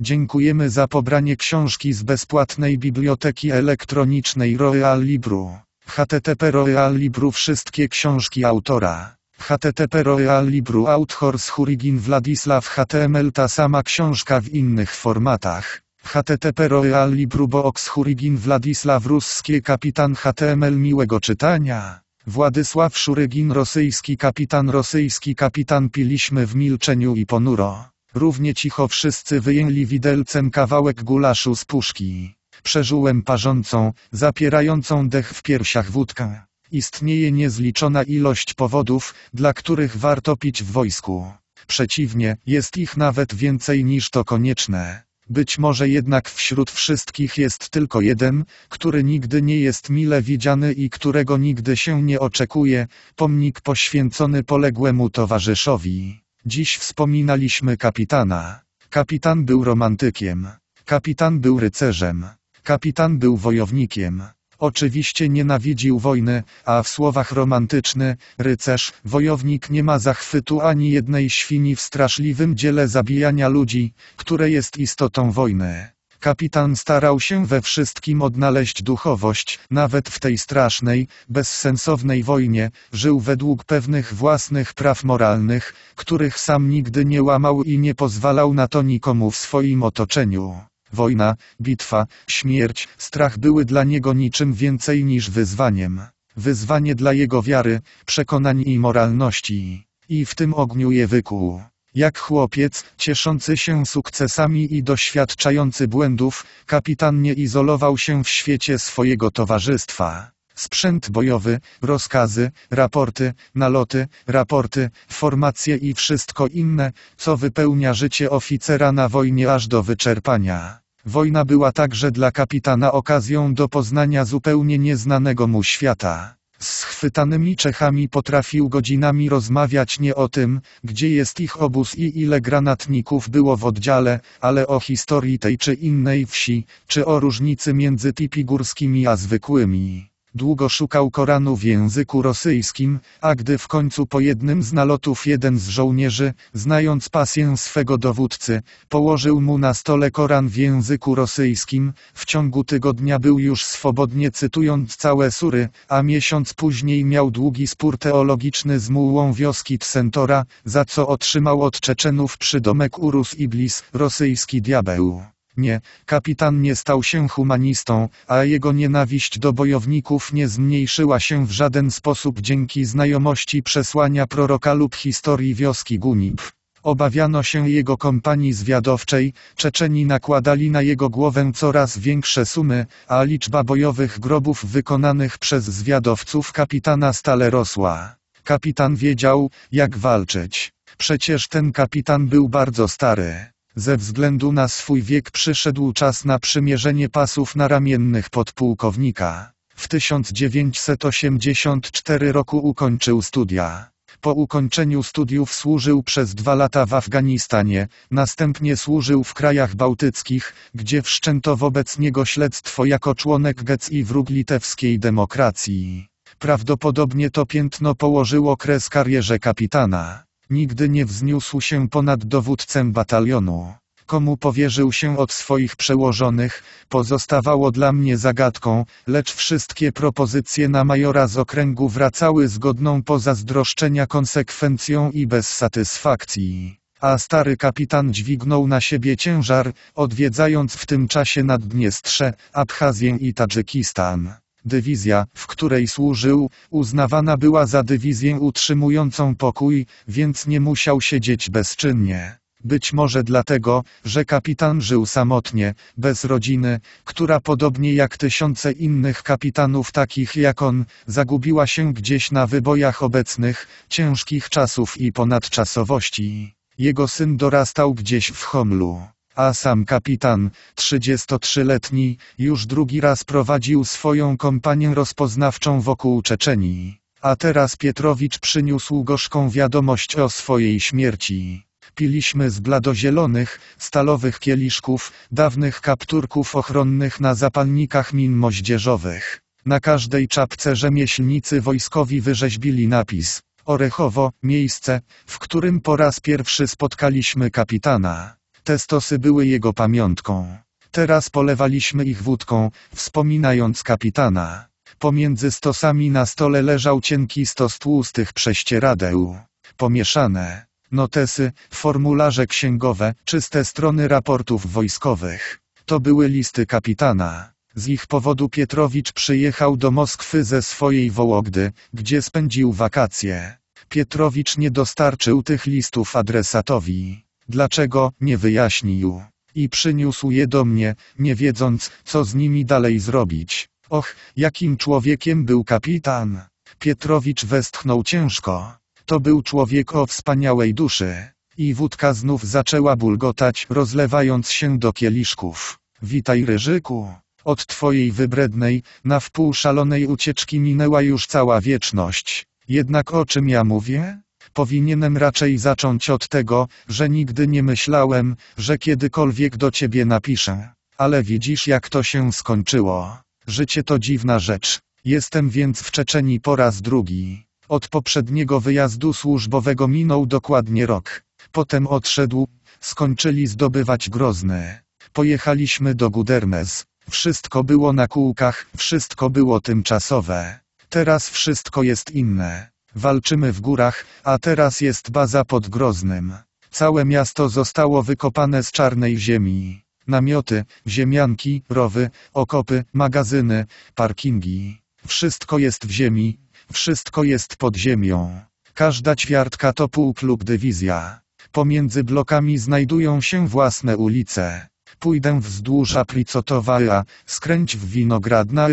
Dziękujemy za pobranie książki z bezpłatnej biblioteki elektronicznej Royal Libru. http Royal Libru Wszystkie książki autora. http Royal Libru Authors Hurigin Wladislaw HTML Ta sama książka w innych formatach. http Royal Libru Box Hurigin Wladislaw Ruskie Kapitan HTML Miłego czytania. Władysław Szurygin Rosyjski Kapitan Rosyjski Kapitan Piliśmy w milczeniu i ponuro. Równie cicho wszyscy wyjęli widelcem kawałek gulaszu z puszki. Przeżułem parzącą, zapierającą dech w piersiach wódkę. Istnieje niezliczona ilość powodów, dla których warto pić w wojsku. Przeciwnie, jest ich nawet więcej niż to konieczne. Być może jednak wśród wszystkich jest tylko jeden, który nigdy nie jest mile widziany i którego nigdy się nie oczekuje, pomnik poświęcony poległemu towarzyszowi. Dziś wspominaliśmy kapitana. Kapitan był romantykiem. Kapitan był rycerzem. Kapitan był wojownikiem. Oczywiście nienawidził wojny, a w słowach romantyczny, rycerz, wojownik nie ma zachwytu ani jednej świni w straszliwym dziele zabijania ludzi, które jest istotą wojny. Kapitan starał się we wszystkim odnaleźć duchowość, nawet w tej strasznej, bezsensownej wojnie, żył według pewnych własnych praw moralnych, których sam nigdy nie łamał i nie pozwalał na to nikomu w swoim otoczeniu. Wojna, bitwa, śmierć, strach były dla niego niczym więcej niż wyzwaniem. Wyzwanie dla jego wiary, przekonań i moralności. I w tym ogniu je wykuł. Jak chłopiec, cieszący się sukcesami i doświadczający błędów, kapitan nie izolował się w świecie swojego towarzystwa. Sprzęt bojowy, rozkazy, raporty, naloty, raporty, formacje i wszystko inne, co wypełnia życie oficera na wojnie aż do wyczerpania. Wojna była także dla kapitana okazją do poznania zupełnie nieznanego mu świata. Z chwytanymi Czechami potrafił godzinami rozmawiać nie o tym, gdzie jest ich obóz i ile granatników było w oddziale, ale o historii tej czy innej wsi, czy o różnicy między typi górskimi a zwykłymi. Długo szukał Koranu w języku rosyjskim, a gdy w końcu po jednym z nalotów jeden z żołnierzy, znając pasję swego dowódcy, położył mu na stole Koran w języku rosyjskim, w ciągu tygodnia był już swobodnie cytując całe sury, a miesiąc później miał długi spór teologiczny z mułą wioski Tsentora, za co otrzymał od Czeczenów przydomek Urus Iblis, rosyjski diabeł. Nie, kapitan nie stał się humanistą, a jego nienawiść do bojowników nie zmniejszyła się w żaden sposób dzięki znajomości przesłania proroka lub historii wioski Gunib. Obawiano się jego kompanii zwiadowczej, Czeczeni nakładali na jego głowę coraz większe sumy, a liczba bojowych grobów wykonanych przez zwiadowców kapitana stale rosła. Kapitan wiedział, jak walczyć. Przecież ten kapitan był bardzo stary. Ze względu na swój wiek przyszedł czas na przymierzenie pasów na ramiennych podpułkownika. W 1984 roku ukończył studia. Po ukończeniu studiów służył przez dwa lata w Afganistanie, następnie służył w krajach bałtyckich, gdzie wszczęto wobec niego śledztwo jako członek GEC i wróg litewskiej demokracji. Prawdopodobnie to piętno położyło kres karierze kapitana. Nigdy nie wzniósł się ponad dowódcę batalionu. Komu powierzył się od swoich przełożonych, pozostawało dla mnie zagadką, lecz wszystkie propozycje na majora z okręgu wracały z godną zdroszczenia konsekwencją i bez satysfakcji a stary kapitan dźwignął na siebie ciężar, odwiedzając w tym czasie Naddniestrze, Abchazję i Tadżykistan. Dywizja, w której służył, uznawana była za dywizję utrzymującą pokój, więc nie musiał siedzieć bezczynnie. Być może dlatego, że kapitan żył samotnie, bez rodziny, która podobnie jak tysiące innych kapitanów takich jak on, zagubiła się gdzieś na wybojach obecnych, ciężkich czasów i ponadczasowości. Jego syn dorastał gdzieś w Homlu a sam kapitan, 33-letni, już drugi raz prowadził swoją kompanię rozpoznawczą wokół Czeczenii. A teraz Pietrowicz przyniósł gorzką wiadomość o swojej śmierci. Piliśmy z bladozielonych, stalowych kieliszków, dawnych kapturków ochronnych na zapalnikach min moździerzowych. Na każdej czapce rzemieślnicy wojskowi wyrzeźbili napis Orechowo, miejsce, w którym po raz pierwszy spotkaliśmy kapitana. Te stosy były jego pamiątką. Teraz polewaliśmy ich wódką, wspominając kapitana. Pomiędzy stosami na stole leżał cienki stos tłustych prześcieradeł. Pomieszane. Notesy, formularze księgowe, czyste strony raportów wojskowych. To były listy kapitana. Z ich powodu Pietrowicz przyjechał do Moskwy ze swojej Wołogdy, gdzie spędził wakacje. Pietrowicz nie dostarczył tych listów adresatowi. Dlaczego, nie wyjaśnił. I przyniósł je do mnie, nie wiedząc, co z nimi dalej zrobić. Och, jakim człowiekiem był kapitan. Pietrowicz westchnął ciężko. To był człowiek o wspaniałej duszy. I wódka znów zaczęła bulgotać, rozlewając się do kieliszków. Witaj Ryżyku. Od twojej wybrednej, na wpół szalonej ucieczki minęła już cała wieczność. Jednak o czym ja mówię? Powinienem raczej zacząć od tego, że nigdy nie myślałem, że kiedykolwiek do ciebie napiszę. Ale widzisz jak to się skończyło. Życie to dziwna rzecz. Jestem więc w Czeczeni po raz drugi. Od poprzedniego wyjazdu służbowego minął dokładnie rok. Potem odszedł, skończyli zdobywać Grozny. Pojechaliśmy do Gudermes. Wszystko było na kółkach, wszystko było tymczasowe. Teraz wszystko jest inne. Walczymy w górach, a teraz jest baza pod Groznym. Całe miasto zostało wykopane z czarnej ziemi. Namioty, ziemianki, rowy, okopy, magazyny, parkingi. Wszystko jest w ziemi, wszystko jest pod ziemią. Każda ćwiartka to pułk lub dywizja. Pomiędzy blokami znajdują się własne ulice. Pójdę wzdłuż Aplicotowa, a skręć w Winogradna,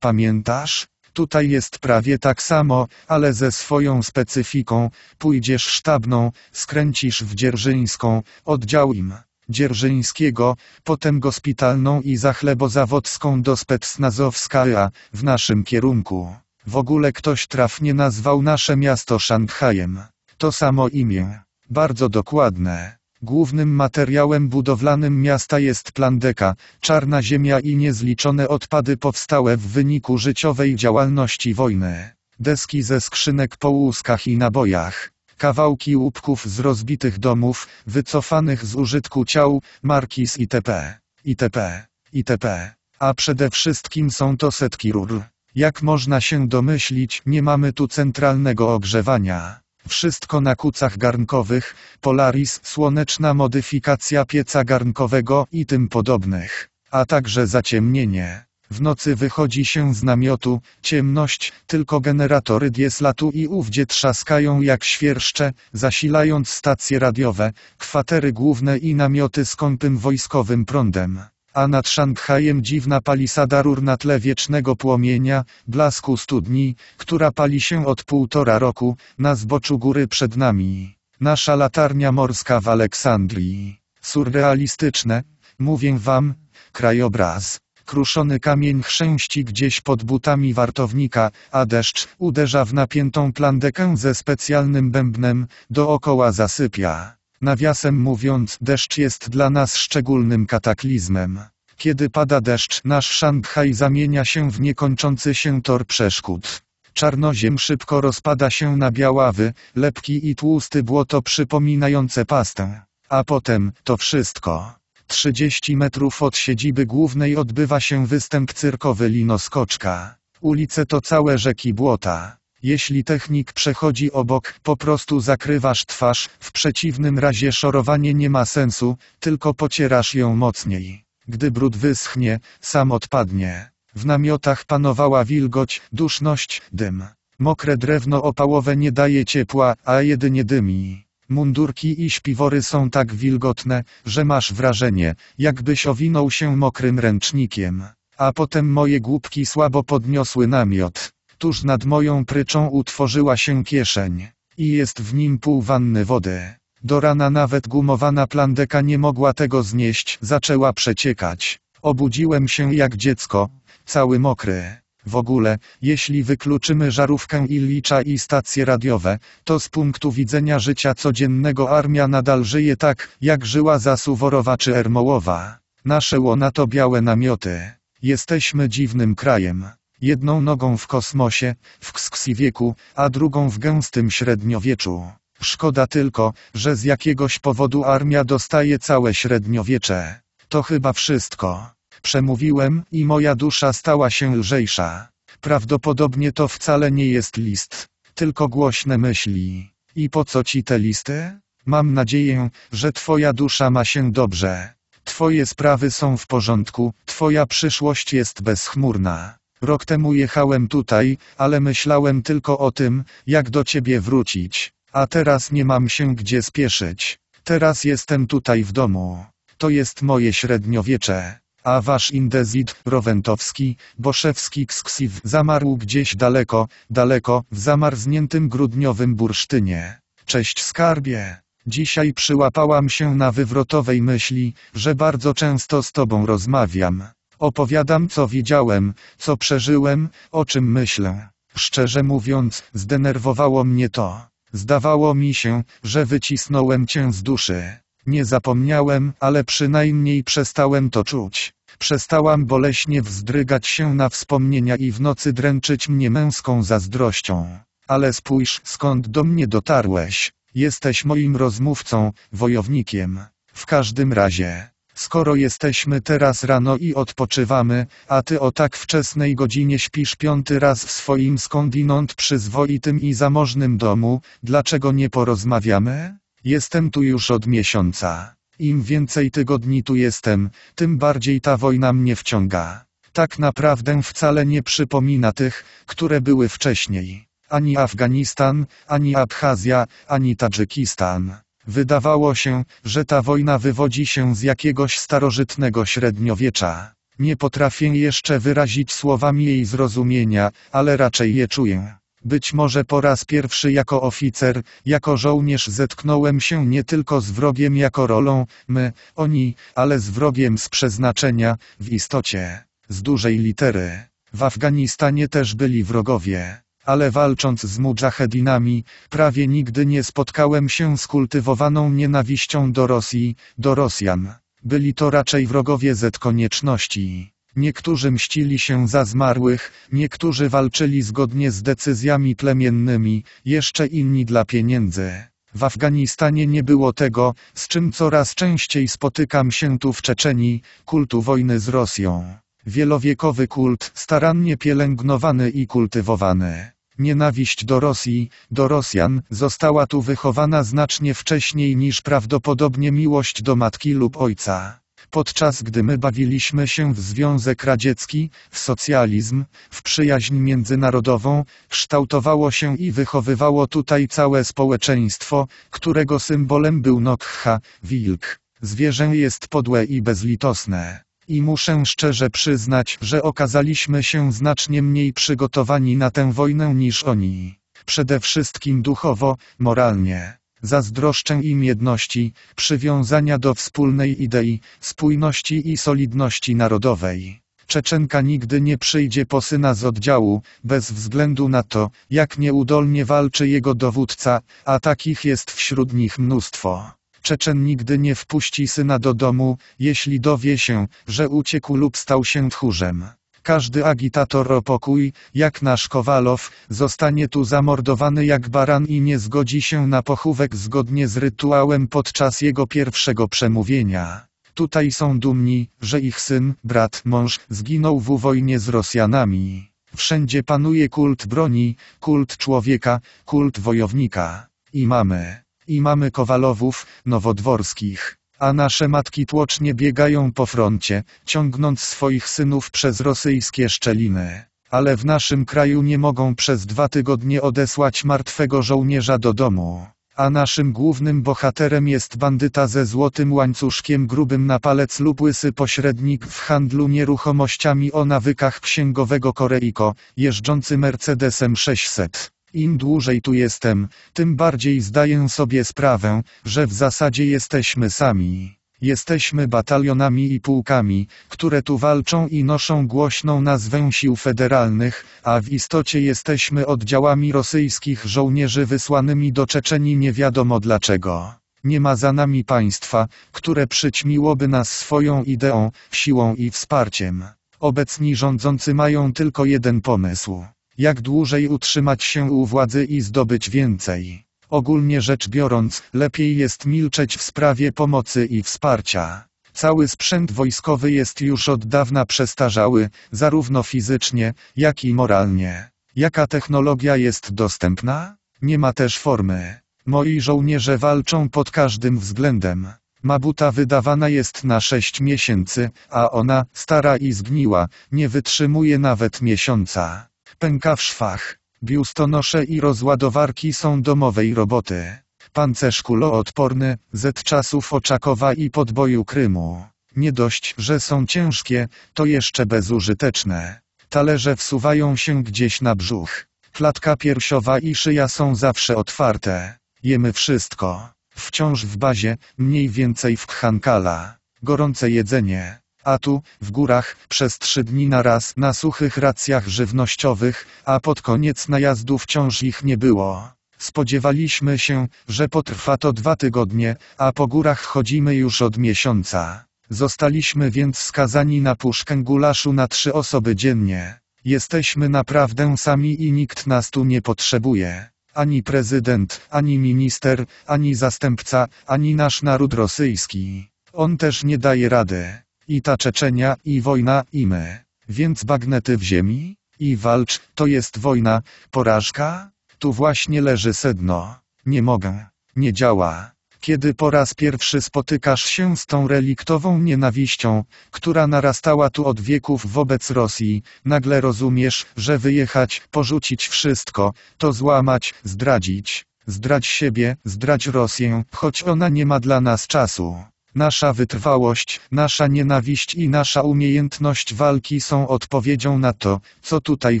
Pamiętasz? Tutaj jest prawie tak samo, ale ze swoją specyfiką, pójdziesz sztabną, skręcisz w Dzierżyńską, oddział im. Dzierżyńskiego, potem Gospitalną i chlebozawodzką do Spetsnazowska w naszym kierunku. W ogóle ktoś trafnie nazwał nasze miasto Szanghajem. To samo imię. Bardzo dokładne. Głównym materiałem budowlanym miasta jest plandeka, czarna ziemia i niezliczone odpady powstałe w wyniku życiowej działalności wojny. Deski ze skrzynek po łuskach i nabojach kawałki łupków z rozbitych domów, wycofanych z użytku ciał, markiz itp. itp. itp. A przede wszystkim są to setki rur. Jak można się domyślić, nie mamy tu centralnego ogrzewania. Wszystko na kucach garnkowych, Polaris słoneczna modyfikacja pieca garnkowego i tym podobnych, a także zaciemnienie. W nocy wychodzi się z namiotu, ciemność, tylko generatory dieslatu i ówdzie trzaskają jak świerszcze, zasilając stacje radiowe, kwatery główne i namioty z kąpym wojskowym prądem a nad Szanghajem dziwna palisada rur na tle wiecznego płomienia, blasku studni, która pali się od półtora roku, na zboczu góry przed nami. Nasza latarnia morska w Aleksandrii. Surrealistyczne, mówię wam, krajobraz. Kruszony kamień chrzęści gdzieś pod butami wartownika, a deszcz uderza w napiętą plandekę ze specjalnym bębnem, dookoła zasypia. Nawiasem mówiąc, deszcz jest dla nas szczególnym kataklizmem. Kiedy pada deszcz, nasz Szanghaj zamienia się w niekończący się tor przeszkód. Czarnoziem szybko rozpada się na białawy, lepki i tłusty błoto przypominające pastę. A potem, to wszystko. 30 metrów od siedziby głównej odbywa się występ cyrkowy linoskoczka. Ulice to całe rzeki błota. Jeśli technik przechodzi obok, po prostu zakrywasz twarz, w przeciwnym razie szorowanie nie ma sensu, tylko pocierasz ją mocniej. Gdy brud wyschnie, sam odpadnie. W namiotach panowała wilgoć, duszność, dym. Mokre drewno opałowe nie daje ciepła, a jedynie dymi. Mundurki i śpiwory są tak wilgotne, że masz wrażenie, jakbyś owinął się mokrym ręcznikiem. A potem moje głupki słabo podniosły namiot. Tuż nad moją pryczą utworzyła się kieszeń. I jest w nim pół wanny wody. Do rana nawet gumowana plandeka nie mogła tego znieść, zaczęła przeciekać. Obudziłem się jak dziecko, cały mokry. W ogóle, jeśli wykluczymy żarówkę i licza i stacje radiowe, to z punktu widzenia życia codziennego armia nadal żyje tak, jak żyła za Suworowa czy Ermołowa. Nasze łona to białe namioty. Jesteśmy dziwnym krajem jedną nogą w kosmosie, w ksi wieku, a drugą w gęstym średniowieczu. Szkoda tylko, że z jakiegoś powodu armia dostaje całe średniowiecze. To chyba wszystko. Przemówiłem i moja dusza stała się lżejsza. Prawdopodobnie to wcale nie jest list, tylko głośne myśli. I po co ci te listy? Mam nadzieję, że twoja dusza ma się dobrze. Twoje sprawy są w porządku, twoja przyszłość jest bezchmurna. Rok temu jechałem tutaj, ale myślałem tylko o tym, jak do ciebie wrócić. A teraz nie mam się gdzie spieszyć. Teraz jestem tutaj w domu. To jest moje średniowiecze. A wasz indezid, Rowentowski, Boszewski Ksiw zamarł gdzieś daleko, daleko, w zamarzniętym grudniowym bursztynie. Cześć skarbie. Dzisiaj przyłapałam się na wywrotowej myśli, że bardzo często z tobą rozmawiam. Opowiadam co widziałem, co przeżyłem, o czym myślę. Szczerze mówiąc, zdenerwowało mnie to. Zdawało mi się, że wycisnąłem cię z duszy. Nie zapomniałem, ale przynajmniej przestałem to czuć. Przestałam boleśnie wzdrygać się na wspomnienia i w nocy dręczyć mnie męską zazdrością. Ale spójrz, skąd do mnie dotarłeś. Jesteś moim rozmówcą, wojownikiem. W każdym razie. Skoro jesteśmy teraz rano i odpoczywamy, a ty o tak wczesnej godzinie śpisz piąty raz w swoim skądinąd przyzwoitym i zamożnym domu, dlaczego nie porozmawiamy? Jestem tu już od miesiąca. Im więcej tygodni tu jestem, tym bardziej ta wojna mnie wciąga. Tak naprawdę wcale nie przypomina tych, które były wcześniej. Ani Afganistan, ani Abchazja, ani Tadżykistan. Wydawało się, że ta wojna wywodzi się z jakiegoś starożytnego średniowiecza. Nie potrafię jeszcze wyrazić słowami jej zrozumienia, ale raczej je czuję. Być może po raz pierwszy jako oficer, jako żołnierz zetknąłem się nie tylko z wrogiem jako rolą, my, oni, ale z wrogiem z przeznaczenia, w istocie, z dużej litery. W Afganistanie też byli wrogowie ale walcząc z mudżahedinami, prawie nigdy nie spotkałem się z kultywowaną nienawiścią do Rosji, do Rosjan. Byli to raczej wrogowie z konieczności. Niektórzy mścili się za zmarłych, niektórzy walczyli zgodnie z decyzjami plemiennymi, jeszcze inni dla pieniędzy. W Afganistanie nie było tego, z czym coraz częściej spotykam się tu w Czeczeni, kultu wojny z Rosją. Wielowiekowy kult, starannie pielęgnowany i kultywowany. Nienawiść do Rosji, do Rosjan, została tu wychowana znacznie wcześniej niż prawdopodobnie miłość do matki lub ojca. Podczas gdy my bawiliśmy się w Związek Radziecki, w socjalizm, w przyjaźń międzynarodową, kształtowało się i wychowywało tutaj całe społeczeństwo, którego symbolem był Nokha, wilk. Zwierzę jest podłe i bezlitosne. I muszę szczerze przyznać, że okazaliśmy się znacznie mniej przygotowani na tę wojnę niż oni. Przede wszystkim duchowo, moralnie. Zazdroszczę im jedności, przywiązania do wspólnej idei, spójności i solidności narodowej. Czeczenka nigdy nie przyjdzie po syna z oddziału, bez względu na to, jak nieudolnie walczy jego dowódca, a takich jest wśród nich mnóstwo. Czeczen nigdy nie wpuści syna do domu, jeśli dowie się, że uciekł lub stał się tchórzem. Każdy agitator o pokój, jak nasz Kowalow, zostanie tu zamordowany jak baran i nie zgodzi się na pochówek zgodnie z rytuałem podczas jego pierwszego przemówienia. Tutaj są dumni, że ich syn, brat, mąż zginął w wojnie z Rosjanami. Wszędzie panuje kult broni, kult człowieka, kult wojownika. I mamy. I mamy Kowalowów, Nowodworskich. A nasze matki tłocznie biegają po froncie, ciągnąc swoich synów przez rosyjskie szczeliny. Ale w naszym kraju nie mogą przez dwa tygodnie odesłać martwego żołnierza do domu. A naszym głównym bohaterem jest bandyta ze złotym łańcuszkiem grubym na palec lub łysy pośrednik w handlu nieruchomościami o nawykach księgowego Koreiko, jeżdżący Mercedesem 600. Im dłużej tu jestem, tym bardziej zdaję sobie sprawę, że w zasadzie jesteśmy sami. Jesteśmy batalionami i pułkami, które tu walczą i noszą głośną nazwę sił federalnych, a w istocie jesteśmy oddziałami rosyjskich żołnierzy wysłanymi do Czeczenii nie wiadomo dlaczego. Nie ma za nami państwa, które przyćmiłoby nas swoją ideą, siłą i wsparciem. Obecni rządzący mają tylko jeden pomysł. Jak dłużej utrzymać się u władzy i zdobyć więcej. Ogólnie rzecz biorąc, lepiej jest milczeć w sprawie pomocy i wsparcia. Cały sprzęt wojskowy jest już od dawna przestarzały, zarówno fizycznie, jak i moralnie. Jaka technologia jest dostępna? Nie ma też formy. Moi żołnierze walczą pod każdym względem. Mabuta wydawana jest na 6 miesięcy, a ona, stara i zgniła, nie wytrzymuje nawet miesiąca pęka w szwach. Biustonosze i rozładowarki są domowej roboty. Pancerz kuloodporny, z czasów Oczakowa i podboju Krymu. Nie dość, że są ciężkie, to jeszcze bezużyteczne. Talerze wsuwają się gdzieś na brzuch. Klatka piersiowa i szyja są zawsze otwarte. Jemy wszystko. Wciąż w bazie, mniej więcej w Khankala. Gorące jedzenie a tu, w górach, przez trzy dni na raz na suchych racjach żywnościowych, a pod koniec najazdu wciąż ich nie było. Spodziewaliśmy się, że potrwa to dwa tygodnie, a po górach chodzimy już od miesiąca. Zostaliśmy więc skazani na puszkę gulaszu na trzy osoby dziennie. Jesteśmy naprawdę sami i nikt nas tu nie potrzebuje. Ani prezydent, ani minister, ani zastępca, ani nasz naród rosyjski. On też nie daje rady. I ta Czeczenia, i wojna, i my. Więc bagnety w ziemi, i walcz, to jest wojna, porażka? Tu właśnie leży sedno. Nie mogę. Nie działa. Kiedy po raz pierwszy spotykasz się z tą reliktową nienawiścią, która narastała tu od wieków wobec Rosji, nagle rozumiesz, że wyjechać, porzucić wszystko, to złamać, zdradzić, zdrać siebie, zdrać Rosję, choć ona nie ma dla nas czasu. Nasza wytrwałość, nasza nienawiść i nasza umiejętność walki są odpowiedzią na to, co tutaj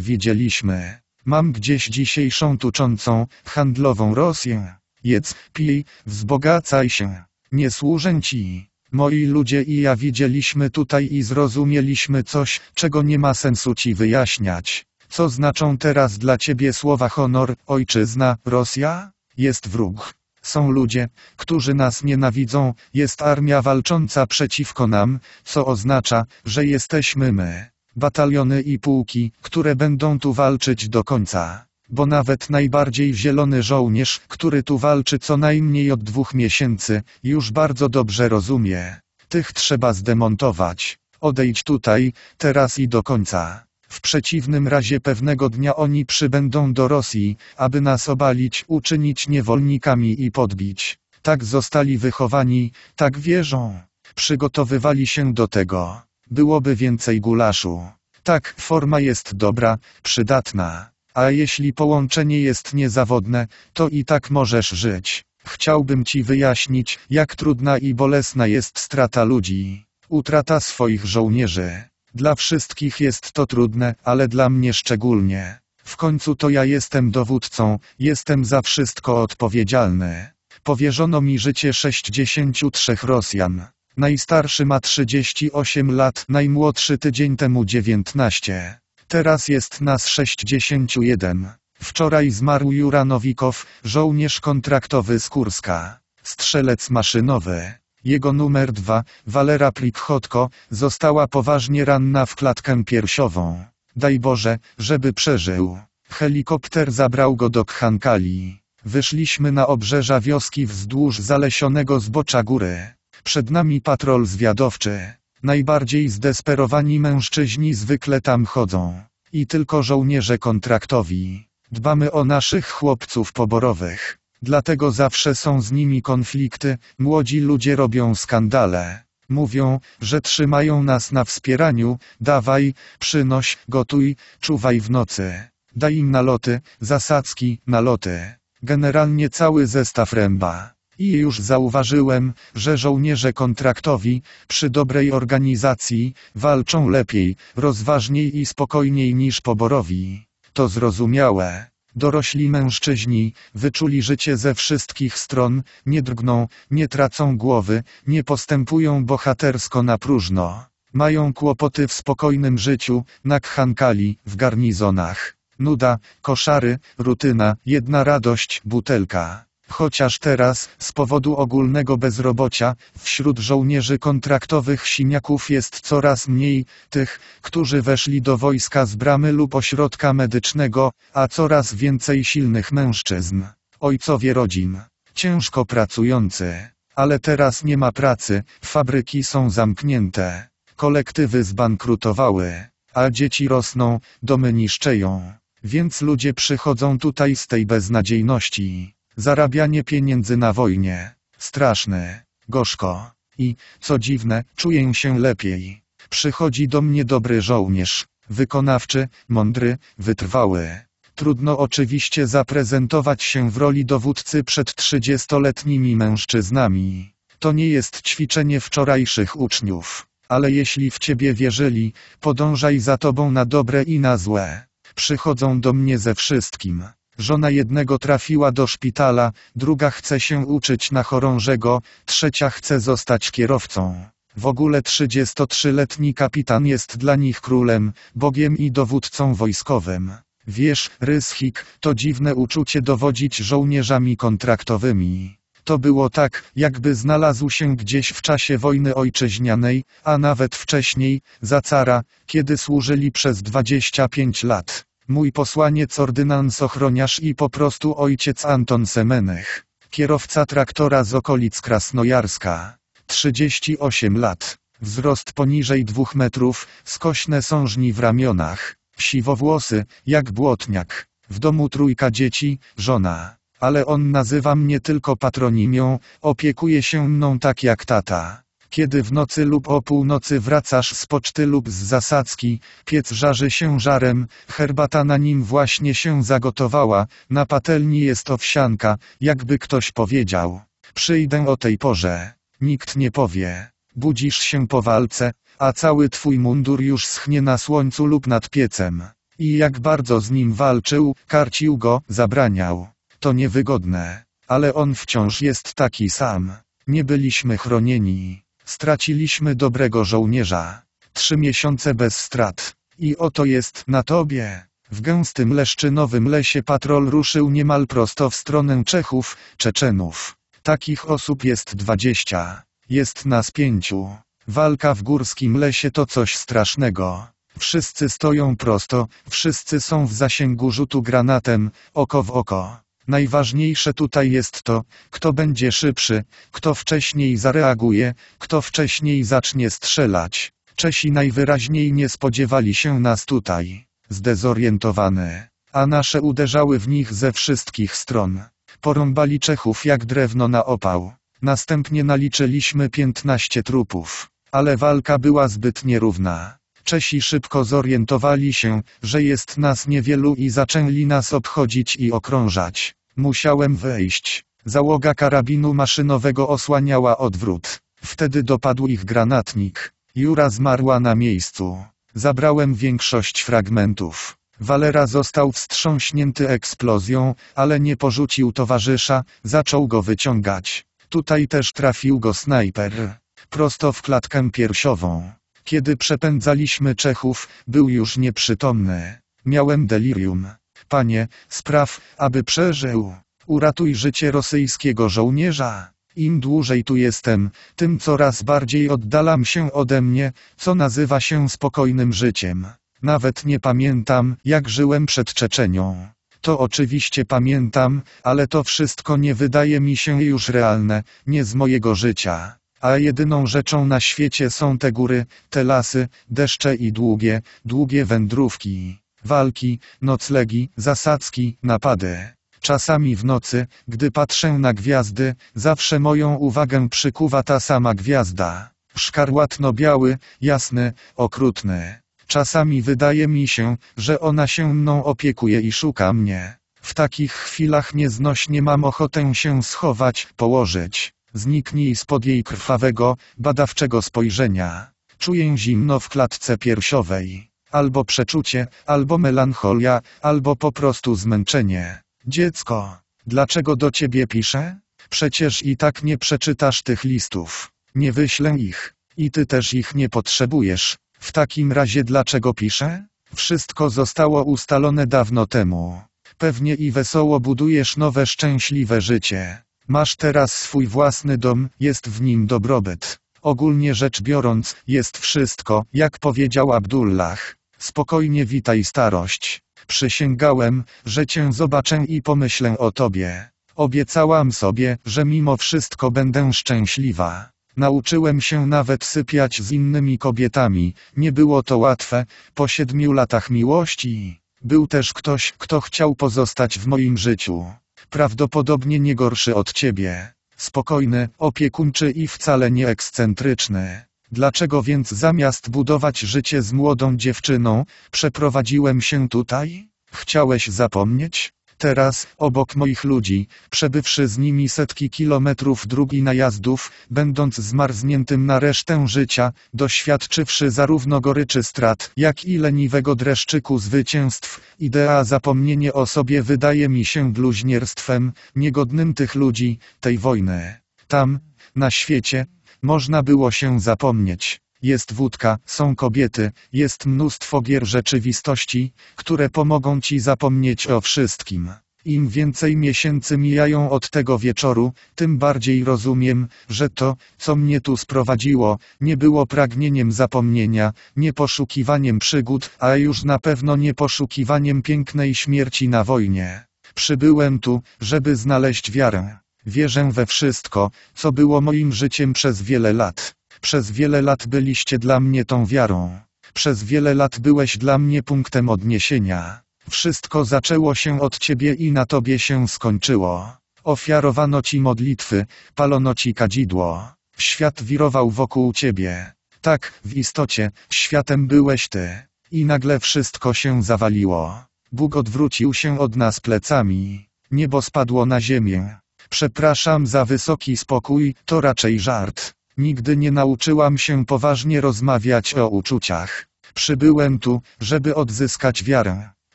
widzieliśmy. Mam gdzieś dzisiejszą tuczącą, handlową Rosję. Jedz, pij, wzbogacaj się. Nie służę ci. Moi ludzie i ja widzieliśmy tutaj i zrozumieliśmy coś, czego nie ma sensu ci wyjaśniać. Co znaczą teraz dla ciebie słowa honor, ojczyzna, Rosja? Jest wróg. Są ludzie, którzy nas nienawidzą, jest armia walcząca przeciwko nam, co oznacza, że jesteśmy my. Bataliony i pułki, które będą tu walczyć do końca. Bo nawet najbardziej zielony żołnierz, który tu walczy co najmniej od dwóch miesięcy, już bardzo dobrze rozumie. Tych trzeba zdemontować. Odejdź tutaj, teraz i do końca. W przeciwnym razie pewnego dnia oni przybędą do Rosji, aby nas obalić, uczynić niewolnikami i podbić. Tak zostali wychowani, tak wierzą. Przygotowywali się do tego. Byłoby więcej gulaszu. Tak, forma jest dobra, przydatna. A jeśli połączenie jest niezawodne, to i tak możesz żyć. Chciałbym Ci wyjaśnić, jak trudna i bolesna jest strata ludzi, utrata swoich żołnierzy. Dla wszystkich jest to trudne, ale dla mnie szczególnie. W końcu to ja jestem dowódcą, jestem za wszystko odpowiedzialny. Powierzono mi życie 63 Rosjan. Najstarszy ma 38 lat, najmłodszy tydzień temu 19. Teraz jest nas 61. Wczoraj zmarł Jura Nowikow, żołnierz kontraktowy z Kurska. Strzelec maszynowy jego numer dwa, Valera Plikchotko, została poważnie ranna w klatkę piersiową. Daj Boże, żeby przeżył. Helikopter zabrał go do Khankali. Wyszliśmy na obrzeża wioski wzdłuż zalesionego zbocza góry. Przed nami patrol zwiadowczy. Najbardziej zdesperowani mężczyźni zwykle tam chodzą. I tylko żołnierze kontraktowi. Dbamy o naszych chłopców poborowych. Dlatego zawsze są z nimi konflikty, młodzi ludzie robią skandale. Mówią, że trzymają nas na wspieraniu, dawaj, przynoś, gotuj, czuwaj w nocy. Daj im naloty, zasadzki, naloty. Generalnie cały zestaw ręba. I już zauważyłem, że żołnierze kontraktowi, przy dobrej organizacji, walczą lepiej, rozważniej i spokojniej niż poborowi. To zrozumiałe. Dorośli mężczyźni, wyczuli życie ze wszystkich stron, nie drgną, nie tracą głowy, nie postępują bohatersko na próżno. Mają kłopoty w spokojnym życiu, na khankali, w garnizonach. Nuda, koszary, rutyna, jedna radość, butelka chociaż teraz, z powodu ogólnego bezrobocia, wśród żołnierzy kontraktowych siniaków jest coraz mniej tych, którzy weszli do wojska z bramy lub ośrodka medycznego, a coraz więcej silnych mężczyzn, ojcowie rodzin, ciężko pracujący. Ale teraz nie ma pracy, fabryki są zamknięte, kolektywy zbankrutowały, a dzieci rosną, domy niszczeją. Więc ludzie przychodzą tutaj z tej beznadziejności. Zarabianie pieniędzy na wojnie. Straszny, gorzko. I, co dziwne, czuję się lepiej. Przychodzi do mnie dobry żołnierz, wykonawczy, mądry, wytrwały. Trudno oczywiście zaprezentować się w roli dowódcy przed trzydziestoletnimi mężczyznami. To nie jest ćwiczenie wczorajszych uczniów. Ale jeśli w ciebie wierzyli, podążaj za tobą na dobre i na złe. Przychodzą do mnie ze wszystkim. Żona jednego trafiła do szpitala, druga chce się uczyć na chorążego, trzecia chce zostać kierowcą. W ogóle 33-letni kapitan jest dla nich królem, bogiem i dowódcą wojskowym. Wiesz, Ryshik, to dziwne uczucie dowodzić żołnierzami kontraktowymi. To było tak, jakby znalazł się gdzieś w czasie wojny ojczyźnianej, a nawet wcześniej, za cara, kiedy służyli przez 25 lat. Mój posłaniec ordynans ochroniarz i po prostu ojciec Anton Semenech. Kierowca traktora z okolic Krasnojarska. 38 lat. Wzrost poniżej 2 metrów, skośne sążni w ramionach. Siwowłosy, jak błotniak. W domu trójka dzieci, żona. Ale on nazywa mnie tylko patronimią, opiekuje się mną tak jak tata. Kiedy w nocy lub o północy wracasz z poczty lub z zasadzki, piec żarzy się żarem, herbata na nim właśnie się zagotowała, na patelni jest owsianka, jakby ktoś powiedział. Przyjdę o tej porze. Nikt nie powie. Budzisz się po walce, a cały twój mundur już schnie na słońcu lub nad piecem. I jak bardzo z nim walczył, karcił go, zabraniał. To niewygodne. Ale on wciąż jest taki sam. Nie byliśmy chronieni. Straciliśmy dobrego żołnierza. Trzy miesiące bez strat. I oto jest na tobie. W gęstym leszczynowym lesie patrol ruszył niemal prosto w stronę Czechów, Czeczenów. Takich osób jest dwadzieścia. Jest nas pięciu. Walka w górskim lesie to coś strasznego. Wszyscy stoją prosto, wszyscy są w zasięgu rzutu granatem, oko w oko. Najważniejsze tutaj jest to, kto będzie szybszy, kto wcześniej zareaguje, kto wcześniej zacznie strzelać. Czesi najwyraźniej nie spodziewali się nas tutaj, zdezorientowane, a nasze uderzały w nich ze wszystkich stron. Porąbali Czechów jak drewno na opał. Następnie naliczyliśmy 15 trupów, ale walka była zbyt nierówna. Czesi szybko zorientowali się, że jest nas niewielu i zaczęli nas obchodzić i okrążać. Musiałem wejść. Załoga karabinu maszynowego osłaniała odwrót. Wtedy dopadł ich granatnik. Jura zmarła na miejscu. Zabrałem większość fragmentów. Walera został wstrząśnięty eksplozją, ale nie porzucił towarzysza, zaczął go wyciągać. Tutaj też trafił go snajper. Prosto w klatkę piersiową. Kiedy przepędzaliśmy Czechów, był już nieprzytomny. Miałem delirium. Panie, spraw, aby przeżył. Uratuj życie rosyjskiego żołnierza. Im dłużej tu jestem, tym coraz bardziej oddalam się ode mnie, co nazywa się spokojnym życiem. Nawet nie pamiętam, jak żyłem przed Czeczenią. To oczywiście pamiętam, ale to wszystko nie wydaje mi się już realne, nie z mojego życia a jedyną rzeczą na świecie są te góry, te lasy, deszcze i długie, długie wędrówki, walki, noclegi, zasadzki, napady. Czasami w nocy, gdy patrzę na gwiazdy, zawsze moją uwagę przykuwa ta sama gwiazda. Szkarłatno-biały, jasny, okrutny. Czasami wydaje mi się, że ona się mną opiekuje i szuka mnie. W takich chwilach nieznośnie mam ochotę się schować, położyć. Zniknij spod jej krwawego, badawczego spojrzenia. Czuję zimno w klatce piersiowej. Albo przeczucie, albo melancholia, albo po prostu zmęczenie. Dziecko, dlaczego do ciebie piszę? Przecież i tak nie przeczytasz tych listów. Nie wyślę ich. I ty też ich nie potrzebujesz. W takim razie dlaczego piszę? Wszystko zostało ustalone dawno temu. Pewnie i wesoło budujesz nowe szczęśliwe życie. Masz teraz swój własny dom, jest w nim dobrobyt. Ogólnie rzecz biorąc, jest wszystko, jak powiedział Abdullah. Spokojnie witaj starość. Przysięgałem, że cię zobaczę i pomyślę o tobie. Obiecałam sobie, że mimo wszystko będę szczęśliwa. Nauczyłem się nawet sypiać z innymi kobietami, nie było to łatwe, po siedmiu latach miłości. Był też ktoś, kto chciał pozostać w moim życiu prawdopodobnie nie gorszy od ciebie. Spokojny, opiekuńczy i wcale nie ekscentryczny. Dlaczego więc zamiast budować życie z młodą dziewczyną, przeprowadziłem się tutaj? Chciałeś zapomnieć? Teraz, obok moich ludzi, przebywszy z nimi setki kilometrów dróg i najazdów, będąc zmarzniętym na resztę życia, doświadczywszy zarówno goryczy strat, jak i leniwego dreszczyku zwycięstw, idea zapomnienie o sobie wydaje mi się bluźnierstwem, niegodnym tych ludzi, tej wojny. Tam, na świecie, można było się zapomnieć jest wódka, są kobiety, jest mnóstwo gier rzeczywistości, które pomogą ci zapomnieć o wszystkim. Im więcej miesięcy mijają od tego wieczoru, tym bardziej rozumiem, że to, co mnie tu sprowadziło, nie było pragnieniem zapomnienia, nie poszukiwaniem przygód, a już na pewno nie poszukiwaniem pięknej śmierci na wojnie. Przybyłem tu, żeby znaleźć wiarę. Wierzę we wszystko, co było moim życiem przez wiele lat. Przez wiele lat byliście dla mnie tą wiarą. Przez wiele lat byłeś dla mnie punktem odniesienia. Wszystko zaczęło się od Ciebie i na Tobie się skończyło. Ofiarowano Ci modlitwy, palono Ci kadzidło. Świat wirował wokół Ciebie. Tak, w istocie, światem byłeś Ty. I nagle wszystko się zawaliło. Bóg odwrócił się od nas plecami. Niebo spadło na ziemię. Przepraszam za wysoki spokój, to raczej żart. Nigdy nie nauczyłam się poważnie rozmawiać o uczuciach. Przybyłem tu, żeby odzyskać wiarę.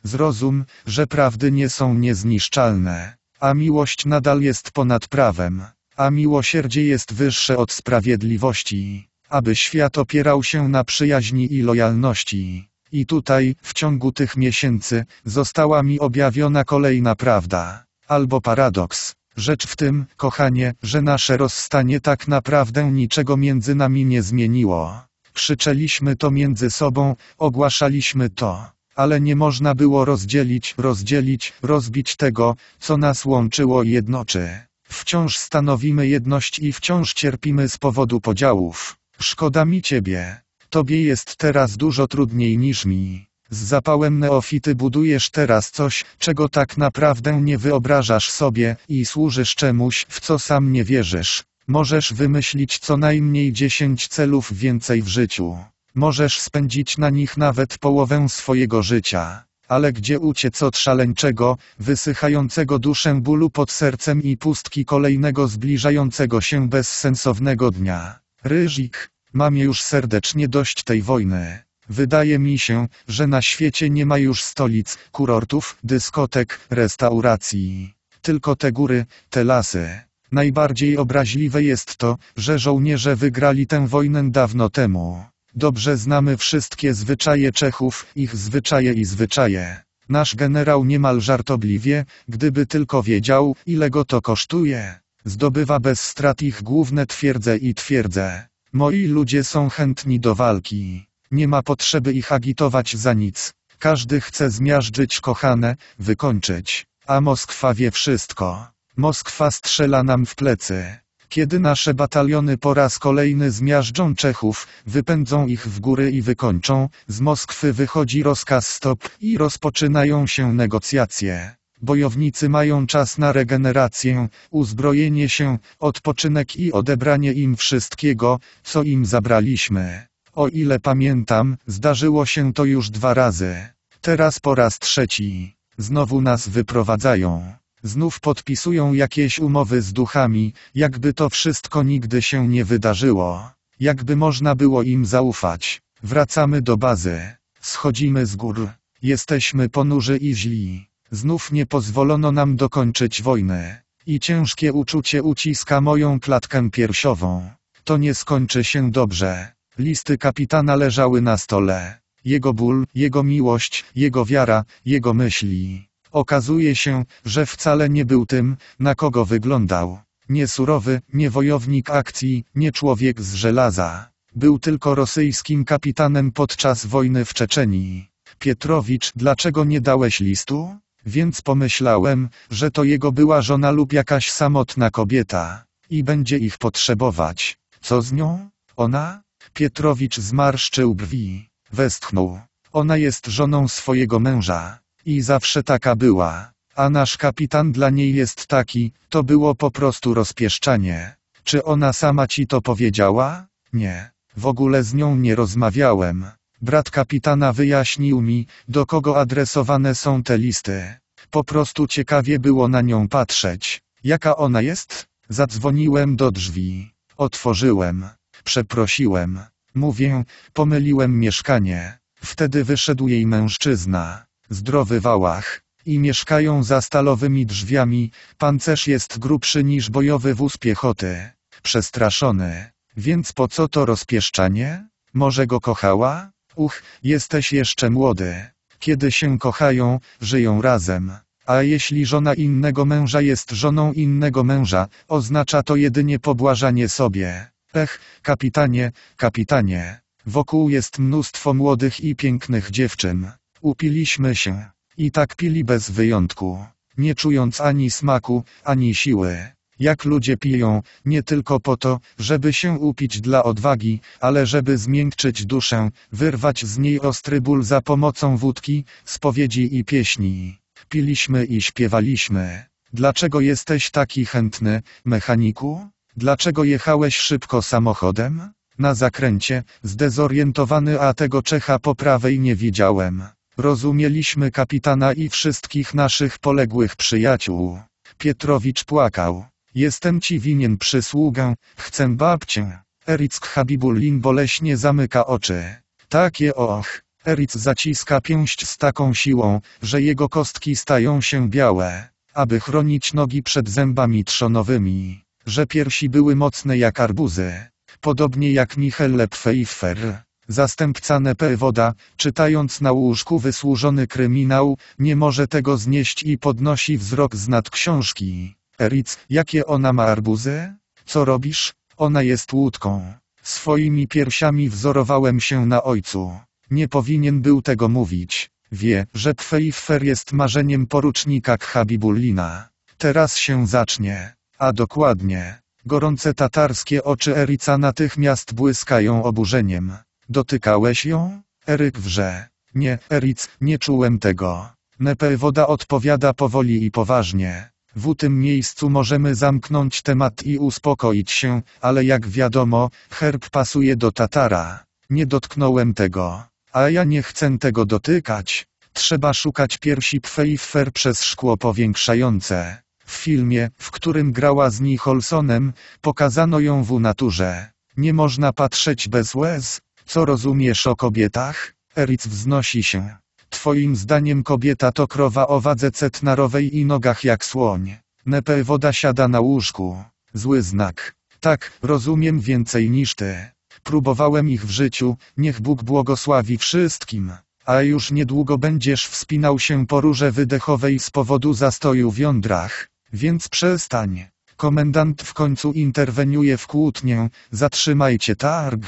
Zrozum, że prawdy nie są niezniszczalne, a miłość nadal jest ponad prawem, a miłosierdzie jest wyższe od sprawiedliwości, aby świat opierał się na przyjaźni i lojalności. I tutaj, w ciągu tych miesięcy, została mi objawiona kolejna prawda, albo paradoks, Rzecz w tym, kochanie, że nasze rozstanie tak naprawdę niczego między nami nie zmieniło. Krzyczeliśmy to między sobą, ogłaszaliśmy to, ale nie można było rozdzielić, rozdzielić, rozbić tego, co nas łączyło jednoczy. Wciąż stanowimy jedność i wciąż cierpimy z powodu podziałów. Szkoda mi ciebie. Tobie jest teraz dużo trudniej niż mi. Z zapałem neofity budujesz teraz coś, czego tak naprawdę nie wyobrażasz sobie, i służysz czemuś, w co sam nie wierzysz. Możesz wymyślić co najmniej 10 celów więcej w życiu. Możesz spędzić na nich nawet połowę swojego życia. Ale gdzie uciec od szaleńczego, wysychającego duszę bólu pod sercem i pustki kolejnego zbliżającego się bezsensownego dnia? Ryzik, mam już serdecznie dość tej wojny. Wydaje mi się, że na świecie nie ma już stolic, kurortów, dyskotek, restauracji. Tylko te góry, te lasy. Najbardziej obraźliwe jest to, że żołnierze wygrali tę wojnę dawno temu. Dobrze znamy wszystkie zwyczaje Czechów, ich zwyczaje i zwyczaje. Nasz generał niemal żartobliwie, gdyby tylko wiedział, ile go to kosztuje, zdobywa bez strat ich główne twierdze i twierdze. Moi ludzie są chętni do walki. Nie ma potrzeby ich agitować za nic. Każdy chce zmiażdżyć kochane, wykończyć. A Moskwa wie wszystko. Moskwa strzela nam w plecy. Kiedy nasze bataliony po raz kolejny zmiażdżą Czechów, wypędzą ich w góry i wykończą, z Moskwy wychodzi rozkaz stop i rozpoczynają się negocjacje. Bojownicy mają czas na regenerację, uzbrojenie się, odpoczynek i odebranie im wszystkiego, co im zabraliśmy. O ile pamiętam, zdarzyło się to już dwa razy. Teraz po raz trzeci. Znowu nas wyprowadzają. Znów podpisują jakieś umowy z duchami, jakby to wszystko nigdy się nie wydarzyło. Jakby można było im zaufać. Wracamy do bazy. Schodzimy z gór. Jesteśmy ponurzy i źli. Znów nie pozwolono nam dokończyć wojny. I ciężkie uczucie uciska moją klatkę piersiową. To nie skończy się dobrze. Listy kapitana leżały na stole. Jego ból, jego miłość, jego wiara, jego myśli. Okazuje się, że wcale nie był tym, na kogo wyglądał. Nie surowy, nie wojownik akcji, nie człowiek z żelaza. Był tylko rosyjskim kapitanem podczas wojny w Czeczenii. Pietrowicz, dlaczego nie dałeś listu? Więc pomyślałem, że to jego była żona lub jakaś samotna kobieta. I będzie ich potrzebować. Co z nią? Ona? Pietrowicz zmarszczył brwi, westchnął. Ona jest żoną swojego męża. I zawsze taka była. A nasz kapitan dla niej jest taki, to było po prostu rozpieszczanie. Czy ona sama ci to powiedziała? Nie. W ogóle z nią nie rozmawiałem. Brat kapitana wyjaśnił mi, do kogo adresowane są te listy. Po prostu ciekawie było na nią patrzeć. Jaka ona jest? Zadzwoniłem do drzwi. Otworzyłem przeprosiłem. Mówię, pomyliłem mieszkanie. Wtedy wyszedł jej mężczyzna. Zdrowy wałach. I mieszkają za stalowymi drzwiami, pancerz jest grubszy niż bojowy wóz piechoty. Przestraszony. Więc po co to rozpieszczanie? Może go kochała? Uch, jesteś jeszcze młody. Kiedy się kochają, żyją razem. A jeśli żona innego męża jest żoną innego męża, oznacza to jedynie pobłażanie sobie. Ech, kapitanie, kapitanie. Wokół jest mnóstwo młodych i pięknych dziewczyn. Upiliśmy się. I tak pili bez wyjątku. Nie czując ani smaku, ani siły. Jak ludzie piją, nie tylko po to, żeby się upić dla odwagi, ale żeby zmiękczyć duszę, wyrwać z niej ostry ból za pomocą wódki, spowiedzi i pieśni. Piliśmy i śpiewaliśmy. Dlaczego jesteś taki chętny, mechaniku? Dlaczego jechałeś szybko samochodem? Na zakręcie, zdezorientowany, a tego Czecha po prawej nie widziałem. Rozumieliśmy kapitana i wszystkich naszych poległych przyjaciół. Pietrowicz płakał. Jestem ci winien przysługę, chcę babcię. Eric Habibullin boleśnie zamyka oczy. Takie och. Eric zaciska pięść z taką siłą, że jego kostki stają się białe, aby chronić nogi przed zębami trzonowymi że piersi były mocne jak arbuzy. Podobnie jak Michelle Pfeiffer, zastępca Nepe Woda, czytając na łóżku wysłużony kryminał, nie może tego znieść i podnosi wzrok z nad książki. Eric, jakie ona ma arbuzy? Co robisz? Ona jest łódką. Swoimi piersiami wzorowałem się na ojcu. Nie powinien był tego mówić. Wie, że Pfeiffer jest marzeniem porucznika Khabibullina. Teraz się zacznie. A dokładnie, gorące tatarskie oczy Erica natychmiast błyskają oburzeniem. Dotykałeś ją? Eryk wrze. Nie, Eric, nie czułem tego. Nepe woda odpowiada powoli i poważnie. W tym miejscu możemy zamknąć temat i uspokoić się, ale jak wiadomo, herb pasuje do Tatara. Nie dotknąłem tego. A ja nie chcę tego dotykać. Trzeba szukać piersi Pfeiffer przez szkło powiększające. W filmie, w którym grała z Nicholsonem, pokazano ją w naturze. Nie można patrzeć bez łez. Co rozumiesz o kobietach? Eric wznosi się. Twoim zdaniem kobieta to krowa o wadze cetnarowej i nogach jak słoń. Nepe woda siada na łóżku. Zły znak. Tak, rozumiem więcej niż ty. Próbowałem ich w życiu, niech Bóg błogosławi wszystkim. A już niedługo będziesz wspinał się po rurze wydechowej z powodu zastoju w jądrach. Więc przestań. Komendant w końcu interweniuje w kłótnię, zatrzymajcie targ.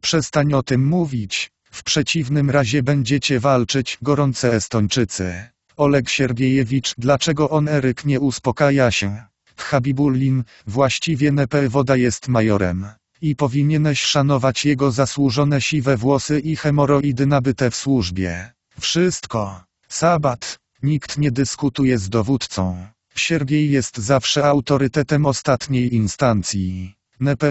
Przestań o tym mówić. W przeciwnym razie będziecie walczyć gorące Estończycy. Oleg Siergiejewicz, dlaczego on Eryk nie uspokaja się? Habibullin, właściwie Nepe Woda jest majorem. I powinieneś szanować jego zasłużone siwe włosy i hemoroidy nabyte w służbie. Wszystko. Sabat. Nikt nie dyskutuje z dowódcą. Siergiej jest zawsze autorytetem ostatniej instancji.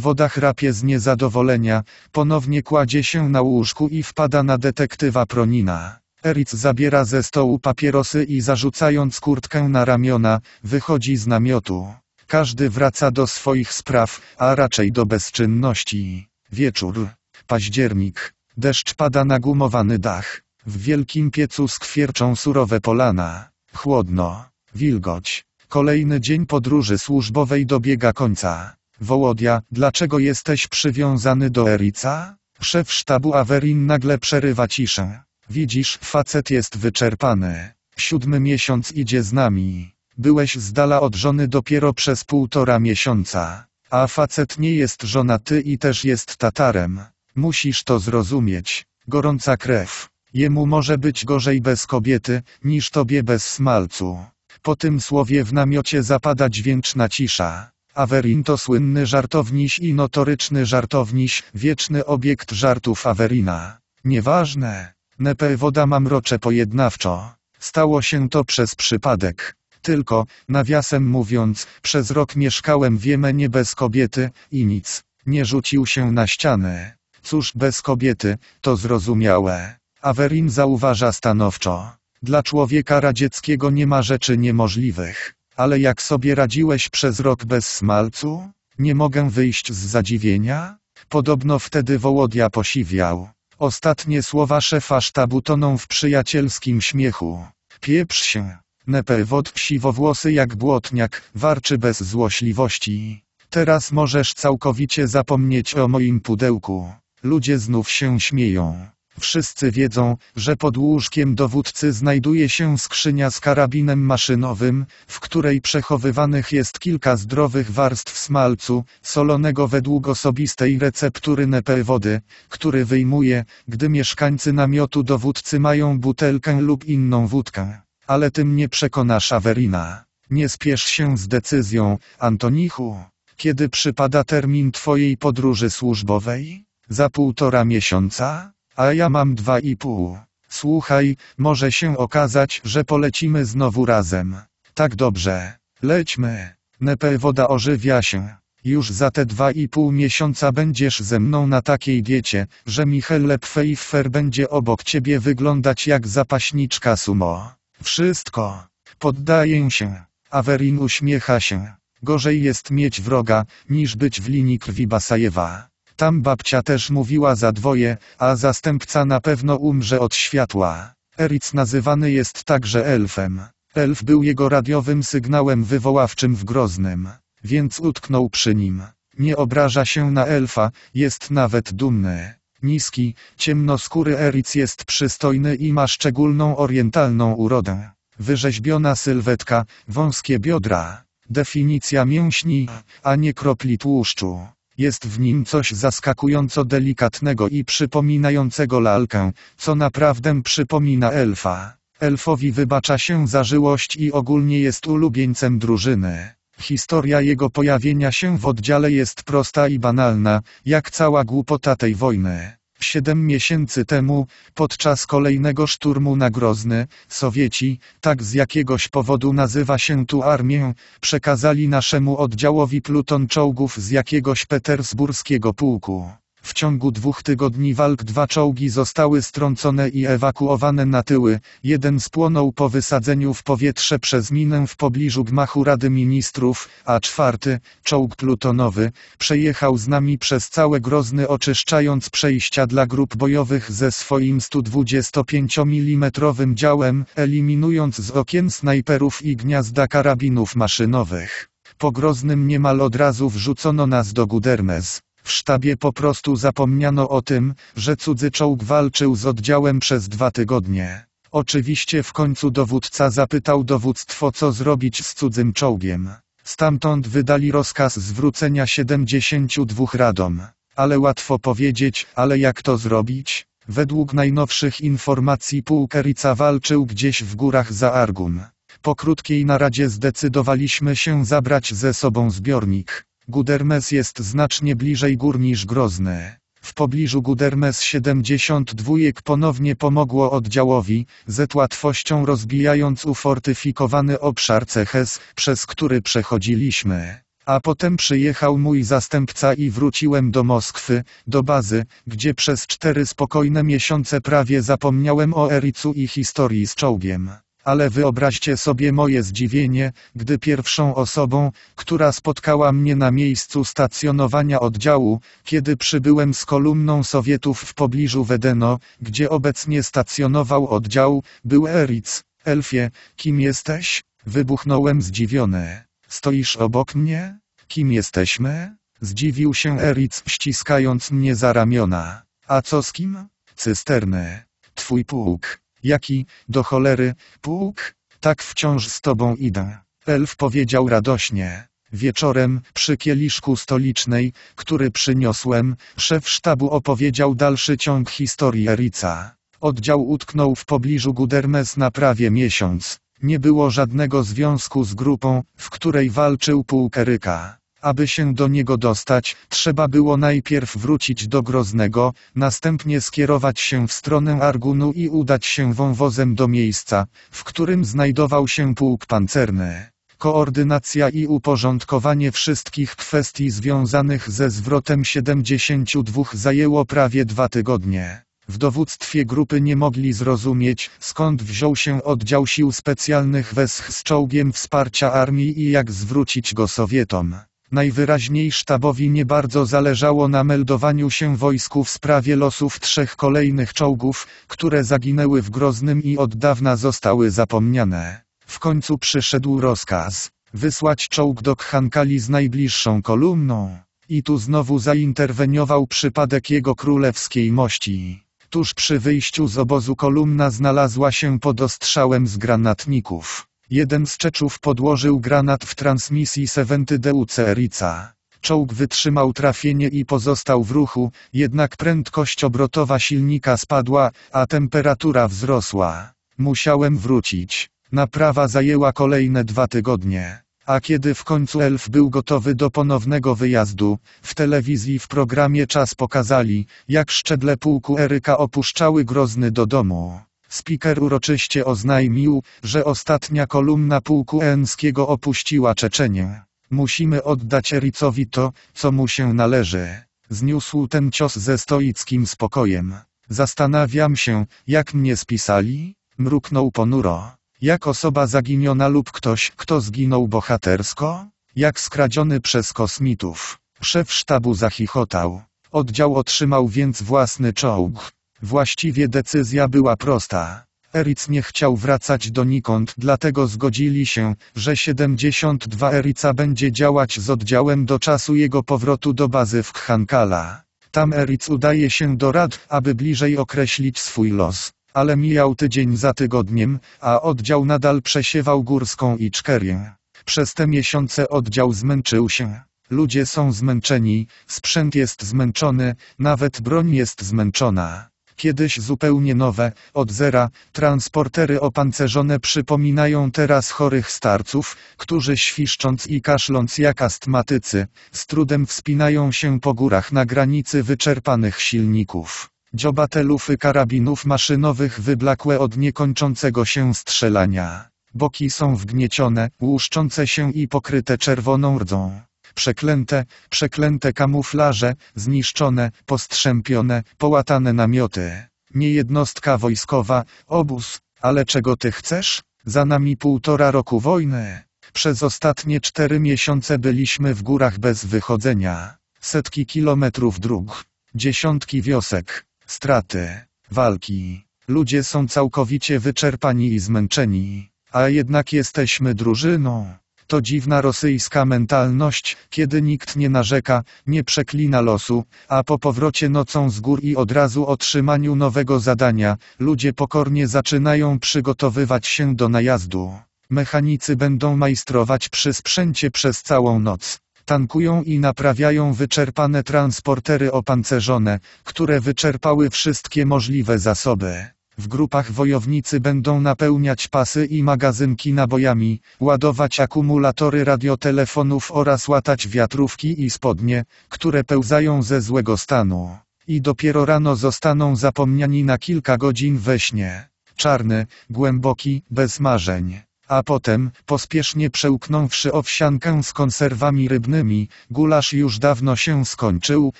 woda chrapie z niezadowolenia, ponownie kładzie się na łóżku i wpada na detektywa Pronina. Eric zabiera ze stołu papierosy i zarzucając kurtkę na ramiona, wychodzi z namiotu. Każdy wraca do swoich spraw, a raczej do bezczynności. Wieczór. Październik. Deszcz pada na gumowany dach. W wielkim piecu skwierczą surowe polana. Chłodno. Wilgoć. Kolejny dzień podróży służbowej dobiega końca. Wołodia, dlaczego jesteś przywiązany do Erica? Szef sztabu Averin nagle przerywa ciszę. Widzisz, facet jest wyczerpany. Siódmy miesiąc idzie z nami. Byłeś z dala od żony dopiero przez półtora miesiąca. A facet nie jest żona ty i też jest Tatarem. Musisz to zrozumieć. Gorąca krew. Jemu może być gorzej bez kobiety, niż tobie bez smalcu. Po tym słowie w namiocie zapada dźwięczna cisza. Awerin to słynny żartowniś i notoryczny żartowniś, wieczny obiekt żartów Awerina. Nieważne. Nepe woda rocze pojednawczo. Stało się to przez przypadek. Tylko, nawiasem mówiąc, przez rok mieszkałem w Jemenie bez kobiety i nic. Nie rzucił się na ścianę. Cóż bez kobiety, to zrozumiałe. Awerin zauważa stanowczo. Dla człowieka radzieckiego nie ma rzeczy niemożliwych. Ale jak sobie radziłeś przez rok bez smalcu? Nie mogę wyjść z zadziwienia? Podobno wtedy Wołodia posiwiał. Ostatnie słowa szefa sztabu toną w przyjacielskim śmiechu. Pieprz się. Nepewod siwowłosy jak błotniak, warczy bez złośliwości. Teraz możesz całkowicie zapomnieć o moim pudełku. Ludzie znów się śmieją. Wszyscy wiedzą, że pod łóżkiem dowódcy znajduje się skrzynia z karabinem maszynowym, w której przechowywanych jest kilka zdrowych warstw smalcu, solonego według osobistej receptury nepe wody, który wyjmuje, gdy mieszkańcy namiotu dowódcy mają butelkę lub inną wódkę. Ale tym nie przekona Szawerina. Nie spiesz się z decyzją, Antonichu. Kiedy przypada termin twojej podróży służbowej? Za półtora miesiąca? a ja mam dwa i pół. Słuchaj, może się okazać, że polecimy znowu razem. Tak dobrze. Lećmy. Nepe woda ożywia się. Już za te dwa i pół miesiąca będziesz ze mną na takiej diecie, że Michelle Pfeiffer będzie obok ciebie wyglądać jak zapaśniczka sumo. Wszystko. Poddaję się. Awerin uśmiecha się. Gorzej jest mieć wroga, niż być w linii krwi Basajewa. Tam babcia też mówiła za dwoje, a zastępca na pewno umrze od światła. Eric nazywany jest także elfem. Elf był jego radiowym sygnałem wywoławczym w Groznym, więc utknął przy nim. Nie obraża się na elfa, jest nawet dumny. Niski, ciemnoskóry Eric jest przystojny i ma szczególną orientalną urodę. Wyrzeźbiona sylwetka, wąskie biodra. Definicja mięśni, a nie kropli tłuszczu. Jest w nim coś zaskakująco delikatnego i przypominającego lalkę, co naprawdę przypomina elfa. Elfowi wybacza się zażyłość i ogólnie jest ulubieńcem drużyny. Historia jego pojawienia się w oddziale jest prosta i banalna, jak cała głupota tej wojny. Siedem miesięcy temu, podczas kolejnego szturmu na Grozny, Sowieci, tak z jakiegoś powodu nazywa się tu armię, przekazali naszemu oddziałowi pluton czołgów z jakiegoś petersburskiego pułku. W ciągu dwóch tygodni walk dwa czołgi zostały strącone i ewakuowane na tyły, jeden spłonął po wysadzeniu w powietrze przez minę w pobliżu gmachu Rady Ministrów, a czwarty, czołg plutonowy, przejechał z nami przez całe Grozny oczyszczając przejścia dla grup bojowych ze swoim 125 mm działem, eliminując z okien snajperów i gniazda karabinów maszynowych. Po Groznym niemal od razu wrzucono nas do Gudermes. W sztabie po prostu zapomniano o tym, że cudzy czołg walczył z oddziałem przez dwa tygodnie. Oczywiście w końcu dowódca zapytał dowództwo co zrobić z cudzym czołgiem. Stamtąd wydali rozkaz zwrócenia 72 radom. Ale łatwo powiedzieć, ale jak to zrobić? Według najnowszych informacji Pułkerica walczył gdzieś w górach za Argun. Po krótkiej naradzie zdecydowaliśmy się zabrać ze sobą zbiornik. Gudermes jest znacznie bliżej gór niż Grozny. W pobliżu Gudermes 72 dwójek ponownie pomogło oddziałowi, z łatwością rozbijając ufortyfikowany obszar Ceches, przez który przechodziliśmy. A potem przyjechał mój zastępca i wróciłem do Moskwy, do bazy, gdzie przez cztery spokojne miesiące prawie zapomniałem o Ericu i historii z czołgiem ale wyobraźcie sobie moje zdziwienie, gdy pierwszą osobą, która spotkała mnie na miejscu stacjonowania oddziału, kiedy przybyłem z kolumną Sowietów w pobliżu Wedeno, gdzie obecnie stacjonował oddział, był Eric. Elfie, kim jesteś? Wybuchnąłem zdziwiony. Stoisz obok mnie? Kim jesteśmy? Zdziwił się Eric ściskając mnie za ramiona. A co z kim? Cysterny. Twój pułk. Jaki, do cholery, pułk? tak wciąż z tobą idę. Elf powiedział radośnie. Wieczorem, przy kieliszku stolicznej, który przyniosłem, szef sztabu opowiedział dalszy ciąg historii Erica. Oddział utknął w pobliżu Gudermes na prawie miesiąc. Nie było żadnego związku z grupą, w której walczył pułk Eryka. Aby się do niego dostać, trzeba było najpierw wrócić do Groznego, następnie skierować się w stronę Argunu i udać się wąwozem do miejsca, w którym znajdował się pułk pancerny. Koordynacja i uporządkowanie wszystkich kwestii związanych ze zwrotem 72 zajęło prawie dwa tygodnie. W dowództwie grupy nie mogli zrozumieć, skąd wziął się oddział sił specjalnych WESH z czołgiem wsparcia armii i jak zwrócić go Sowietom. Najwyraźniej sztabowi nie bardzo zależało na meldowaniu się wojsku w sprawie losów trzech kolejnych czołgów, które zaginęły w Groznym i od dawna zostały zapomniane. W końcu przyszedł rozkaz wysłać czołg do Khankali z najbliższą kolumną. I tu znowu zainterweniował przypadek jego królewskiej mości. Tuż przy wyjściu z obozu kolumna znalazła się pod ostrzałem z granatników. Jeden z Czeczów podłożył granat w transmisji Seventy Deucerica. Czołg wytrzymał trafienie i pozostał w ruchu, jednak prędkość obrotowa silnika spadła, a temperatura wzrosła. Musiałem wrócić. Naprawa zajęła kolejne dwa tygodnie. A kiedy w końcu Elf był gotowy do ponownego wyjazdu, w telewizji w programie Czas pokazali, jak szczeble pułku Eryka opuszczały Grozny do domu. Spiker uroczyście oznajmił, że ostatnia kolumna pułku enskiego opuściła Czeczenię. Musimy oddać Ericowi to, co mu się należy. Zniósł ten cios ze stoickim spokojem. Zastanawiam się, jak mnie spisali? Mruknął ponuro. Jak osoba zaginiona lub ktoś, kto zginął bohatersko? Jak skradziony przez kosmitów. Szef sztabu zachichotał. Oddział otrzymał więc własny czołg. Właściwie decyzja była prosta. Eric nie chciał wracać donikąd, dlatego zgodzili się, że 72 Erica będzie działać z oddziałem do czasu jego powrotu do bazy w Khankala. Tam Eric udaje się do rad, aby bliżej określić swój los. Ale mijał tydzień za tygodniem, a oddział nadal przesiewał górską Iczkerię. Przez te miesiące oddział zmęczył się. Ludzie są zmęczeni, sprzęt jest zmęczony, nawet broń jest zmęczona kiedyś zupełnie nowe, od zera, transportery opancerzone przypominają teraz chorych starców, którzy świszcząc i kaszląc jak astmatycy, z trudem wspinają się po górach na granicy wyczerpanych silników. Dziobate lufy karabinów maszynowych wyblakłe od niekończącego się strzelania. Boki są wgniecione, łuszczące się i pokryte czerwoną rdzą. Przeklęte, przeklęte kamuflaże, zniszczone, postrzępione, połatane namioty. Nie jednostka wojskowa, obóz, ale czego ty chcesz? Za nami półtora roku wojny. Przez ostatnie cztery miesiące byliśmy w górach bez wychodzenia. Setki kilometrów dróg, dziesiątki wiosek, straty, walki. Ludzie są całkowicie wyczerpani i zmęczeni, a jednak jesteśmy drużyną. To dziwna rosyjska mentalność, kiedy nikt nie narzeka, nie przeklina losu, a po powrocie nocą z gór i od razu otrzymaniu nowego zadania, ludzie pokornie zaczynają przygotowywać się do najazdu. Mechanicy będą majstrować przy sprzęcie przez całą noc tankują i naprawiają wyczerpane transportery opancerzone, które wyczerpały wszystkie możliwe zasoby. W grupach wojownicy będą napełniać pasy i magazynki nabojami, ładować akumulatory radiotelefonów oraz łatać wiatrówki i spodnie, które pełzają ze złego stanu. I dopiero rano zostaną zapomniani na kilka godzin we śnie. Czarny, głęboki, bez marzeń. A potem, pospiesznie przełknąwszy owsiankę z konserwami rybnymi, gulasz już dawno się skończył,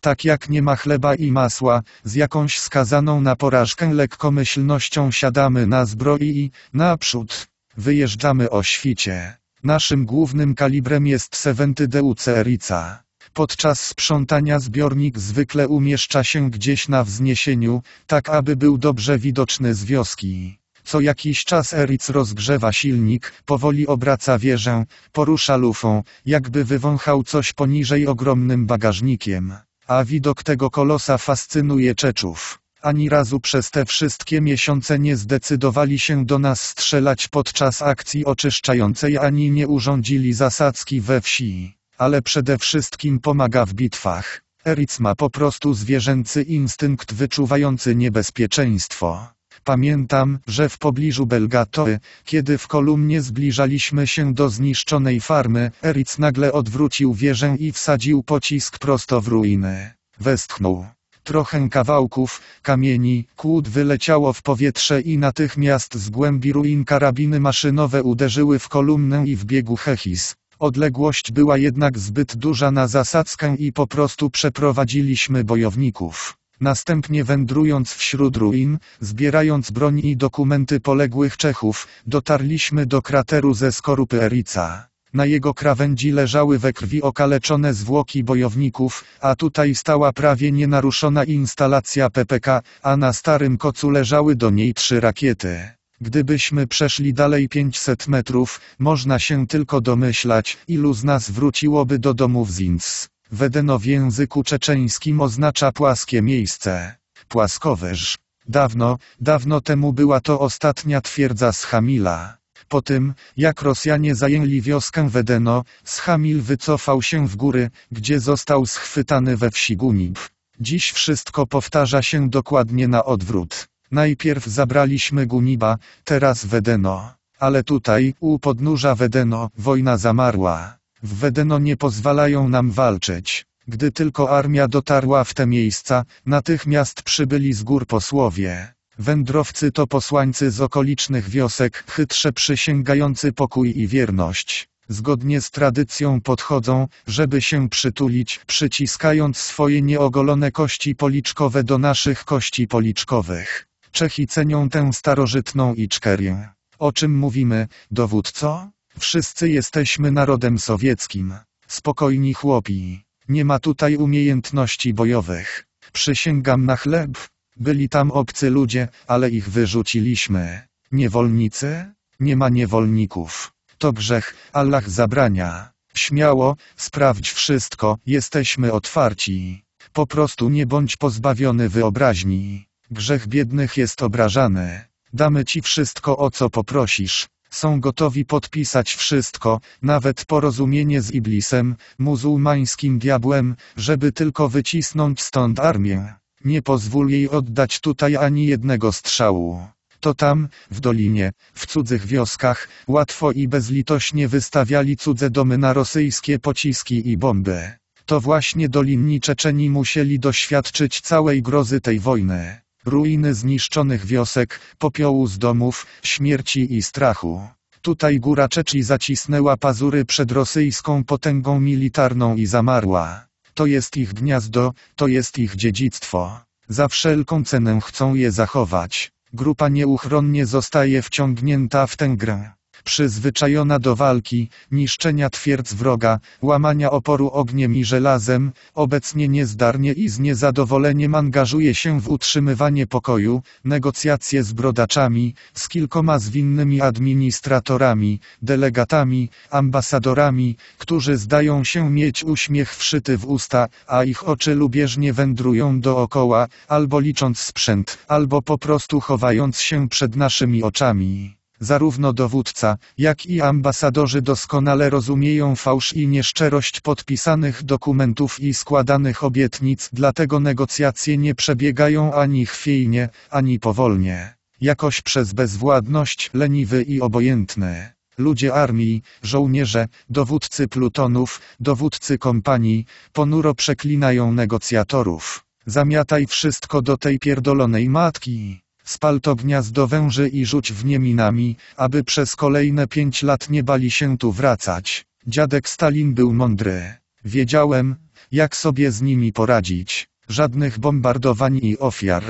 tak jak nie ma chleba i masła, z jakąś skazaną na porażkę lekkomyślnością siadamy na zbroi i, naprzód, wyjeżdżamy o świcie. Naszym głównym kalibrem jest 70 Deucerica. Podczas sprzątania zbiornik zwykle umieszcza się gdzieś na wzniesieniu, tak aby był dobrze widoczny z wioski. Co jakiś czas Eric rozgrzewa silnik, powoli obraca wieżę, porusza lufą, jakby wywąchał coś poniżej ogromnym bagażnikiem. A widok tego kolosa fascynuje Czeczów. Ani razu przez te wszystkie miesiące nie zdecydowali się do nas strzelać podczas akcji oczyszczającej ani nie urządzili zasadzki we wsi. Ale przede wszystkim pomaga w bitwach. Eric ma po prostu zwierzęcy instynkt wyczuwający niebezpieczeństwo. Pamiętam, że w pobliżu Belgatory, kiedy w kolumnie zbliżaliśmy się do zniszczonej farmy, Eric nagle odwrócił wieżę i wsadził pocisk prosto w ruiny. Westchnął. Trochę kawałków, kamieni, kłód wyleciało w powietrze i natychmiast z głębi ruin karabiny maszynowe uderzyły w kolumnę i w biegu Hechis. Odległość była jednak zbyt duża na zasadzkę i po prostu przeprowadziliśmy bojowników. Następnie wędrując wśród ruin, zbierając broń i dokumenty poległych Czechów, dotarliśmy do krateru ze skorupy Erica. Na jego krawędzi leżały we krwi okaleczone zwłoki bojowników, a tutaj stała prawie nienaruszona instalacja PPK, a na starym kocu leżały do niej trzy rakiety. Gdybyśmy przeszli dalej 500 metrów, można się tylko domyślać, ilu z nas wróciłoby do domów w Inns. Wedeno w języku czeczeńskim oznacza płaskie miejsce, płaskowyż. Dawno, dawno temu była to ostatnia twierdza Schamila. Po tym, jak Rosjanie zajęli wioskę Wedeno, Schamil wycofał się w góry, gdzie został schwytany we wsi Gunib. Dziś wszystko powtarza się dokładnie na odwrót. Najpierw zabraliśmy Guniba, teraz Wedeno. Ale tutaj, u podnóża Wedeno, wojna zamarła w Wedeno nie pozwalają nam walczyć. Gdy tylko armia dotarła w te miejsca, natychmiast przybyli z gór posłowie. Wędrowcy to posłańcy z okolicznych wiosek, chytrze przysięgający pokój i wierność. Zgodnie z tradycją podchodzą, żeby się przytulić, przyciskając swoje nieogolone kości policzkowe do naszych kości policzkowych. Czechi cenią tę starożytną iczkerię. O czym mówimy, dowódco? Wszyscy jesteśmy narodem sowieckim. Spokojni chłopi. Nie ma tutaj umiejętności bojowych. Przysięgam na chleb. Byli tam obcy ludzie, ale ich wyrzuciliśmy. Niewolnicy? Nie ma niewolników. To grzech, Allah zabrania. Śmiało, sprawdź wszystko, jesteśmy otwarci. Po prostu nie bądź pozbawiony wyobraźni. Grzech biednych jest obrażany. Damy ci wszystko o co poprosisz są gotowi podpisać wszystko, nawet porozumienie z Iblisem, muzułmańskim diabłem, żeby tylko wycisnąć stąd armię. Nie pozwól jej oddać tutaj ani jednego strzału to tam, w dolinie, w cudzych wioskach, łatwo i bezlitośnie wystawiali cudze domy na rosyjskie pociski i bomby. To właśnie dolinni Czeczeni musieli doświadczyć całej grozy tej wojny. Ruiny zniszczonych wiosek, popiołu z domów, śmierci i strachu. Tutaj góra Czeczi zacisnęła pazury przed rosyjską potęgą militarną i zamarła. To jest ich gniazdo, to jest ich dziedzictwo. Za wszelką cenę chcą je zachować. Grupa nieuchronnie zostaje wciągnięta w tę grę przyzwyczajona do walki, niszczenia twierdz wroga, łamania oporu ogniem i żelazem, obecnie niezdarnie i z niezadowoleniem angażuje się w utrzymywanie pokoju, negocjacje z brodaczami, z kilkoma zwinnymi administratorami, delegatami, ambasadorami, którzy zdają się mieć uśmiech wszyty w usta, a ich oczy lubieżnie wędrują dookoła, albo licząc sprzęt, albo po prostu chowając się przed naszymi oczami. Zarówno dowódca, jak i ambasadorzy doskonale rozumieją fałsz i nieszczerość podpisanych dokumentów i składanych obietnic, dlatego negocjacje nie przebiegają ani chwiejnie, ani powolnie. Jakoś przez bezwładność leniwy i obojętny. Ludzie armii, żołnierze, dowódcy plutonów, dowódcy kompanii, ponuro przeklinają negocjatorów. Zamiataj wszystko do tej pierdolonej matki. Spal to gniazdo węży i rzuć w nie minami, aby przez kolejne pięć lat nie bali się tu wracać. Dziadek Stalin był mądry. Wiedziałem, jak sobie z nimi poradzić. Żadnych bombardowań i ofiar.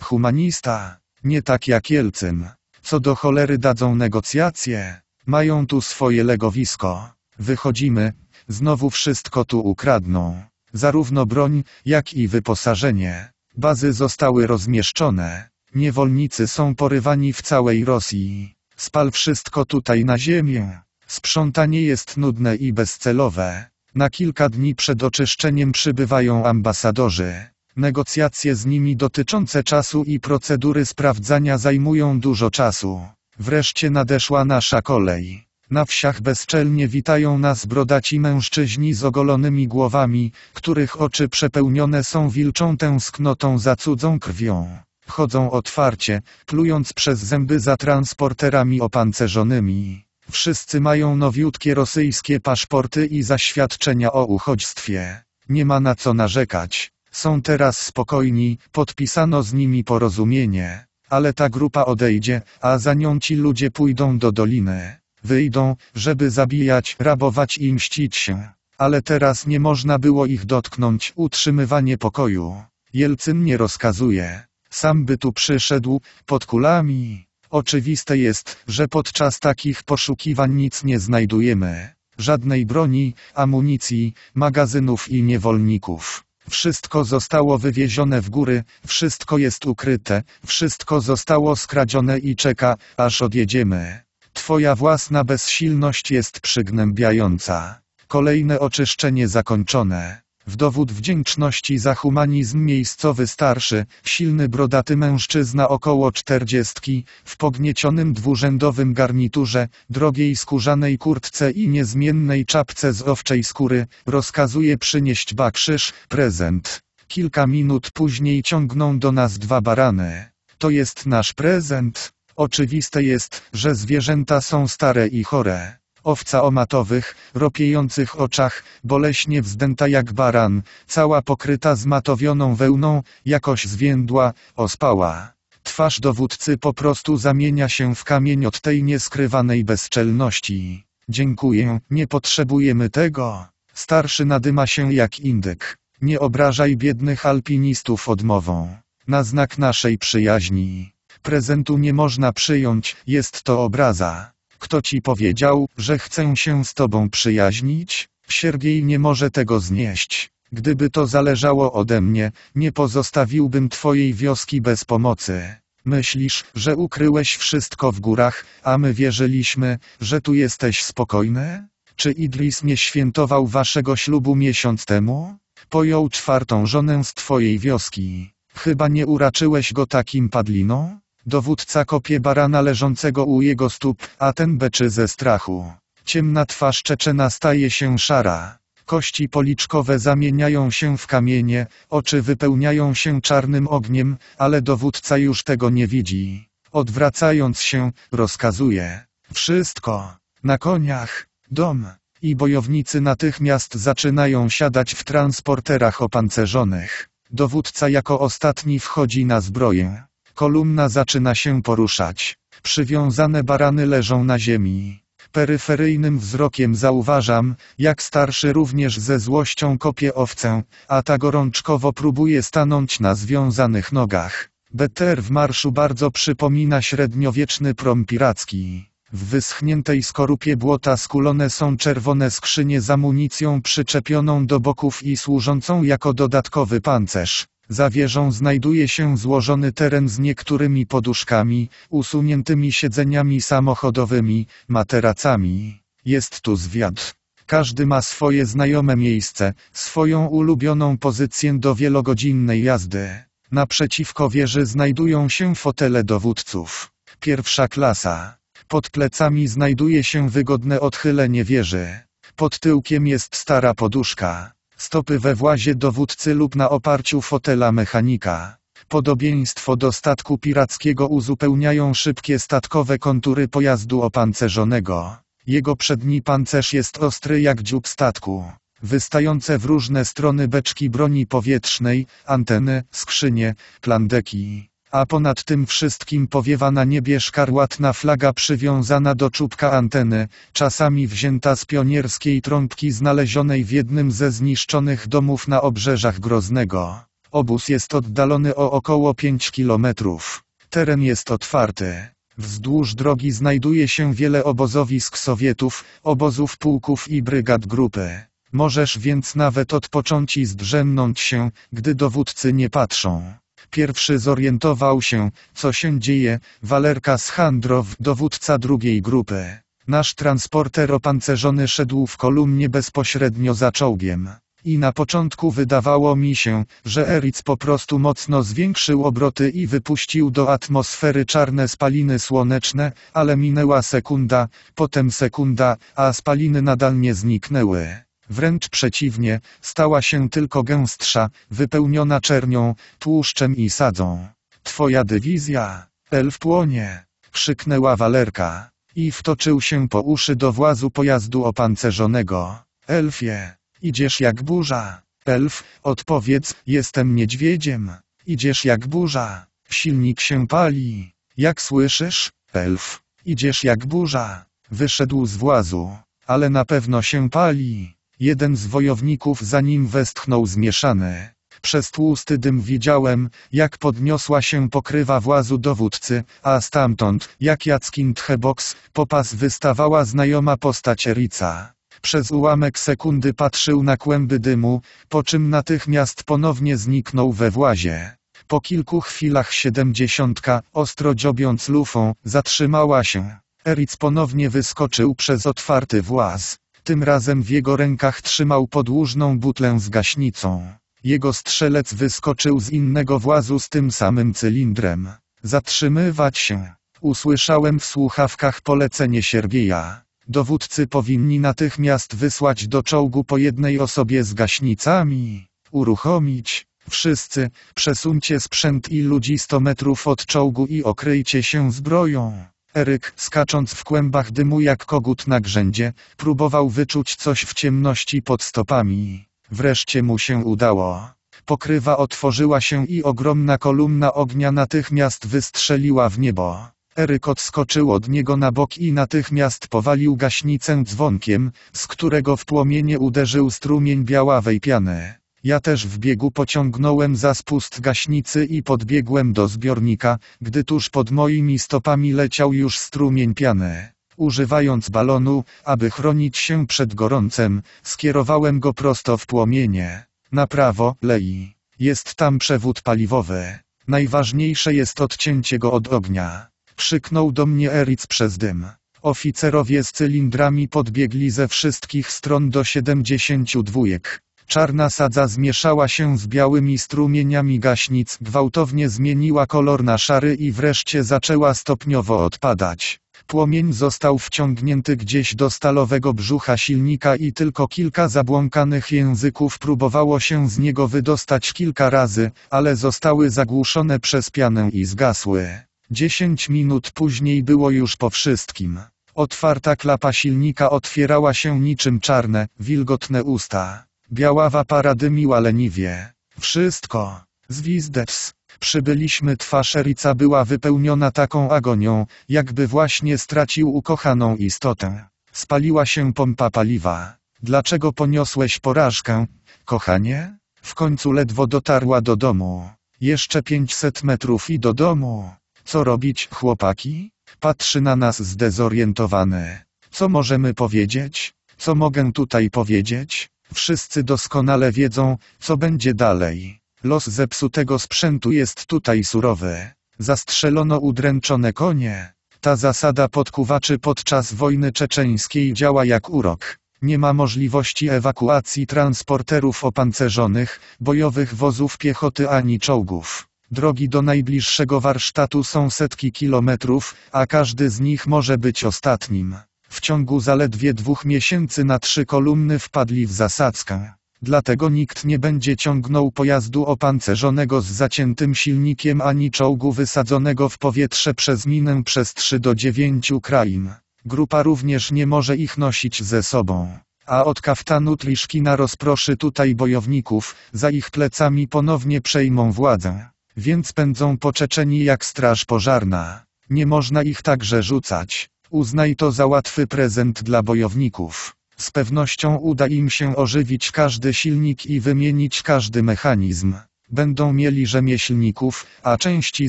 Humanista. Nie tak jak Jelcym. Co do cholery dadzą negocjacje. Mają tu swoje legowisko. Wychodzimy. Znowu wszystko tu ukradną. Zarówno broń, jak i wyposażenie. Bazy zostały rozmieszczone. Niewolnicy są porywani w całej Rosji. Spal wszystko tutaj na ziemię. Sprzątanie jest nudne i bezcelowe. Na kilka dni przed oczyszczeniem przybywają ambasadorzy. Negocjacje z nimi dotyczące czasu i procedury sprawdzania zajmują dużo czasu. Wreszcie nadeszła nasza kolej. Na wsiach bezczelnie witają nas brodaci mężczyźni z ogolonymi głowami, których oczy przepełnione są wilczą tęsknotą za cudzą krwią. Chodzą otwarcie, plując przez zęby za transporterami opancerzonymi. Wszyscy mają nowiutkie rosyjskie paszporty i zaświadczenia o uchodźstwie. Nie ma na co narzekać. Są teraz spokojni, podpisano z nimi porozumienie. Ale ta grupa odejdzie, a za nią ci ludzie pójdą do doliny. Wyjdą, żeby zabijać, rabować i mścić się. Ale teraz nie można było ich dotknąć, utrzymywanie pokoju. Jelcyn nie rozkazuje. Sam by tu przyszedł, pod kulami. Oczywiste jest, że podczas takich poszukiwań nic nie znajdujemy. Żadnej broni, amunicji, magazynów i niewolników. Wszystko zostało wywiezione w góry, wszystko jest ukryte, wszystko zostało skradzione i czeka, aż odjedziemy. Twoja własna bezsilność jest przygnębiająca. Kolejne oczyszczenie zakończone. W dowód wdzięczności za humanizm miejscowy starszy, silny brodaty mężczyzna około czterdziestki, w pogniecionym dwurzędowym garniturze, drogiej skórzanej kurtce i niezmiennej czapce z owczej skóry, rozkazuje przynieść bakrzyż, prezent. Kilka minut później ciągną do nas dwa barany. To jest nasz prezent. Oczywiste jest, że zwierzęta są stare i chore. Owca o matowych, ropiejących oczach, boleśnie wzdęta jak baran, cała pokryta zmatowioną wełną, jakoś zwiędła, ospała. Twarz dowódcy po prostu zamienia się w kamień od tej nieskrywanej bezczelności. Dziękuję, nie potrzebujemy tego. Starszy nadyma się jak indyk. Nie obrażaj biednych alpinistów odmową. Na znak naszej przyjaźni. Prezentu nie można przyjąć, jest to obraza. Kto ci powiedział, że chcę się z tobą przyjaźnić? Siergiej nie może tego znieść. Gdyby to zależało ode mnie, nie pozostawiłbym twojej wioski bez pomocy. Myślisz, że ukryłeś wszystko w górach, a my wierzyliśmy, że tu jesteś spokojny? Czy Idris nie świętował waszego ślubu miesiąc temu? Pojął czwartą żonę z twojej wioski. Chyba nie uraczyłeś go takim padliną? Dowódca kopie barana leżącego u jego stóp, a ten beczy ze strachu. Ciemna twarz Czeczena staje się szara. Kości policzkowe zamieniają się w kamienie, oczy wypełniają się czarnym ogniem, ale dowódca już tego nie widzi. Odwracając się, rozkazuje. Wszystko. Na koniach. Dom. I bojownicy natychmiast zaczynają siadać w transporterach opancerzonych. Dowódca jako ostatni wchodzi na zbroję. Kolumna zaczyna się poruszać. Przywiązane barany leżą na ziemi. Peryferyjnym wzrokiem zauważam, jak starszy również ze złością kopie owcę, a ta gorączkowo próbuje stanąć na związanych nogach. Beter w marszu bardzo przypomina średniowieczny prom piracki. W wyschniętej skorupie błota skulone są czerwone skrzynie z amunicją przyczepioną do boków i służącą jako dodatkowy pancerz. Za wieżą znajduje się złożony teren z niektórymi poduszkami, usuniętymi siedzeniami samochodowymi, materacami. Jest tu zwiat. Każdy ma swoje znajome miejsce, swoją ulubioną pozycję do wielogodzinnej jazdy. Naprzeciwko wieży znajdują się fotele dowódców. Pierwsza klasa. Pod plecami znajduje się wygodne odchylenie wieży. Pod tyłkiem jest stara poduszka. Stopy we włazie dowódcy lub na oparciu fotela mechanika. Podobieństwo do statku pirackiego uzupełniają szybkie statkowe kontury pojazdu opancerzonego. Jego przedni pancerz jest ostry jak dziób statku. Wystające w różne strony beczki broni powietrznej, anteny, skrzynie, plandeki a ponad tym wszystkim powiewa na niebie szkarłatna flaga przywiązana do czubka anteny, czasami wzięta z pionierskiej trąbki znalezionej w jednym ze zniszczonych domów na obrzeżach Groznego. Obóz jest oddalony o około 5 kilometrów. Teren jest otwarty. Wzdłuż drogi znajduje się wiele obozowisk Sowietów, obozów pułków i brygad grupy. Możesz więc nawet odpocząć i zdrzemnąć się, gdy dowódcy nie patrzą. Pierwszy zorientował się, co się dzieje, Walerka Schandrow, dowódca drugiej grupy. Nasz transporter opancerzony szedł w kolumnie bezpośrednio za czołgiem. I na początku wydawało mi się, że Eric po prostu mocno zwiększył obroty i wypuścił do atmosfery czarne spaliny słoneczne, ale minęła sekunda, potem sekunda, a spaliny nadal nie zniknęły. Wręcz przeciwnie, stała się tylko gęstsza, wypełniona czernią, tłuszczem i sadzą. Twoja dywizja, elf płonie, krzyknęła walerka. I wtoczył się po uszy do włazu pojazdu opancerzonego. Elfie, idziesz jak burza. Elf, odpowiedz, jestem niedźwiedziem. Idziesz jak burza. Silnik się pali. Jak słyszysz, elf, idziesz jak burza. Wyszedł z włazu, ale na pewno się pali. Jeden z wojowników za nim westchnął zmieszany. Przez tłusty dym widziałem, jak podniosła się pokrywa włazu dowódcy, a stamtąd, jak Jackin Tcheboks, popas wystawała znajoma postać Rica. Przez ułamek sekundy patrzył na kłęby dymu, po czym natychmiast ponownie zniknął we włazie. Po kilku chwilach siedemdziesiątka, ostro dziobiąc lufą, zatrzymała się. Eric ponownie wyskoczył przez otwarty właz. Tym razem w jego rękach trzymał podłużną butlę z gaśnicą. Jego strzelec wyskoczył z innego włazu z tym samym cylindrem. Zatrzymywać się. Usłyszałem w słuchawkach polecenie Siergieja. Dowódcy powinni natychmiast wysłać do czołgu po jednej osobie z gaśnicami. Uruchomić. Wszyscy, przesuńcie sprzęt i ludzi 100 metrów od czołgu i okryjcie się zbroją. Eryk, skacząc w kłębach dymu jak kogut na grzędzie, próbował wyczuć coś w ciemności pod stopami. Wreszcie mu się udało. Pokrywa otworzyła się i ogromna kolumna ognia natychmiast wystrzeliła w niebo. Eryk odskoczył od niego na bok i natychmiast powalił gaśnicę dzwonkiem, z którego w płomienie uderzył strumień białawej piany. Ja też w biegu pociągnąłem za spust gaśnicy i podbiegłem do zbiornika, gdy tuż pod moimi stopami leciał już strumień piany. Używając balonu, aby chronić się przed gorącem, skierowałem go prosto w płomienie. Na prawo, lei. Jest tam przewód paliwowy. Najważniejsze jest odcięcie go od ognia. Krzyknął do mnie Eric przez dym. Oficerowie z cylindrami podbiegli ze wszystkich stron do siedemdziesięciu dwójek. Czarna sadza zmieszała się z białymi strumieniami gaśnic, gwałtownie zmieniła kolor na szary i wreszcie zaczęła stopniowo odpadać. Płomień został wciągnięty gdzieś do stalowego brzucha silnika i tylko kilka zabłąkanych języków próbowało się z niego wydostać kilka razy, ale zostały zagłuszone przez pianę i zgasły. Dziesięć minut później było już po wszystkim. Otwarta klapa silnika otwierała się niczym czarne, wilgotne usta. Biaława paradymiła leniwie. Wszystko. Zwizdeps. Przybyliśmy twarz Erica była wypełniona taką agonią, jakby właśnie stracił ukochaną istotę. Spaliła się pompa paliwa. Dlaczego poniosłeś porażkę, kochanie? W końcu ledwo dotarła do domu. Jeszcze 500 metrów i do domu. Co robić, chłopaki? Patrzy na nas zdezorientowany. Co możemy powiedzieć? Co mogę tutaj powiedzieć? Wszyscy doskonale wiedzą, co będzie dalej. Los zepsutego sprzętu jest tutaj surowy. Zastrzelono udręczone konie. Ta zasada podkuwaczy podczas wojny czeczeńskiej działa jak urok. Nie ma możliwości ewakuacji transporterów opancerzonych, bojowych wozów piechoty ani czołgów. Drogi do najbliższego warsztatu są setki kilometrów, a każdy z nich może być ostatnim. W ciągu zaledwie dwóch miesięcy na trzy kolumny wpadli w zasadzkę. Dlatego nikt nie będzie ciągnął pojazdu opancerzonego z zaciętym silnikiem ani czołgu wysadzonego w powietrze przez minę przez 3 do 9 krain. Grupa również nie może ich nosić ze sobą. A od kaftanu Tliszkina rozproszy tutaj bojowników, za ich plecami ponownie przejmą władzę. Więc pędzą poczeczeni jak straż pożarna. Nie można ich także rzucać. Uznaj to za łatwy prezent dla bojowników. Z pewnością uda im się ożywić każdy silnik i wymienić każdy mechanizm. Będą mieli rzemieślników, a części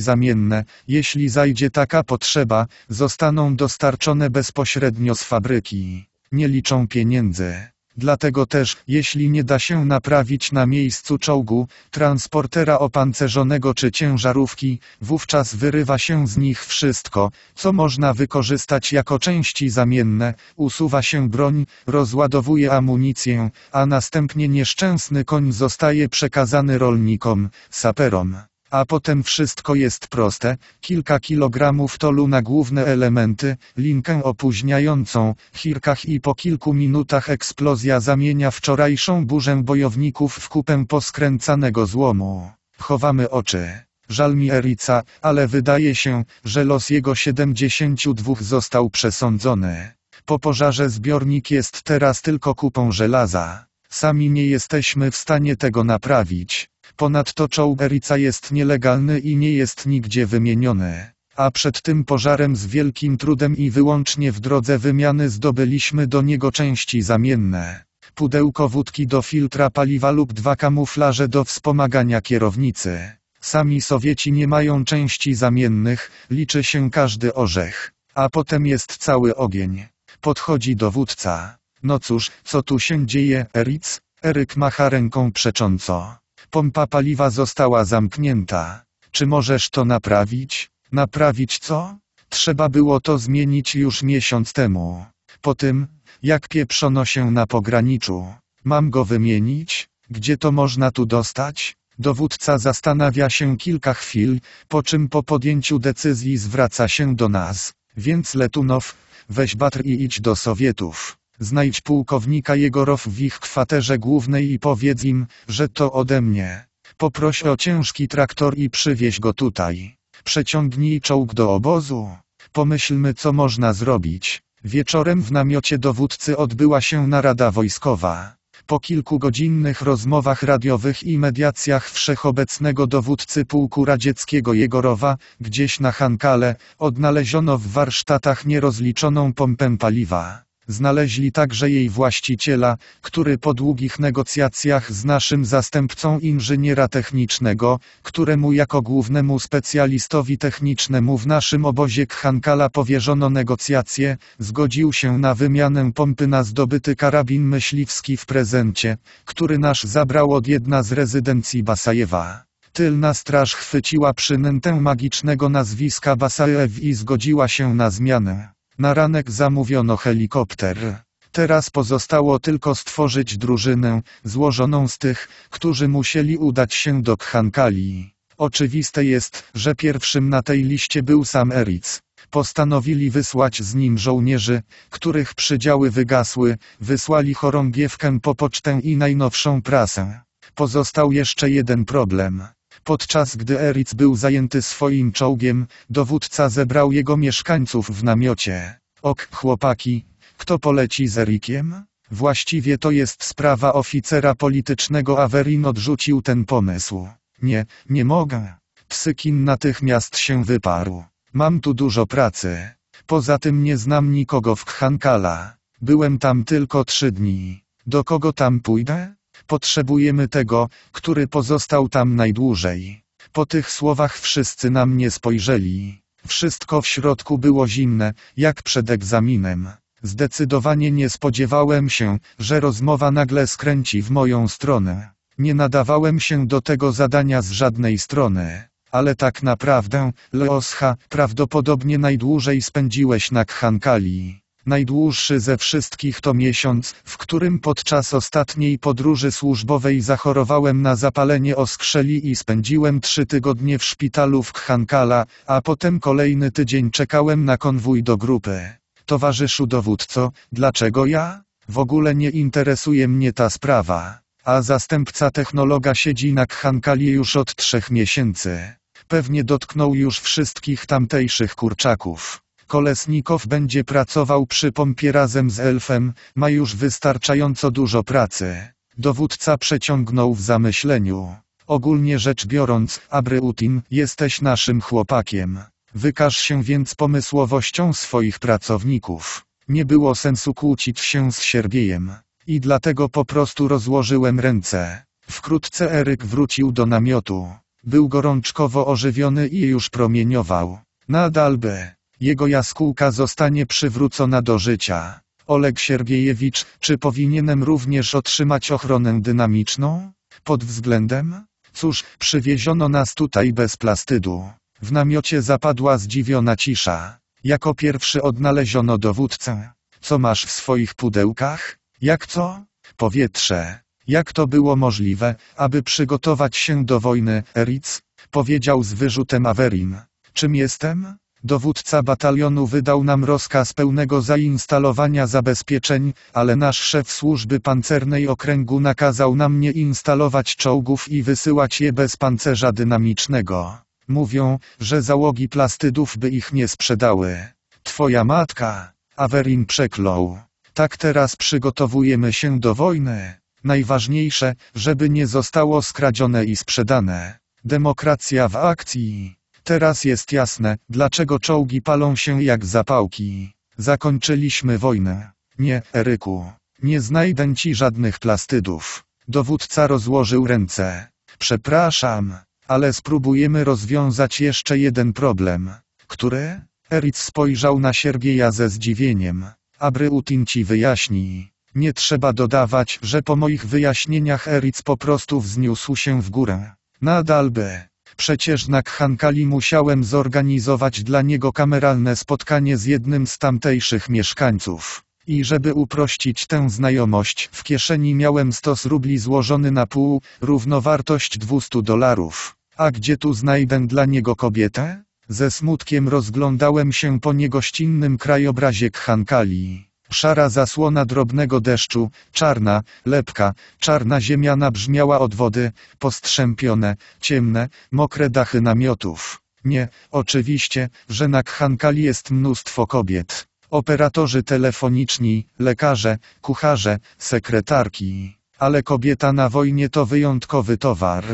zamienne, jeśli zajdzie taka potrzeba, zostaną dostarczone bezpośrednio z fabryki. Nie liczą pieniędzy. Dlatego też, jeśli nie da się naprawić na miejscu czołgu, transportera opancerzonego czy ciężarówki, wówczas wyrywa się z nich wszystko, co można wykorzystać jako części zamienne, usuwa się broń, rozładowuje amunicję, a następnie nieszczęsny koń zostaje przekazany rolnikom, saperom. A potem wszystko jest proste, kilka kilogramów tolu na główne elementy, linkę opóźniającą, chirkach i po kilku minutach eksplozja zamienia wczorajszą burzę bojowników w kupę poskręcanego złomu. Chowamy oczy. Żal mi Erica, ale wydaje się, że los jego 72 został przesądzony. Po pożarze zbiornik jest teraz tylko kupą żelaza. Sami nie jesteśmy w stanie tego naprawić. Ponadto Erica jest nielegalny i nie jest nigdzie wymieniony. A przed tym pożarem z wielkim trudem i wyłącznie w drodze wymiany zdobyliśmy do niego części zamienne. Pudełko wódki do filtra paliwa lub dwa kamuflaże do wspomagania kierownicy. Sami Sowieci nie mają części zamiennych, liczy się każdy orzech. A potem jest cały ogień. Podchodzi dowódca. No cóż, co tu się dzieje, Eric? Eryk macha ręką przecząco. Pompa paliwa została zamknięta. Czy możesz to naprawić? Naprawić co? Trzeba było to zmienić już miesiąc temu. Po tym, jak pieprzono się na pograniczu. Mam go wymienić? Gdzie to można tu dostać? Dowódca zastanawia się kilka chwil, po czym po podjęciu decyzji zwraca się do nas. Więc Letunow, weź batr i idź do Sowietów. Znajdź pułkownika Jegorow w ich kwaterze głównej i powiedz im, że to ode mnie. Poproś o ciężki traktor i przywieź go tutaj. Przeciągnij czołg do obozu. Pomyślmy co można zrobić. Wieczorem w namiocie dowódcy odbyła się narada wojskowa. Po kilkugodzinnych rozmowach radiowych i mediacjach wszechobecnego dowódcy pułku radzieckiego Jegorowa, gdzieś na Hankale, odnaleziono w warsztatach nierozliczoną pompę paliwa. Znaleźli także jej właściciela, który po długich negocjacjach z naszym zastępcą inżyniera technicznego, któremu jako głównemu specjalistowi technicznemu w naszym obozie Khankala powierzono negocjacje, zgodził się na wymianę pompy na zdobyty karabin myśliwski w prezencie, który nasz zabrał od jedna z rezydencji Basajewa. Tylna straż chwyciła przynętę magicznego nazwiska Basajew i zgodziła się na zmianę. Na ranek zamówiono helikopter. Teraz pozostało tylko stworzyć drużynę, złożoną z tych, którzy musieli udać się do Khankali. Oczywiste jest, że pierwszym na tej liście był sam Eric. Postanowili wysłać z nim żołnierzy, których przydziały wygasły, wysłali chorągiewkę po pocztę i najnowszą prasę. Pozostał jeszcze jeden problem. Podczas gdy Eric był zajęty swoim czołgiem, dowódca zebrał jego mieszkańców w namiocie. Ok, chłopaki, kto poleci z Erikiem? Właściwie to jest sprawa oficera politycznego Averin odrzucił ten pomysł. Nie, nie mogę. Psykin natychmiast się wyparł. Mam tu dużo pracy. Poza tym nie znam nikogo w Khankala. Byłem tam tylko trzy dni. Do kogo tam pójdę? Potrzebujemy tego, który pozostał tam najdłużej. Po tych słowach wszyscy na mnie spojrzeli. Wszystko w środku było zimne, jak przed egzaminem. Zdecydowanie nie spodziewałem się, że rozmowa nagle skręci w moją stronę. Nie nadawałem się do tego zadania z żadnej strony. Ale tak naprawdę, Leosha, prawdopodobnie najdłużej spędziłeś na Khankali. Najdłuższy ze wszystkich to miesiąc, w którym podczas ostatniej podróży służbowej zachorowałem na zapalenie oskrzeli i spędziłem trzy tygodnie w szpitalu w Khankala, a potem kolejny tydzień czekałem na konwój do grupy. Towarzyszu dowódco, dlaczego ja? W ogóle nie interesuje mnie ta sprawa. A zastępca technologa siedzi na Khankali już od trzech miesięcy. Pewnie dotknął już wszystkich tamtejszych kurczaków. Kolesnikow będzie pracował przy pompie razem z Elfem, ma już wystarczająco dużo pracy. Dowódca przeciągnął w zamyśleniu. Ogólnie rzecz biorąc, Abreutin, jesteś naszym chłopakiem. Wykaż się więc pomysłowością swoich pracowników. Nie było sensu kłócić się z Sierbiejem. I dlatego po prostu rozłożyłem ręce. Wkrótce Eryk wrócił do namiotu. Był gorączkowo ożywiony i już promieniował. Nadal by. Jego jaskółka zostanie przywrócona do życia. Oleg Siergiejewicz, czy powinienem również otrzymać ochronę dynamiczną? Pod względem? Cóż, przywieziono nas tutaj bez plastydu. W namiocie zapadła zdziwiona cisza. Jako pierwszy odnaleziono dowódcę. Co masz w swoich pudełkach? Jak co? Powietrze. Jak to było możliwe, aby przygotować się do wojny, Eric? Powiedział z wyrzutem Awerin. Czym jestem? Dowódca batalionu wydał nam rozkaz pełnego zainstalowania zabezpieczeń, ale nasz szef służby pancernej okręgu nakazał nam nie instalować czołgów i wysyłać je bez pancerza dynamicznego. Mówią, że załogi plastydów by ich nie sprzedały. Twoja matka. Averin przeklął. Tak teraz przygotowujemy się do wojny. Najważniejsze, żeby nie zostało skradzione i sprzedane. Demokracja w akcji. Teraz jest jasne, dlaczego czołgi palą się jak zapałki. Zakończyliśmy wojnę. Nie, Eryku. Nie znajdę ci żadnych plastydów. Dowódca rozłożył ręce. Przepraszam, ale spróbujemy rozwiązać jeszcze jeden problem. Który? Eric spojrzał na Siergieja ze zdziwieniem. Abryutin ci wyjaśni. Nie trzeba dodawać, że po moich wyjaśnieniach Eric po prostu wzniósł się w górę. Nadal by. Przecież na Khankali musiałem zorganizować dla niego kameralne spotkanie z jednym z tamtejszych mieszkańców. I żeby uprościć tę znajomość, w kieszeni miałem stos rubli złożony na pół, równowartość 200 dolarów. A gdzie tu znajdę dla niego kobietę? Ze smutkiem rozglądałem się po niegościnnym krajobrazie Khankali. Szara zasłona drobnego deszczu, czarna, lepka, czarna ziemia nabrzmiała od wody, postrzępione, ciemne, mokre dachy namiotów. Nie, oczywiście, że na Khankali jest mnóstwo kobiet. Operatorzy telefoniczni, lekarze, kucharze, sekretarki. Ale kobieta na wojnie to wyjątkowy towar.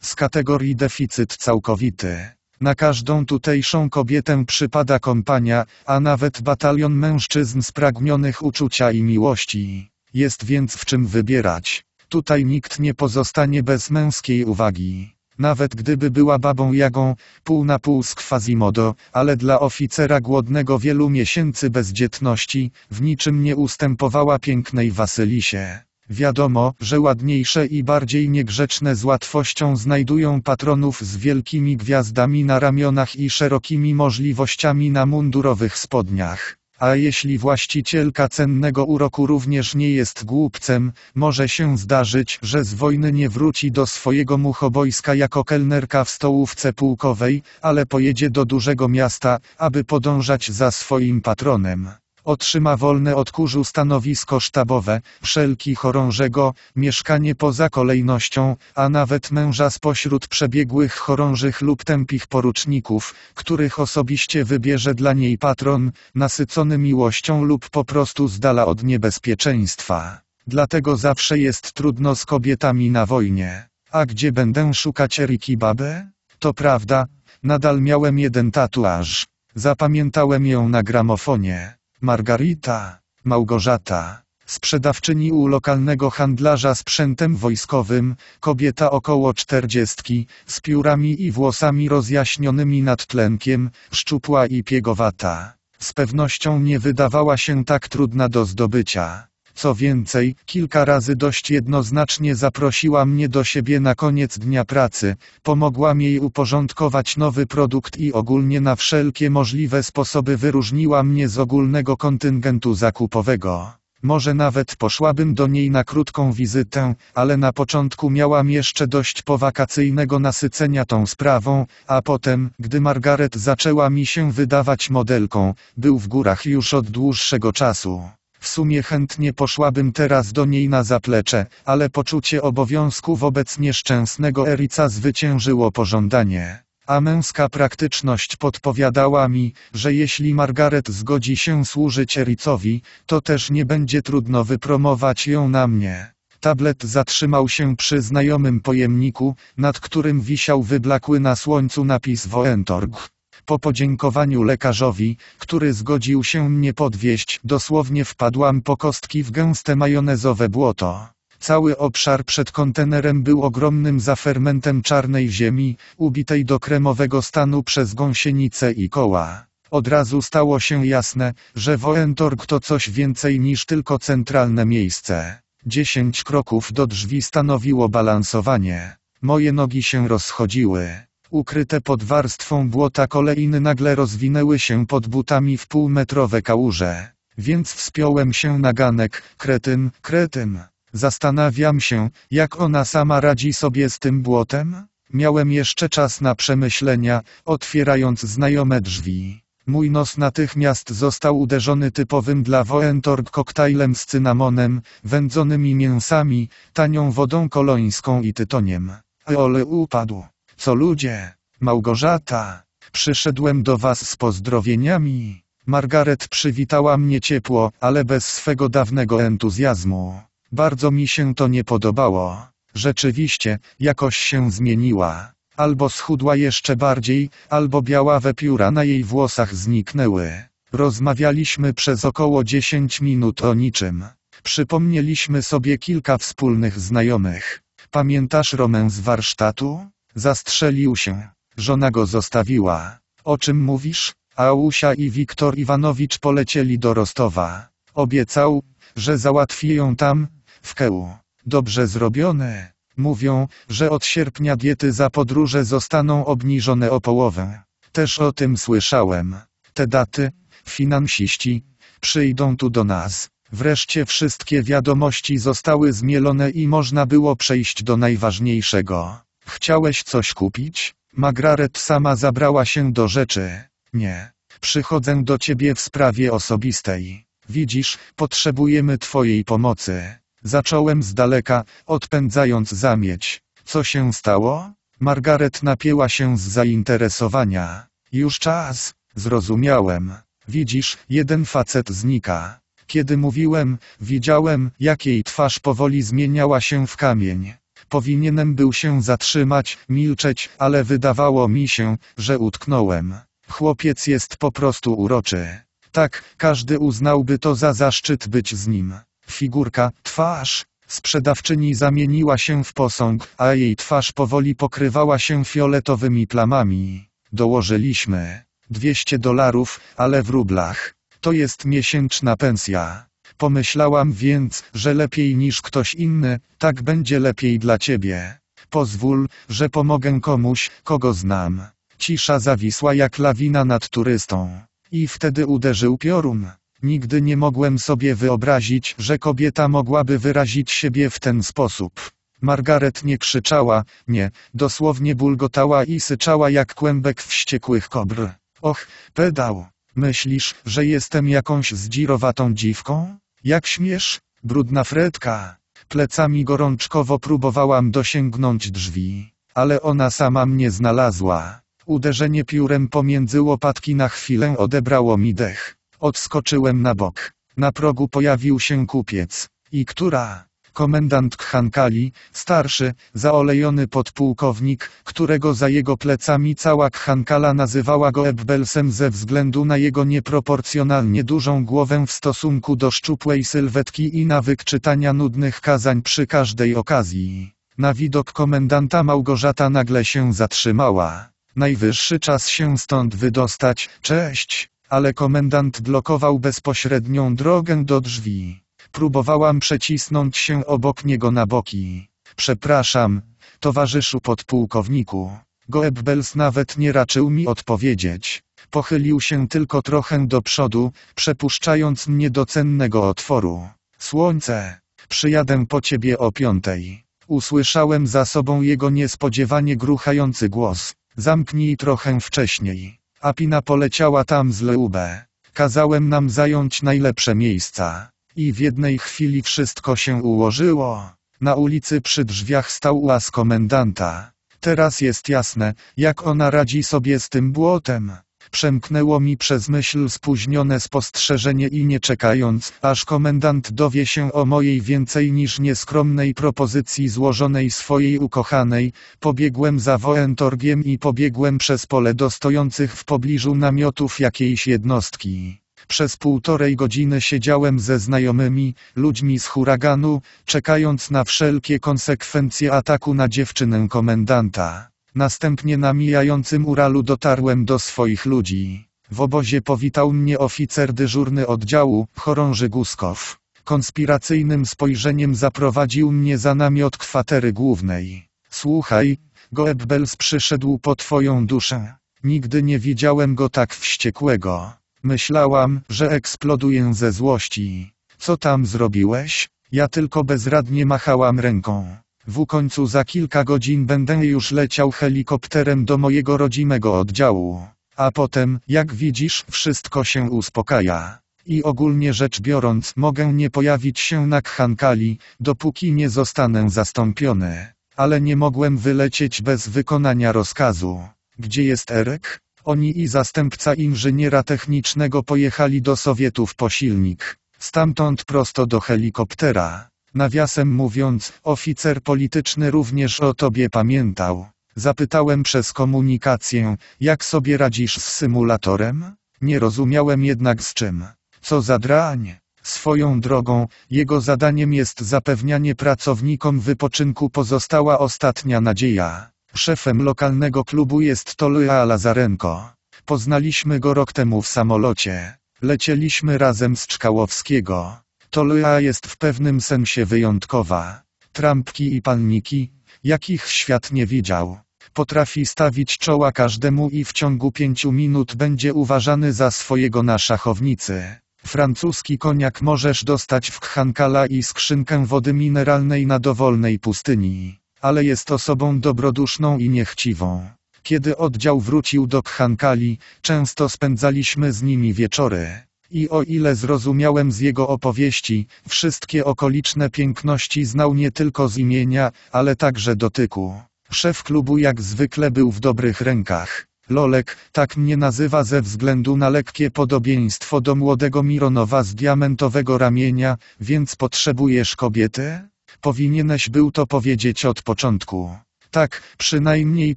Z kategorii deficyt całkowity. Na każdą tutejszą kobietę przypada kompania, a nawet batalion mężczyzn spragnionych uczucia i miłości. Jest więc w czym wybierać. Tutaj nikt nie pozostanie bez męskiej uwagi. Nawet gdyby była babą jagą, pół na pół z Quasimodo, ale dla oficera głodnego wielu miesięcy bezdzietności, w niczym nie ustępowała pięknej Wasylisie. Wiadomo, że ładniejsze i bardziej niegrzeczne z łatwością znajdują patronów z wielkimi gwiazdami na ramionach i szerokimi możliwościami na mundurowych spodniach. A jeśli właścicielka cennego uroku również nie jest głupcem, może się zdarzyć, że z wojny nie wróci do swojego muchobojska jako kelnerka w stołówce pułkowej, ale pojedzie do dużego miasta, aby podążać za swoim patronem. Otrzyma wolne od kurzu stanowisko sztabowe, wszelki chorążego, mieszkanie poza kolejnością, a nawet męża spośród przebiegłych chorążych lub tępich poruczników, których osobiście wybierze dla niej patron, nasycony miłością lub po prostu z dala od niebezpieczeństwa. Dlatego zawsze jest trudno z kobietami na wojnie. A gdzie będę szukać Eriki Babę? To prawda, nadal miałem jeden tatuaż. Zapamiętałem ją na gramofonie. Margarita, Małgorzata, sprzedawczyni u lokalnego handlarza sprzętem wojskowym, kobieta około czterdziestki, z piórami i włosami rozjaśnionymi nad tlenkiem, szczupła i piegowata. Z pewnością nie wydawała się tak trudna do zdobycia. Co więcej, kilka razy dość jednoznacznie zaprosiła mnie do siebie na koniec dnia pracy, pomogłam jej uporządkować nowy produkt i ogólnie na wszelkie możliwe sposoby wyróżniła mnie z ogólnego kontyngentu zakupowego. Może nawet poszłabym do niej na krótką wizytę, ale na początku miałam jeszcze dość powakacyjnego nasycenia tą sprawą, a potem, gdy Margaret zaczęła mi się wydawać modelką, był w górach już od dłuższego czasu. W sumie chętnie poszłabym teraz do niej na zaplecze, ale poczucie obowiązku wobec nieszczęsnego Erica zwyciężyło pożądanie. A męska praktyczność podpowiadała mi, że jeśli Margaret zgodzi się służyć Ericowi, to też nie będzie trudno wypromować ją na mnie. Tablet zatrzymał się przy znajomym pojemniku, nad którym wisiał wyblakły na słońcu napis Woentorg. Po podziękowaniu lekarzowi, który zgodził się mnie podwieźć, dosłownie wpadłam po kostki w gęste majonezowe błoto. Cały obszar przed kontenerem był ogromnym zafermentem czarnej ziemi, ubitej do kremowego stanu przez gąsienice i koła. Od razu stało się jasne, że Woentorg to coś więcej niż tylko centralne miejsce. Dziesięć kroków do drzwi stanowiło balansowanie. Moje nogi się rozchodziły. Ukryte pod warstwą błota kolejny nagle rozwinęły się pod butami w półmetrowe kałuże. Więc wspiąłem się na ganek, kretyn, kretyn. Zastanawiam się, jak ona sama radzi sobie z tym błotem? Miałem jeszcze czas na przemyślenia, otwierając znajome drzwi. Mój nos natychmiast został uderzony typowym dla Woentorg koktajlem z cynamonem, wędzonymi mięsami, tanią wodą kolońską i tytoniem. Eole upadł. Co ludzie, Małgorzata, przyszedłem do was z pozdrowieniami. Margaret przywitała mnie ciepło, ale bez swego dawnego entuzjazmu. Bardzo mi się to nie podobało. Rzeczywiście, jakoś się zmieniła. Albo schudła jeszcze bardziej, albo białawe pióra na jej włosach zniknęły. Rozmawialiśmy przez około 10 minut o niczym. Przypomnieliśmy sobie kilka wspólnych znajomych. Pamiętasz Romę z warsztatu? Zastrzelił się. Żona go zostawiła. O czym mówisz? Ausia i Wiktor Iwanowicz polecieli do Rostowa. Obiecał, że załatwi ją tam, w Keł. Dobrze zrobione. Mówią, że od sierpnia diety za podróże zostaną obniżone o połowę. Też o tym słyszałem. Te daty, finansiści, przyjdą tu do nas. Wreszcie wszystkie wiadomości zostały zmielone i można było przejść do najważniejszego. Chciałeś coś kupić? Margaret sama zabrała się do rzeczy. Nie. Przychodzę do ciebie w sprawie osobistej. Widzisz, potrzebujemy twojej pomocy. Zacząłem z daleka, odpędzając zamieć. Co się stało? Margaret napięła się z zainteresowania. Już czas, zrozumiałem. Widzisz, jeden facet znika. Kiedy mówiłem, widziałem, jak jej twarz powoli zmieniała się w kamień. Powinienem był się zatrzymać, milczeć, ale wydawało mi się, że utknąłem. Chłopiec jest po prostu uroczy. Tak, każdy uznałby to za zaszczyt być z nim. Figurka, twarz. Sprzedawczyni zamieniła się w posąg, a jej twarz powoli pokrywała się fioletowymi plamami. Dołożyliśmy 200 dolarów, ale w rublach. To jest miesięczna pensja. Pomyślałam więc, że lepiej niż ktoś inny, tak będzie lepiej dla ciebie. Pozwól, że pomogę komuś, kogo znam. Cisza zawisła jak lawina nad turystą. I wtedy uderzył piorun. Nigdy nie mogłem sobie wyobrazić, że kobieta mogłaby wyrazić siebie w ten sposób. Margaret nie krzyczała, nie, dosłownie bulgotała i syczała jak kłębek wściekłych kobr. Och, pedał, myślisz, że jestem jakąś zdzirowatą dziwką? Jak śmiesz, brudna fredka. Plecami gorączkowo próbowałam dosięgnąć drzwi, ale ona sama mnie znalazła. Uderzenie piórem pomiędzy łopatki na chwilę odebrało mi dech. Odskoczyłem na bok. Na progu pojawił się kupiec. I która? komendant Khankali, starszy, zaolejony podpułkownik, którego za jego plecami cała Khankala nazywała go Ebbelsem ze względu na jego nieproporcjonalnie dużą głowę w stosunku do szczupłej sylwetki i nawyk czytania nudnych kazań przy każdej okazji. Na widok komendanta Małgorzata nagle się zatrzymała. Najwyższy czas się stąd wydostać, cześć, ale komendant blokował bezpośrednią drogę do drzwi. Próbowałam przecisnąć się obok niego na boki. Przepraszam, towarzyszu podpułkowniku. Goebbels nawet nie raczył mi odpowiedzieć. Pochylił się tylko trochę do przodu, przepuszczając mnie do cennego otworu. Słońce, przyjadę po ciebie o piątej. Usłyszałem za sobą jego niespodziewanie gruchający głos. Zamknij trochę wcześniej. Apina poleciała tam z Leube. Kazałem nam zająć najlepsze miejsca. I w jednej chwili wszystko się ułożyło. Na ulicy przy drzwiach stał łas komendanta. Teraz jest jasne, jak ona radzi sobie z tym błotem. Przemknęło mi przez myśl spóźnione spostrzeżenie i nie czekając, aż komendant dowie się o mojej więcej niż nieskromnej propozycji złożonej swojej ukochanej, pobiegłem za woentorgiem i pobiegłem przez pole do stojących w pobliżu namiotów jakiejś jednostki. Przez półtorej godziny siedziałem ze znajomymi, ludźmi z huraganu, czekając na wszelkie konsekwencje ataku na dziewczynę komendanta. Następnie na mijającym Uralu dotarłem do swoich ludzi. W obozie powitał mnie oficer dyżurny oddziału, chorąży Guskow. Konspiracyjnym spojrzeniem zaprowadził mnie za namiot kwatery głównej. Słuchaj, Goebbels przyszedł po twoją duszę. Nigdy nie widziałem go tak wściekłego. Myślałam, że eksploduję ze złości. Co tam zrobiłeś? Ja tylko bezradnie machałam ręką. W końcu za kilka godzin będę już leciał helikopterem do mojego rodzimego oddziału. A potem, jak widzisz, wszystko się uspokaja. I ogólnie rzecz biorąc, mogę nie pojawić się na Khankali, dopóki nie zostanę zastąpiony. Ale nie mogłem wylecieć bez wykonania rozkazu. Gdzie jest Erek? Oni i zastępca inżyniera technicznego pojechali do Sowietów po silnik, stamtąd prosto do helikoptera. Nawiasem mówiąc, oficer polityczny również o tobie pamiętał. Zapytałem przez komunikację, jak sobie radzisz z symulatorem? Nie rozumiałem jednak z czym. Co za drań. Swoją drogą, jego zadaniem jest zapewnianie pracownikom wypoczynku pozostała ostatnia nadzieja. Szefem lokalnego klubu jest Tolya Lazarenko. Poznaliśmy go rok temu w samolocie. Lecieliśmy razem z Czkałowskiego. Tolya jest w pewnym sensie wyjątkowa. Trampki i panniki, jakich świat nie widział. Potrafi stawić czoła każdemu i w ciągu pięciu minut będzie uważany za swojego na szachownicy. Francuski koniak możesz dostać w Khankala i skrzynkę wody mineralnej na dowolnej pustyni ale jest osobą dobroduszną i niechciwą. Kiedy oddział wrócił do Khankali, często spędzaliśmy z nimi wieczory. I o ile zrozumiałem z jego opowieści, wszystkie okoliczne piękności znał nie tylko z imienia, ale także dotyku. Szef klubu jak zwykle był w dobrych rękach. Lolek, tak mnie nazywa ze względu na lekkie podobieństwo do młodego Mironowa z diamentowego ramienia, więc potrzebujesz kobiety? Powinieneś był to powiedzieć od początku. Tak, przynajmniej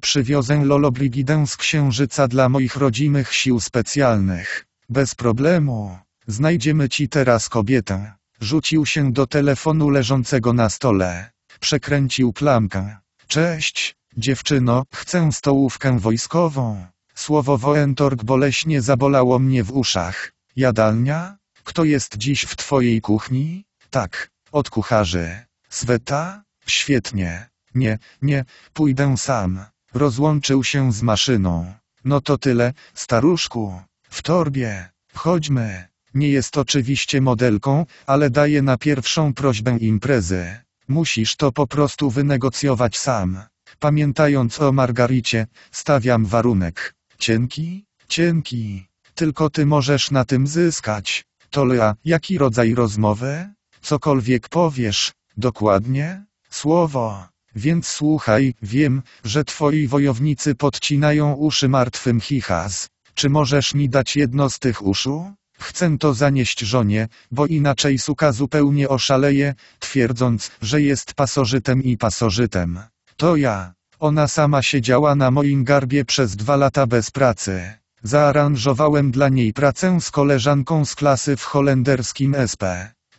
przywiozę Lolobligidę z Księżyca dla moich rodzimych sił specjalnych. Bez problemu. Znajdziemy ci teraz kobietę. Rzucił się do telefonu leżącego na stole. Przekręcił klamkę. Cześć, dziewczyno, chcę stołówkę wojskową. Słowo Woentorg boleśnie zabolało mnie w uszach. Jadalnia? Kto jest dziś w twojej kuchni? Tak, od kucharzy. Sweta? Świetnie. Nie, nie, pójdę sam. Rozłączył się z maszyną. No to tyle, staruszku. W torbie. Chodźmy. Nie jest oczywiście modelką, ale daje na pierwszą prośbę imprezy. Musisz to po prostu wynegocjować sam. Pamiętając o Margaricie, stawiam warunek. Cienki? Cienki. Tylko ty możesz na tym zyskać. Tolea, jaki rodzaj rozmowy? Cokolwiek powiesz, Dokładnie? Słowo. Więc słuchaj, wiem, że twoi wojownicy podcinają uszy martwym chichaz. Czy możesz mi dać jedno z tych uszu? Chcę to zanieść żonie, bo inaczej suka zupełnie oszaleje, twierdząc, że jest pasożytem i pasożytem. To ja. Ona sama siedziała na moim garbie przez dwa lata bez pracy. Zaaranżowałem dla niej pracę z koleżanką z klasy w holenderskim SP.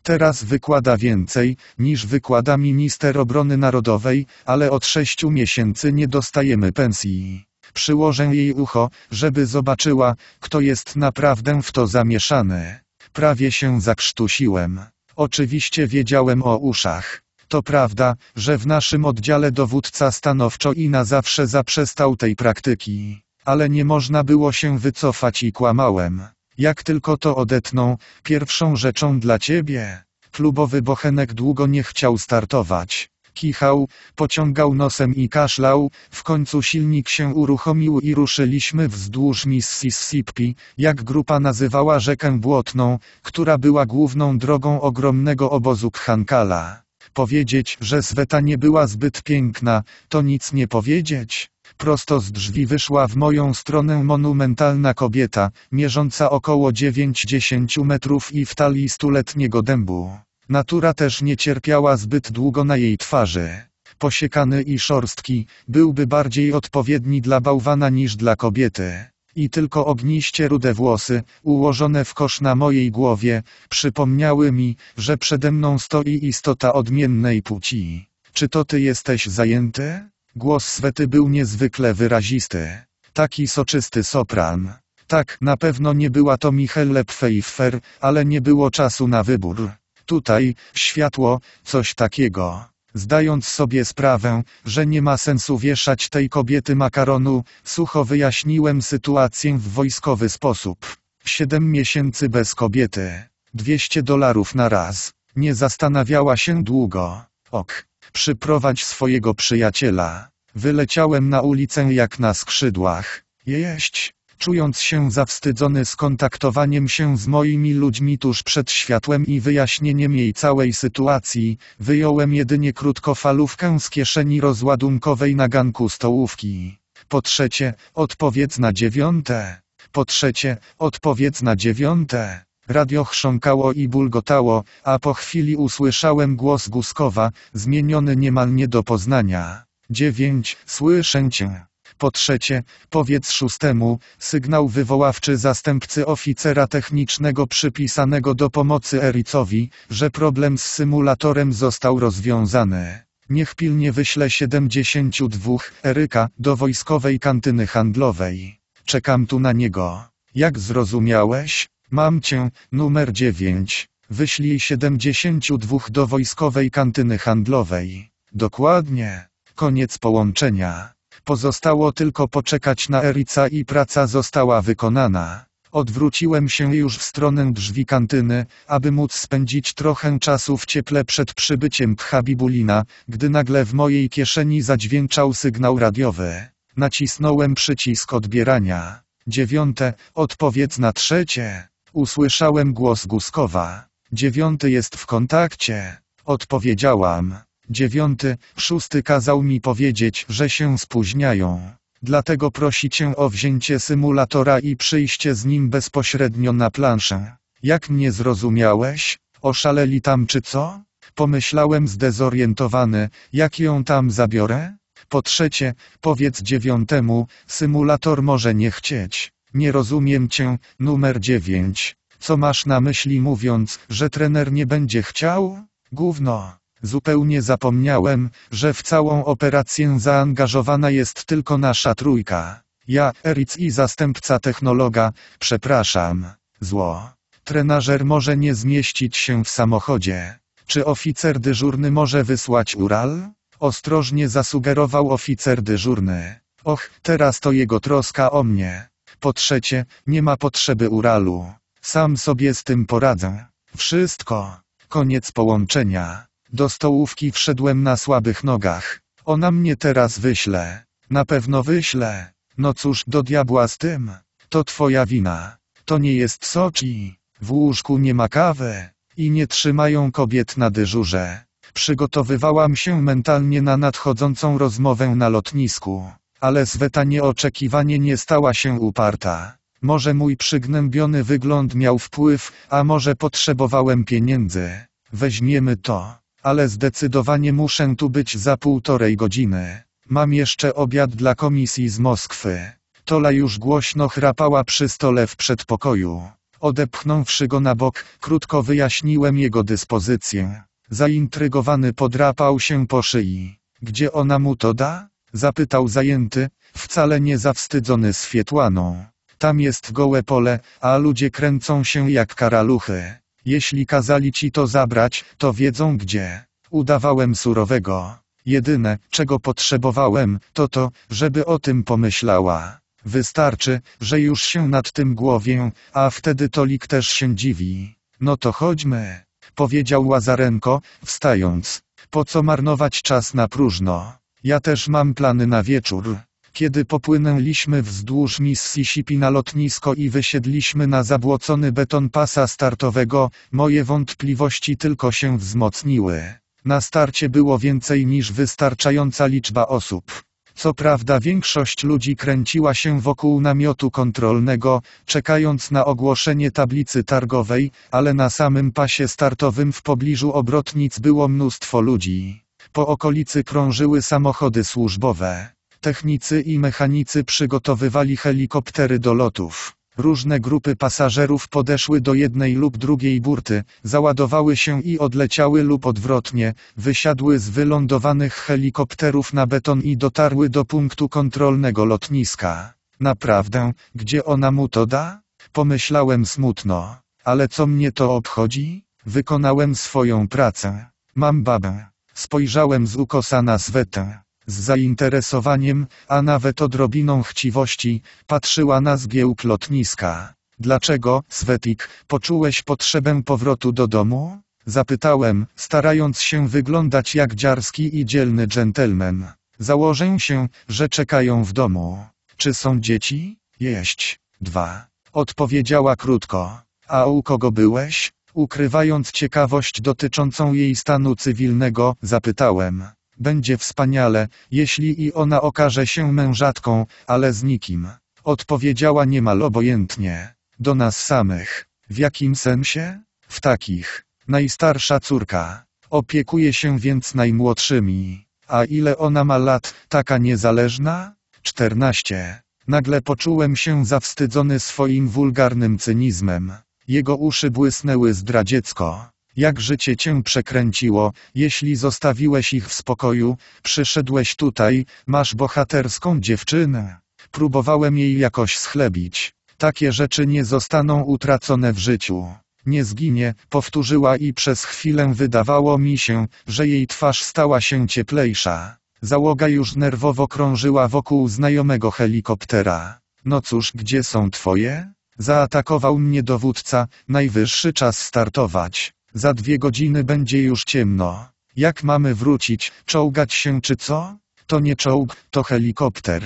Teraz wykłada więcej, niż wykłada minister obrony narodowej, ale od sześciu miesięcy nie dostajemy pensji. Przyłożę jej ucho, żeby zobaczyła, kto jest naprawdę w to zamieszany. Prawie się zakrztusiłem. Oczywiście wiedziałem o uszach. To prawda, że w naszym oddziale dowódca stanowczo i na zawsze zaprzestał tej praktyki. Ale nie można było się wycofać i kłamałem. Jak tylko to odetną, pierwszą rzeczą dla ciebie. Klubowy bochenek długo nie chciał startować. Kichał, pociągał nosem i kaszlał, w końcu silnik się uruchomił i ruszyliśmy wzdłuż Mississippi, jak grupa nazywała rzekę błotną, która była główną drogą ogromnego obozu Khankala. Powiedzieć, że Sweta nie była zbyt piękna, to nic nie powiedzieć. Prosto z drzwi wyszła w moją stronę monumentalna kobieta, mierząca około 90 metrów i w talii stuletniego dębu. Natura też nie cierpiała zbyt długo na jej twarzy. Posiekany i szorstki, byłby bardziej odpowiedni dla bałwana niż dla kobiety. I tylko ogniście rude włosy, ułożone w kosz na mojej głowie, przypomniały mi, że przede mną stoi istota odmiennej płci. Czy to ty jesteś zajęty? Głos Swety był niezwykle wyrazisty. Taki soczysty sopran. Tak, na pewno nie była to Michelle Pfeiffer, ale nie było czasu na wybór. Tutaj, światło, coś takiego. Zdając sobie sprawę, że nie ma sensu wieszać tej kobiety makaronu, sucho wyjaśniłem sytuację w wojskowy sposób. Siedem miesięcy bez kobiety. 200 dolarów na raz. Nie zastanawiała się długo. Ok. Przyprowadź swojego przyjaciela. Wyleciałem na ulicę jak na skrzydłach. Jeść. Czując się zawstydzony skontaktowaniem się z moimi ludźmi tuż przed światłem i wyjaśnieniem jej całej sytuacji, wyjąłem jedynie krótkofalówkę z kieszeni rozładunkowej na ganku stołówki. Po trzecie, odpowiedz na dziewiąte. Po trzecie, odpowiedz na dziewiąte. Radio chrząkało i bulgotało, a po chwili usłyszałem głos Guskowa, zmieniony niemal nie do poznania. 9. Słyszę cię. Po trzecie, powiedz szóstemu, sygnał wywoławczy zastępcy oficera technicznego przypisanego do pomocy Ericowi, że problem z symulatorem został rozwiązany. Niech pilnie wyśle 72 Eryka do wojskowej kantyny handlowej. Czekam tu na niego. Jak zrozumiałeś? Mam cię, numer 9. Wyślij 72 do wojskowej kantyny handlowej. Dokładnie. Koniec połączenia. Pozostało tylko poczekać na Erica i praca została wykonana. Odwróciłem się już w stronę drzwi kantyny, aby móc spędzić trochę czasu w cieple przed przybyciem Pchabibulina, gdy nagle w mojej kieszeni zadźwięczał sygnał radiowy. Nacisnąłem przycisk odbierania. Dziewiąte, odpowiedz na trzecie. Usłyszałem głos Guskowa. Dziewiąty jest w kontakcie. Odpowiedziałam. Dziewiąty, szósty kazał mi powiedzieć, że się spóźniają. Dlatego prosi cię o wzięcie symulatora i przyjście z nim bezpośrednio na planszę. Jak mnie zrozumiałeś? Oszaleli tam czy co? Pomyślałem zdezorientowany, jak ją tam zabiorę? Po trzecie, powiedz dziewiątemu, symulator może nie chcieć. Nie rozumiem cię, numer 9. Co masz na myśli mówiąc, że trener nie będzie chciał? Gówno. Zupełnie zapomniałem, że w całą operację zaangażowana jest tylko nasza trójka. Ja, Eric i zastępca technologa, przepraszam. Zło. Trenażer może nie zmieścić się w samochodzie. Czy oficer dyżurny może wysłać Ural? Ostrożnie zasugerował oficer dyżurny. Och, teraz to jego troska o mnie. Po trzecie, nie ma potrzeby uralu. Sam sobie z tym poradzę. Wszystko. Koniec połączenia. Do stołówki wszedłem na słabych nogach. Ona mnie teraz wyśle. Na pewno wyśle. No cóż, do diabła z tym. To twoja wina. To nie jest Soczi. W łóżku nie ma kawy. I nie trzymają kobiet na dyżurze. Przygotowywałam się mentalnie na nadchodzącą rozmowę na lotnisku ale Sweta nieoczekiwanie nie stała się uparta. Może mój przygnębiony wygląd miał wpływ, a może potrzebowałem pieniędzy. Weźmiemy to, ale zdecydowanie muszę tu być za półtorej godziny. Mam jeszcze obiad dla komisji z Moskwy. Tola już głośno chrapała przy stole w przedpokoju. Odepchnąwszy go na bok, krótko wyjaśniłem jego dyspozycję. Zaintrygowany podrapał się po szyi. Gdzie ona mu to da? Zapytał zajęty, wcale nie zawstydzony Swietłaną. Tam jest gołe pole, a ludzie kręcą się jak karaluchy. Jeśli kazali ci to zabrać, to wiedzą gdzie. Udawałem surowego. Jedyne, czego potrzebowałem, to to, żeby o tym pomyślała. Wystarczy, że już się nad tym głowię, a wtedy Tolik też się dziwi. No to chodźmy, powiedział Łazarenko, wstając. Po co marnować czas na próżno? Ja też mam plany na wieczór. Kiedy popłynęliśmy wzdłuż Mississippi na lotnisko i wysiedliśmy na zabłocony beton pasa startowego, moje wątpliwości tylko się wzmocniły. Na starcie było więcej niż wystarczająca liczba osób. Co prawda większość ludzi kręciła się wokół namiotu kontrolnego, czekając na ogłoszenie tablicy targowej, ale na samym pasie startowym w pobliżu obrotnic było mnóstwo ludzi. Po okolicy krążyły samochody służbowe. Technicy i mechanicy przygotowywali helikoptery do lotów. Różne grupy pasażerów podeszły do jednej lub drugiej burty, załadowały się i odleciały lub odwrotnie, wysiadły z wylądowanych helikopterów na beton i dotarły do punktu kontrolnego lotniska. Naprawdę, gdzie ona mu to da? Pomyślałem smutno. Ale co mnie to obchodzi? Wykonałem swoją pracę. Mam babę. Spojrzałem z ukosa na Swetę. Z zainteresowaniem, a nawet odrobiną chciwości, patrzyła na zgiełk lotniska. Dlaczego, Swetik, poczułeś potrzebę powrotu do domu? Zapytałem, starając się wyglądać jak dziarski i dzielny dżentelmen. Założę się, że czekają w domu. Czy są dzieci? Jeść. Dwa. Odpowiedziała krótko. A u kogo byłeś? Ukrywając ciekawość dotyczącą jej stanu cywilnego, zapytałem. Będzie wspaniale, jeśli i ona okaże się mężatką, ale z nikim. Odpowiedziała niemal obojętnie. Do nas samych. W jakim sensie? W takich. Najstarsza córka. Opiekuje się więc najmłodszymi. A ile ona ma lat, taka niezależna? 14. Nagle poczułem się zawstydzony swoim wulgarnym cynizmem. Jego uszy błysnęły zdradziecko. Jak życie cię przekręciło, jeśli zostawiłeś ich w spokoju, przyszedłeś tutaj, masz bohaterską dziewczynę. Próbowałem jej jakoś schlebić. Takie rzeczy nie zostaną utracone w życiu. Nie zginie, powtórzyła i przez chwilę wydawało mi się, że jej twarz stała się cieplejsza. Załoga już nerwowo krążyła wokół znajomego helikoptera. No cóż, gdzie są twoje? Zaatakował mnie dowódca, najwyższy czas startować. Za dwie godziny będzie już ciemno. Jak mamy wrócić, czołgać się czy co? To nie czołg, to helikopter.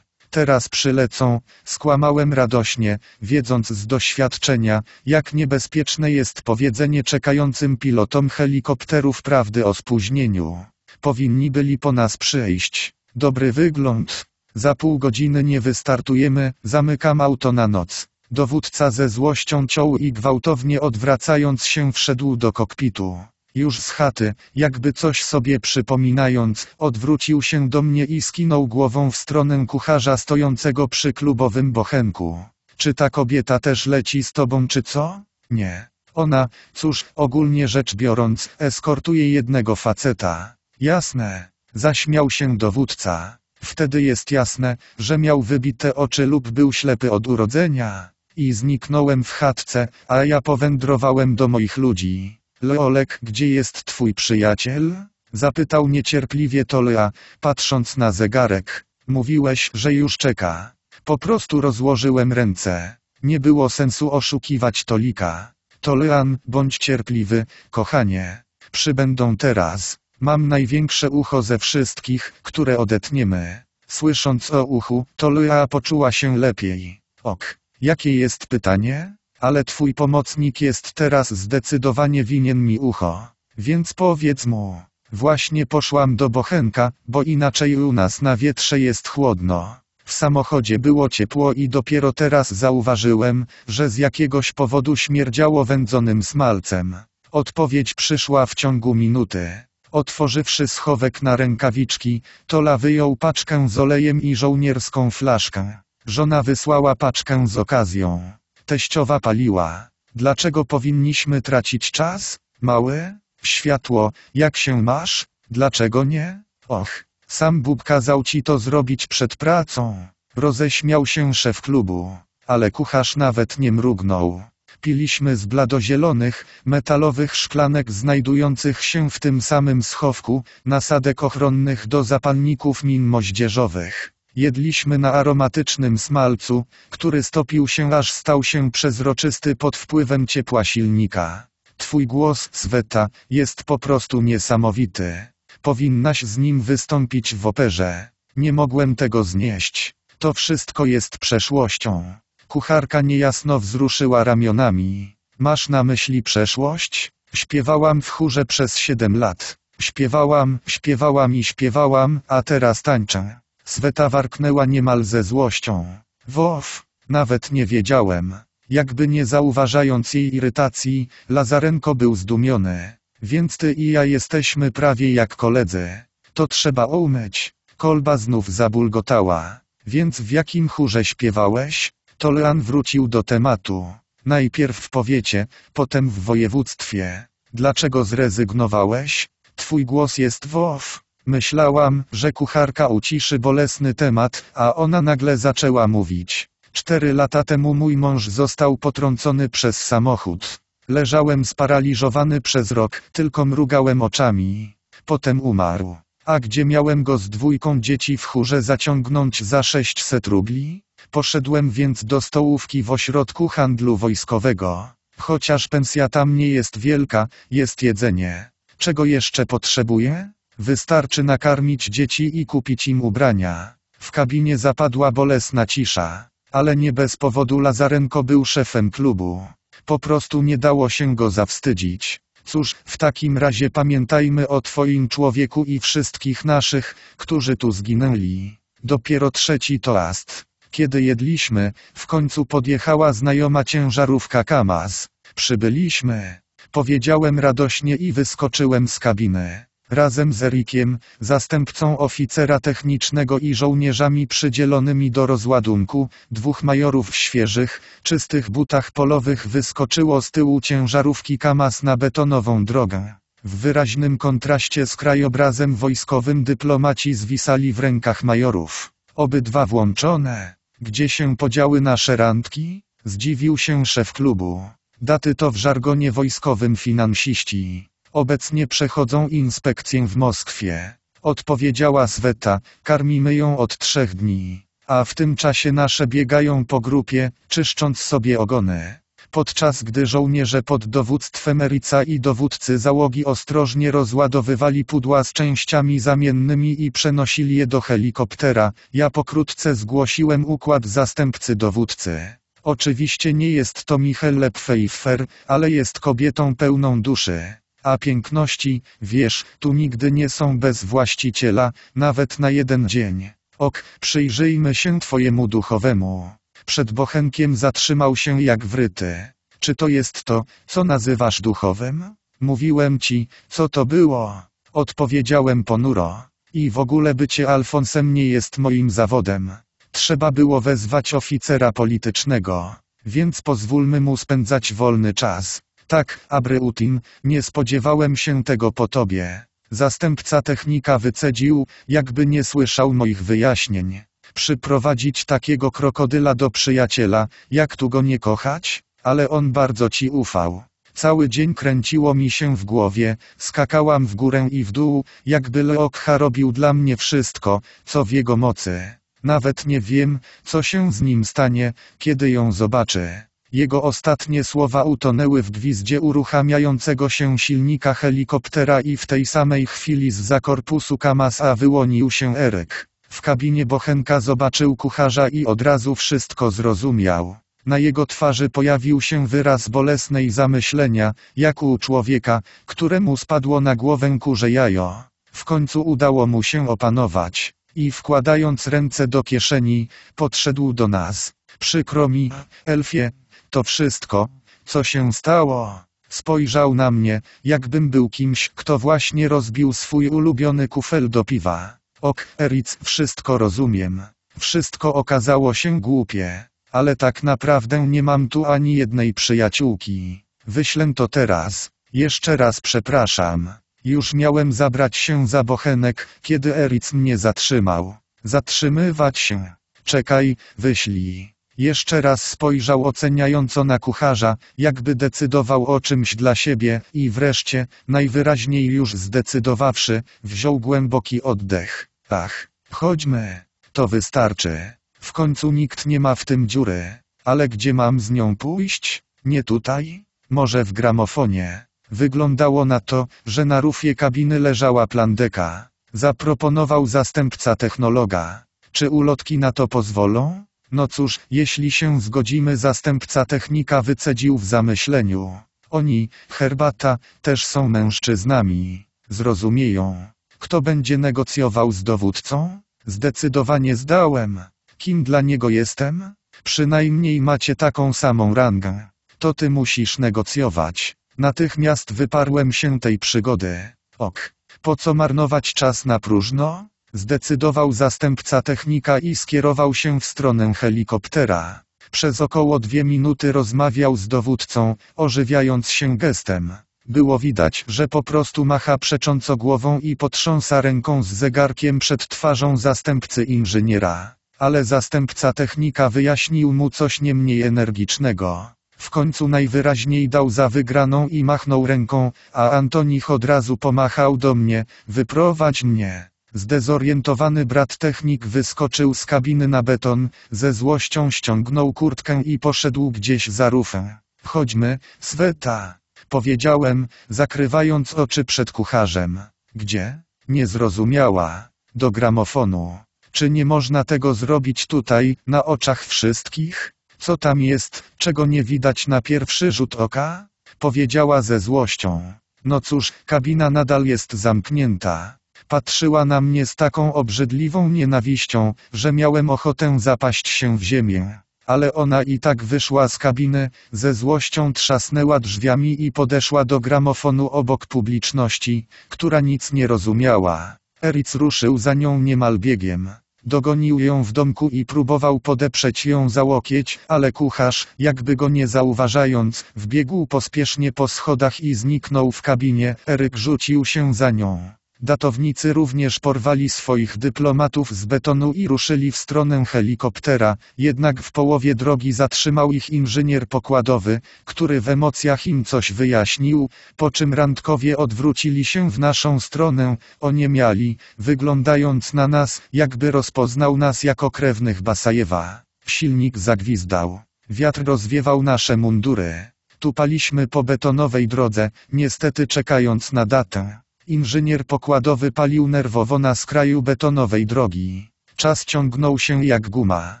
Teraz przylecą, skłamałem radośnie, wiedząc z doświadczenia, jak niebezpieczne jest powiedzenie czekającym pilotom helikopterów prawdy o spóźnieniu. Powinni byli po nas przyjść. Dobry wygląd. Za pół godziny nie wystartujemy, zamykam auto na noc. Dowódca ze złością ciął i gwałtownie odwracając się wszedł do kokpitu. Już z chaty, jakby coś sobie przypominając, odwrócił się do mnie i skinął głową w stronę kucharza stojącego przy klubowym bochenku. Czy ta kobieta też leci z tobą czy co? Nie. Ona, cóż, ogólnie rzecz biorąc, eskortuje jednego faceta. Jasne. Zaśmiał się dowódca. Wtedy jest jasne, że miał wybite oczy lub był ślepy od urodzenia. I zniknąłem w chatce, a ja powędrowałem do moich ludzi. Leolek, gdzie jest twój przyjaciel? Zapytał niecierpliwie Tolea, patrząc na zegarek. Mówiłeś, że już czeka. Po prostu rozłożyłem ręce. Nie było sensu oszukiwać Tolika. Tolean, bądź cierpliwy, kochanie. Przybędą teraz. Mam największe ucho ze wszystkich, które odetniemy. Słysząc o uchu, Tolea poczuła się lepiej. Ok. Jakie jest pytanie? Ale twój pomocnik jest teraz zdecydowanie winien mi ucho, więc powiedz mu. Właśnie poszłam do Bochenka, bo inaczej u nas na wietrze jest chłodno. W samochodzie było ciepło i dopiero teraz zauważyłem, że z jakiegoś powodu śmierdziało wędzonym smalcem. Odpowiedź przyszła w ciągu minuty. Otworzywszy schowek na rękawiczki, Tola wyjął paczkę z olejem i żołnierską flaszkę. Żona wysłała paczkę z okazją. Teściowa paliła. Dlaczego powinniśmy tracić czas? Mały? Światło, jak się masz? Dlaczego nie? Och, sam Bóg kazał ci to zrobić przed pracą. Roześmiał się szef klubu, ale kucharz nawet nie mrugnął. Piliśmy z bladozielonych, metalowych szklanek znajdujących się w tym samym schowku, nasadek ochronnych do zapalników min moździerzowych. Jedliśmy na aromatycznym smalcu, który stopił się aż stał się przezroczysty pod wpływem ciepła silnika. Twój głos, Sweta, jest po prostu niesamowity. Powinnaś z nim wystąpić w operze. Nie mogłem tego znieść. To wszystko jest przeszłością. Kucharka niejasno wzruszyła ramionami. Masz na myśli przeszłość? Śpiewałam w chórze przez siedem lat. Śpiewałam, śpiewałam i śpiewałam, a teraz tańczę. Sweta warknęła niemal ze złością. Wof, nawet nie wiedziałem. Jakby nie zauważając jej irytacji, Lazarenko był zdumiony. Więc ty i ja jesteśmy prawie jak koledzy. To trzeba umyć. Kolba znów zabulgotała. Więc w jakim chórze śpiewałeś? Tolean wrócił do tematu. Najpierw w powiecie, potem w województwie. Dlaczego zrezygnowałeś? Twój głos jest wow. Myślałam, że kucharka uciszy bolesny temat, a ona nagle zaczęła mówić. Cztery lata temu mój mąż został potrącony przez samochód. Leżałem sparaliżowany przez rok, tylko mrugałem oczami. Potem umarł. A gdzie miałem go z dwójką dzieci w chórze zaciągnąć za 600 rubli? Poszedłem więc do stołówki w ośrodku handlu wojskowego. Chociaż pensja tam nie jest wielka, jest jedzenie. Czego jeszcze potrzebuję? Wystarczy nakarmić dzieci i kupić im ubrania. W kabinie zapadła bolesna cisza. Ale nie bez powodu Lazarenko był szefem klubu. Po prostu nie dało się go zawstydzić. Cóż, w takim razie pamiętajmy o Twoim człowieku i wszystkich naszych, którzy tu zginęli. Dopiero trzeci toast. Kiedy jedliśmy, w końcu podjechała znajoma ciężarówka Kamaz. Przybyliśmy. Powiedziałem radośnie i wyskoczyłem z kabiny. Razem z Erikiem, zastępcą oficera technicznego i żołnierzami przydzielonymi do rozładunku, dwóch majorów w świeżych, czystych butach polowych wyskoczyło z tyłu ciężarówki Kamas na betonową drogę. W wyraźnym kontraście z krajobrazem wojskowym dyplomaci zwisali w rękach majorów. Obydwa włączone. Gdzie się podziały nasze randki? Zdziwił się szef klubu. Daty to w żargonie wojskowym finansiści. Obecnie przechodzą inspekcję w Moskwie. Odpowiedziała Sweta, karmimy ją od trzech dni. A w tym czasie nasze biegają po grupie, czyszcząc sobie ogony podczas gdy żołnierze pod dowództwem Erica i dowódcy załogi ostrożnie rozładowywali pudła z częściami zamiennymi i przenosili je do helikoptera, ja pokrótce zgłosiłem układ zastępcy dowódcy. Oczywiście nie jest to Michelle Pfeiffer, ale jest kobietą pełną duszy. A piękności, wiesz, tu nigdy nie są bez właściciela, nawet na jeden dzień. Ok, przyjrzyjmy się Twojemu duchowemu. Przed bochenkiem zatrzymał się jak wryty. Czy to jest to, co nazywasz duchowym? Mówiłem ci, co to było. Odpowiedziałem ponuro. I w ogóle bycie Alfonsem nie jest moim zawodem. Trzeba było wezwać oficera politycznego. Więc pozwólmy mu spędzać wolny czas. Tak, Abryutin, nie spodziewałem się tego po tobie. Zastępca technika wycedził, jakby nie słyszał moich wyjaśnień. Przyprowadzić takiego krokodyla do przyjaciela, jak tu go nie kochać? Ale on bardzo ci ufał. Cały dzień kręciło mi się w głowie, skakałam w górę i w dół, jakby Leokha robił dla mnie wszystko, co w jego mocy. Nawet nie wiem, co się z nim stanie, kiedy ją zobaczy. Jego ostatnie słowa utonęły w gwizdzie uruchamiającego się silnika helikoptera i w tej samej chwili z za korpusu Kamasa wyłonił się Erek. W kabinie Bochenka zobaczył kucharza i od razu wszystko zrozumiał. Na jego twarzy pojawił się wyraz bolesnej zamyślenia, jak u człowieka, któremu spadło na głowę kurze jajo. W końcu udało mu się opanować. I wkładając ręce do kieszeni, podszedł do nas. Przykro mi, Elfie, to wszystko, co się stało. Spojrzał na mnie, jakbym był kimś, kto właśnie rozbił swój ulubiony kufel do piwa. Ok, Eric, wszystko rozumiem. Wszystko okazało się głupie, ale tak naprawdę nie mam tu ani jednej przyjaciółki. Wyślę to teraz. Jeszcze raz przepraszam. Już miałem zabrać się za bochenek, kiedy Eric mnie zatrzymał. Zatrzymywać się. Czekaj, wyślij. Jeszcze raz spojrzał oceniająco na kucharza, jakby decydował o czymś dla siebie i wreszcie, najwyraźniej już zdecydowawszy, wziął głęboki oddech. Ach, chodźmy. To wystarczy. W końcu nikt nie ma w tym dziury. Ale gdzie mam z nią pójść? Nie tutaj? Może w gramofonie. Wyglądało na to, że na rufie kabiny leżała plandeka. Zaproponował zastępca technologa. Czy ulotki na to pozwolą? No cóż, jeśli się zgodzimy, zastępca technika wycedził w zamyśleniu. Oni, herbata, też są mężczyznami. Zrozumieją. Kto będzie negocjował z dowódcą? Zdecydowanie zdałem. Kim dla niego jestem? Przynajmniej macie taką samą rangę. To ty musisz negocjować. Natychmiast wyparłem się tej przygody. Ok. Po co marnować czas na próżno? Zdecydował zastępca technika i skierował się w stronę helikoptera. Przez około dwie minuty rozmawiał z dowódcą, ożywiając się gestem. Było widać, że po prostu macha przecząco głową i potrząsa ręką z zegarkiem przed twarzą zastępcy inżyniera. Ale zastępca technika wyjaśnił mu coś nie mniej energicznego. W końcu najwyraźniej dał za wygraną i machnął ręką, a Antonich od razu pomachał do mnie, wyprowadź mnie. Zdezorientowany brat technik wyskoczył z kabiny na beton, ze złością ściągnął kurtkę i poszedł gdzieś za rufę. Chodźmy, Sweta, powiedziałem, zakrywając oczy przed kucharzem. Gdzie? Nie zrozumiała. Do gramofonu. Czy nie można tego zrobić tutaj, na oczach wszystkich? Co tam jest, czego nie widać na pierwszy rzut oka? Powiedziała ze złością. No cóż, kabina nadal jest zamknięta patrzyła na mnie z taką obrzydliwą nienawiścią, że miałem ochotę zapaść się w ziemię. Ale ona i tak wyszła z kabiny, ze złością trzasnęła drzwiami i podeszła do gramofonu obok publiczności, która nic nie rozumiała. Eric ruszył za nią niemal biegiem. Dogonił ją w domku i próbował podeprzeć ją za łokieć, ale kucharz, jakby go nie zauważając, wbiegł pospiesznie po schodach i zniknął w kabinie. Eryk rzucił się za nią. Datownicy również porwali swoich dyplomatów z betonu i ruszyli w stronę helikoptera, jednak w połowie drogi zatrzymał ich inżynier pokładowy, który w emocjach im coś wyjaśnił, po czym randkowie odwrócili się w naszą stronę, oniemiali, wyglądając na nas, jakby rozpoznał nas jako krewnych Basajewa. Silnik zagwizdał. Wiatr rozwiewał nasze mundury. Tupaliśmy po betonowej drodze, niestety czekając na datę. Inżynier pokładowy palił nerwowo na skraju betonowej drogi. Czas ciągnął się jak guma.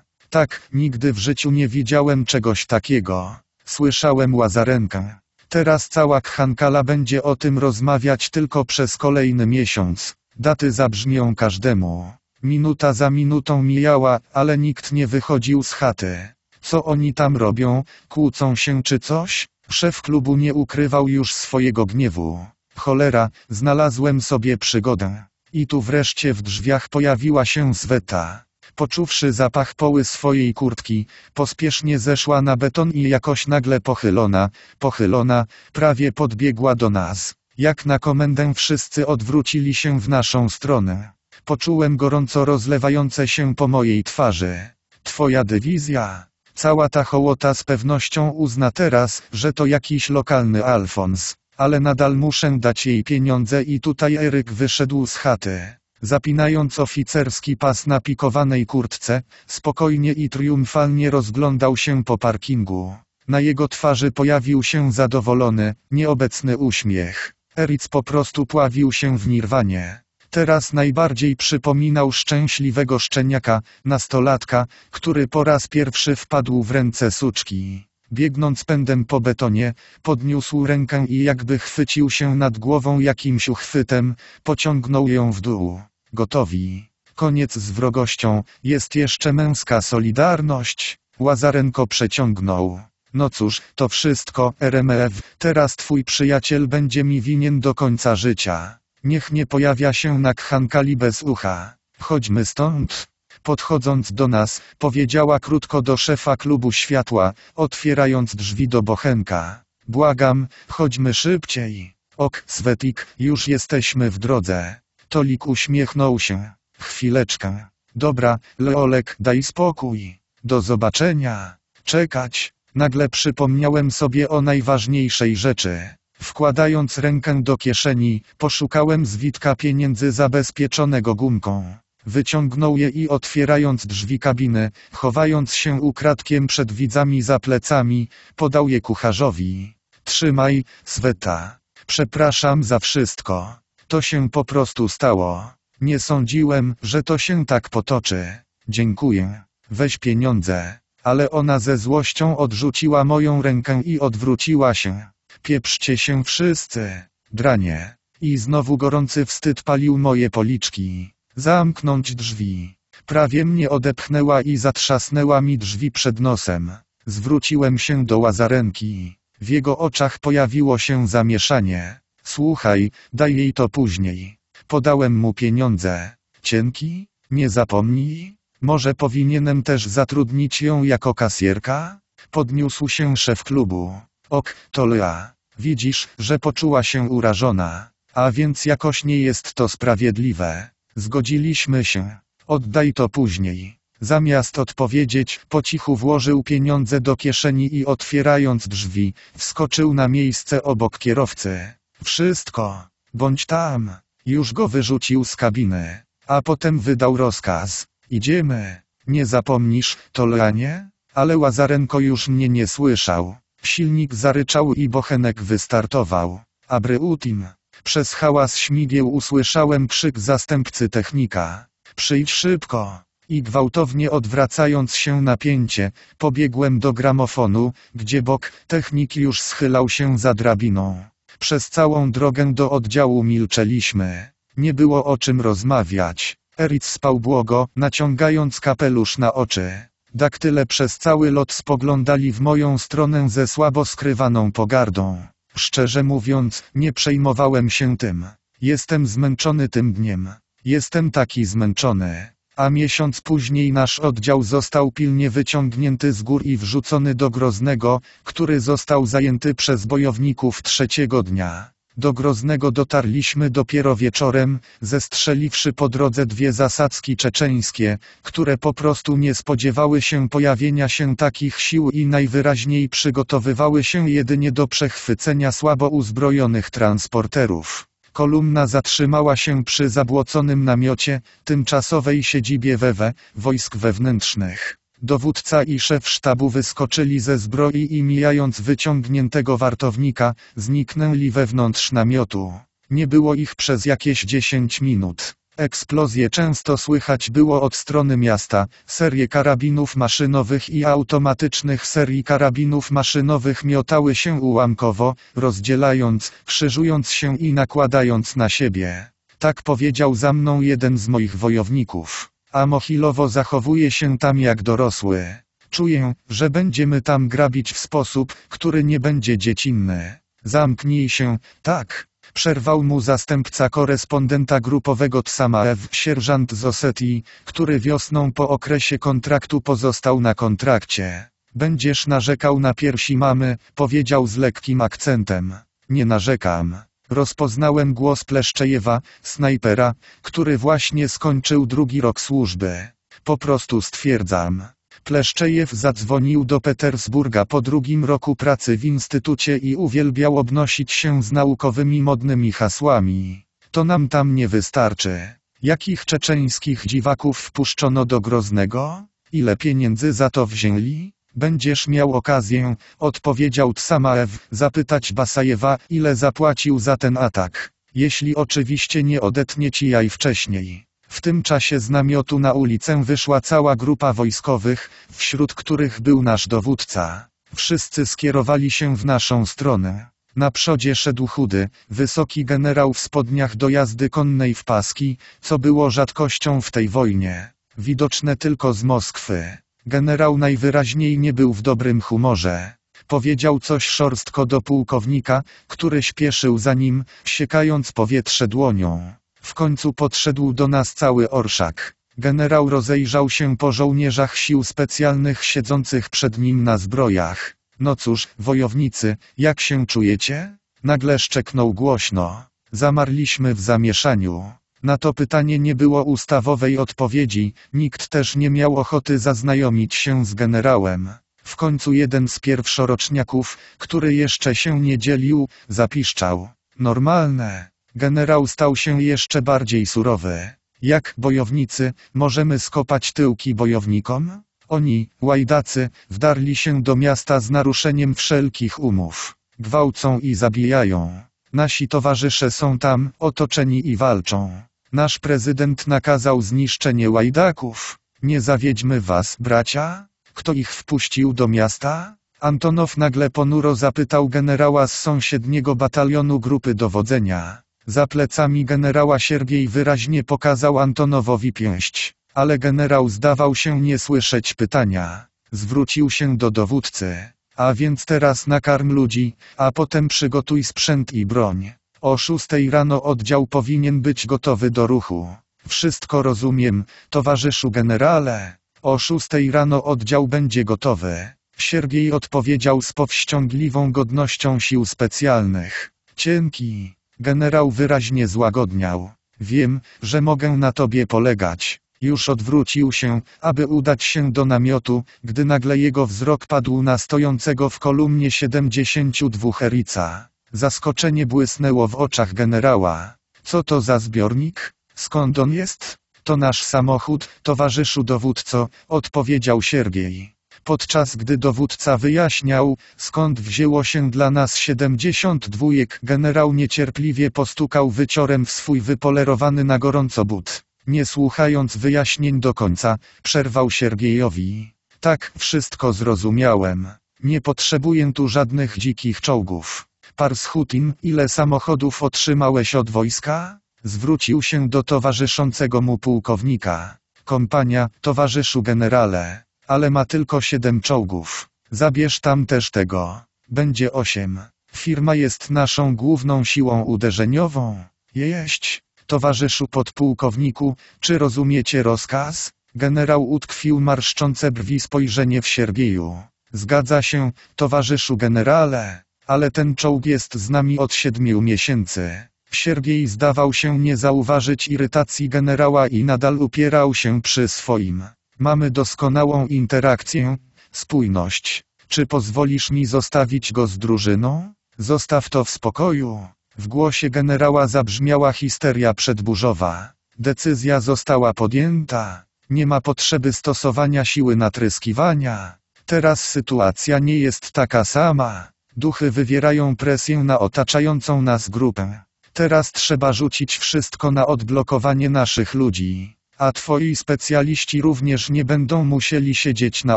Tak, nigdy w życiu nie widziałem czegoś takiego. Słyszałem Łazarenkę. Teraz cała Khankala będzie o tym rozmawiać tylko przez kolejny miesiąc. Daty zabrzmią każdemu. Minuta za minutą mijała, ale nikt nie wychodził z chaty. Co oni tam robią? Kłócą się czy coś? Szef klubu nie ukrywał już swojego gniewu. Cholera, znalazłem sobie przygodę. I tu wreszcie w drzwiach pojawiła się Sweta. Poczuwszy zapach poły swojej kurtki, pospiesznie zeszła na beton i jakoś nagle pochylona, pochylona, prawie podbiegła do nas. Jak na komendę wszyscy odwrócili się w naszą stronę. Poczułem gorąco rozlewające się po mojej twarzy. Twoja dywizja. Cała ta hołota z pewnością uzna teraz, że to jakiś lokalny Alfons. Ale nadal muszę dać jej pieniądze i tutaj Eryk wyszedł z chaty. Zapinając oficerski pas na pikowanej kurtce, spokojnie i triumfalnie rozglądał się po parkingu. Na jego twarzy pojawił się zadowolony, nieobecny uśmiech. Eric po prostu pławił się w nirwanie. Teraz najbardziej przypominał szczęśliwego szczeniaka, nastolatka, który po raz pierwszy wpadł w ręce suczki biegnąc pędem po betonie, podniósł rękę i jakby chwycił się nad głową jakimś uchwytem, pociągnął ją w dół. Gotowi. Koniec z wrogością, jest jeszcze męska solidarność. Łazarenko przeciągnął. No cóż, to wszystko, RMF, teraz twój przyjaciel będzie mi winien do końca życia. Niech nie pojawia się na khankali bez ucha. Chodźmy stąd podchodząc do nas, powiedziała krótko do szefa klubu światła, otwierając drzwi do bochenka. Błagam, chodźmy szybciej. Ok, Swetik, już jesteśmy w drodze. Tolik uśmiechnął się. Chwileczkę. Dobra, Leolek, daj spokój. Do zobaczenia. Czekać. Nagle przypomniałem sobie o najważniejszej rzeczy. Wkładając rękę do kieszeni, poszukałem zwitka pieniędzy zabezpieczonego gumką. Wyciągnął je i otwierając drzwi kabiny, chowając się ukradkiem przed widzami za plecami, podał je kucharzowi. Trzymaj, Sweta. Przepraszam za wszystko. To się po prostu stało. Nie sądziłem, że to się tak potoczy. Dziękuję. Weź pieniądze. Ale ona ze złością odrzuciła moją rękę i odwróciła się. Pieprzcie się wszyscy. Dranie. I znowu gorący wstyd palił moje policzki. Zamknąć drzwi. Prawie mnie odepchnęła i zatrzasnęła mi drzwi przed nosem. Zwróciłem się do Łazarenki. W jego oczach pojawiło się zamieszanie. Słuchaj, daj jej to później. Podałem mu pieniądze. Cienki? Nie zapomnij? Może powinienem też zatrudnić ją jako kasjerka? Podniósł się szef klubu. Ok, to Lea. Widzisz, że poczuła się urażona. A więc jakoś nie jest to sprawiedliwe. Zgodziliśmy się. Oddaj to później. Zamiast odpowiedzieć, po cichu włożył pieniądze do kieszeni i otwierając drzwi, wskoczył na miejsce obok kierowcy. Wszystko. Bądź tam. Już go wyrzucił z kabiny. A potem wydał rozkaz. Idziemy. Nie zapomnisz, Tolanie? Ale Łazarenko już mnie nie słyszał. Silnik zaryczał i bochenek wystartował. Abryutin. Przez hałas śmigieł usłyszałem krzyk zastępcy technika. Przyjdź szybko! I gwałtownie odwracając się napięcie, pobiegłem do gramofonu, gdzie bok technik już schylał się za drabiną. Przez całą drogę do oddziału milczeliśmy. Nie było o czym rozmawiać. Eric spał błogo, naciągając kapelusz na oczy. Daktyle przez cały lot spoglądali w moją stronę ze słabo skrywaną pogardą. Szczerze mówiąc, nie przejmowałem się tym. Jestem zmęczony tym dniem. Jestem taki zmęczony. A miesiąc później nasz oddział został pilnie wyciągnięty z gór i wrzucony do Groznego, który został zajęty przez bojowników trzeciego dnia. Do Groznego dotarliśmy dopiero wieczorem, zestrzeliwszy po drodze dwie zasadzki czeczeńskie, które po prostu nie spodziewały się pojawienia się takich sił i najwyraźniej przygotowywały się jedynie do przechwycenia słabo uzbrojonych transporterów. Kolumna zatrzymała się przy zabłoconym namiocie, tymczasowej siedzibie WEWE, wojsk wewnętrznych. Dowódca i szef sztabu wyskoczyli ze zbroi i mijając wyciągniętego wartownika, zniknęli wewnątrz namiotu. Nie było ich przez jakieś 10 minut. Eksplozje często słychać było od strony miasta, serie karabinów maszynowych i automatycznych serii karabinów maszynowych miotały się ułamkowo, rozdzielając, krzyżując się i nakładając na siebie. Tak powiedział za mną jeden z moich wojowników a Mochilowo zachowuje się tam jak dorosły. Czuję, że będziemy tam grabić w sposób, który nie będzie dziecinny. Zamknij się, tak, przerwał mu zastępca korespondenta grupowego Tsamaew, sierżant z Osetii, który wiosną po okresie kontraktu pozostał na kontrakcie. Będziesz narzekał na piersi mamy, powiedział z lekkim akcentem. Nie narzekam. Rozpoznałem głos Pleszczejewa, snajpera, który właśnie skończył drugi rok służby. Po prostu stwierdzam. Pleszczejew zadzwonił do Petersburga po drugim roku pracy w instytucie i uwielbiał obnosić się z naukowymi modnymi hasłami. To nam tam nie wystarczy. Jakich czeczeńskich dziwaków wpuszczono do Groznego? Ile pieniędzy za to wzięli? Będziesz miał okazję, odpowiedział Tsamaev, zapytać Basajewa, ile zapłacił za ten atak. Jeśli oczywiście nie odetnie ci jaj wcześniej. W tym czasie z namiotu na ulicę wyszła cała grupa wojskowych, wśród których był nasz dowódca. Wszyscy skierowali się w naszą stronę. Na przodzie szedł chudy, wysoki generał w spodniach do jazdy konnej w paski, co było rzadkością w tej wojnie. Widoczne tylko z Moskwy. Generał najwyraźniej nie był w dobrym humorze. Powiedział coś szorstko do pułkownika, który śpieszył za nim, siekając powietrze dłonią. W końcu podszedł do nas cały orszak. Generał rozejrzał się po żołnierzach sił specjalnych siedzących przed nim na zbrojach. No cóż, wojownicy, jak się czujecie? Nagle szczeknął głośno. Zamarliśmy w zamieszaniu. Na to pytanie nie było ustawowej odpowiedzi, nikt też nie miał ochoty zaznajomić się z generałem. W końcu jeden z pierwszoroczniaków, który jeszcze się nie dzielił, zapiszczał. Normalne. Generał stał się jeszcze bardziej surowy. Jak bojownicy, możemy skopać tyłki bojownikom? Oni, łajdacy, wdarli się do miasta z naruszeniem wszelkich umów. Gwałcą i zabijają. Nasi towarzysze są tam, otoczeni i walczą. Nasz prezydent nakazał zniszczenie łajdaków. Nie zawiedźmy was, bracia? Kto ich wpuścił do miasta? Antonow nagle ponuro zapytał generała z sąsiedniego batalionu grupy dowodzenia. Za plecami generała Siergiej wyraźnie pokazał Antonowowi pięść, ale generał zdawał się nie słyszeć pytania. Zwrócił się do dowódcy. A więc teraz nakarm ludzi, a potem przygotuj sprzęt i broń. O szóstej rano oddział powinien być gotowy do ruchu. Wszystko rozumiem, towarzyszu generale. O szóstej rano oddział będzie gotowy. Siergiej odpowiedział z powściągliwą godnością sił specjalnych. Cienki. Generał wyraźnie złagodniał. Wiem, że mogę na tobie polegać. Już odwrócił się, aby udać się do namiotu, gdy nagle jego wzrok padł na stojącego w kolumnie 72 Erica. Zaskoczenie błysnęło w oczach generała. Co to za zbiornik? Skąd on jest? To nasz samochód, towarzyszu dowódco, odpowiedział Siergiej. Podczas gdy dowódca wyjaśniał, skąd wzięło się dla nas 72, generał niecierpliwie postukał wyciorem w swój wypolerowany na gorąco but. Nie słuchając wyjaśnień do końca, przerwał Siergiejowi. Tak, wszystko zrozumiałem. Nie potrzebuję tu żadnych dzikich czołgów. Parshutin, ile samochodów otrzymałeś od wojska? Zwrócił się do towarzyszącego mu pułkownika. Kompania, towarzyszu generale, ale ma tylko siedem czołgów. Zabierz tam też tego. Będzie osiem. Firma jest naszą główną siłą uderzeniową. Jeść, towarzyszu podpułkowniku, czy rozumiecie rozkaz? Generał utkwił marszczące brwi spojrzenie w Siergieju. Zgadza się, towarzyszu generale. Ale ten czołg jest z nami od siedmiu miesięcy. Siergiej zdawał się nie zauważyć irytacji generała i nadal upierał się przy swoim. Mamy doskonałą interakcję, spójność. Czy pozwolisz mi zostawić go z drużyną? Zostaw to w spokoju. W głosie generała zabrzmiała histeria przedburzowa. Decyzja została podjęta. Nie ma potrzeby stosowania siły natryskiwania. Teraz sytuacja nie jest taka sama. Duchy wywierają presję na otaczającą nas grupę. Teraz trzeba rzucić wszystko na odblokowanie naszych ludzi, a twoi specjaliści również nie będą musieli siedzieć na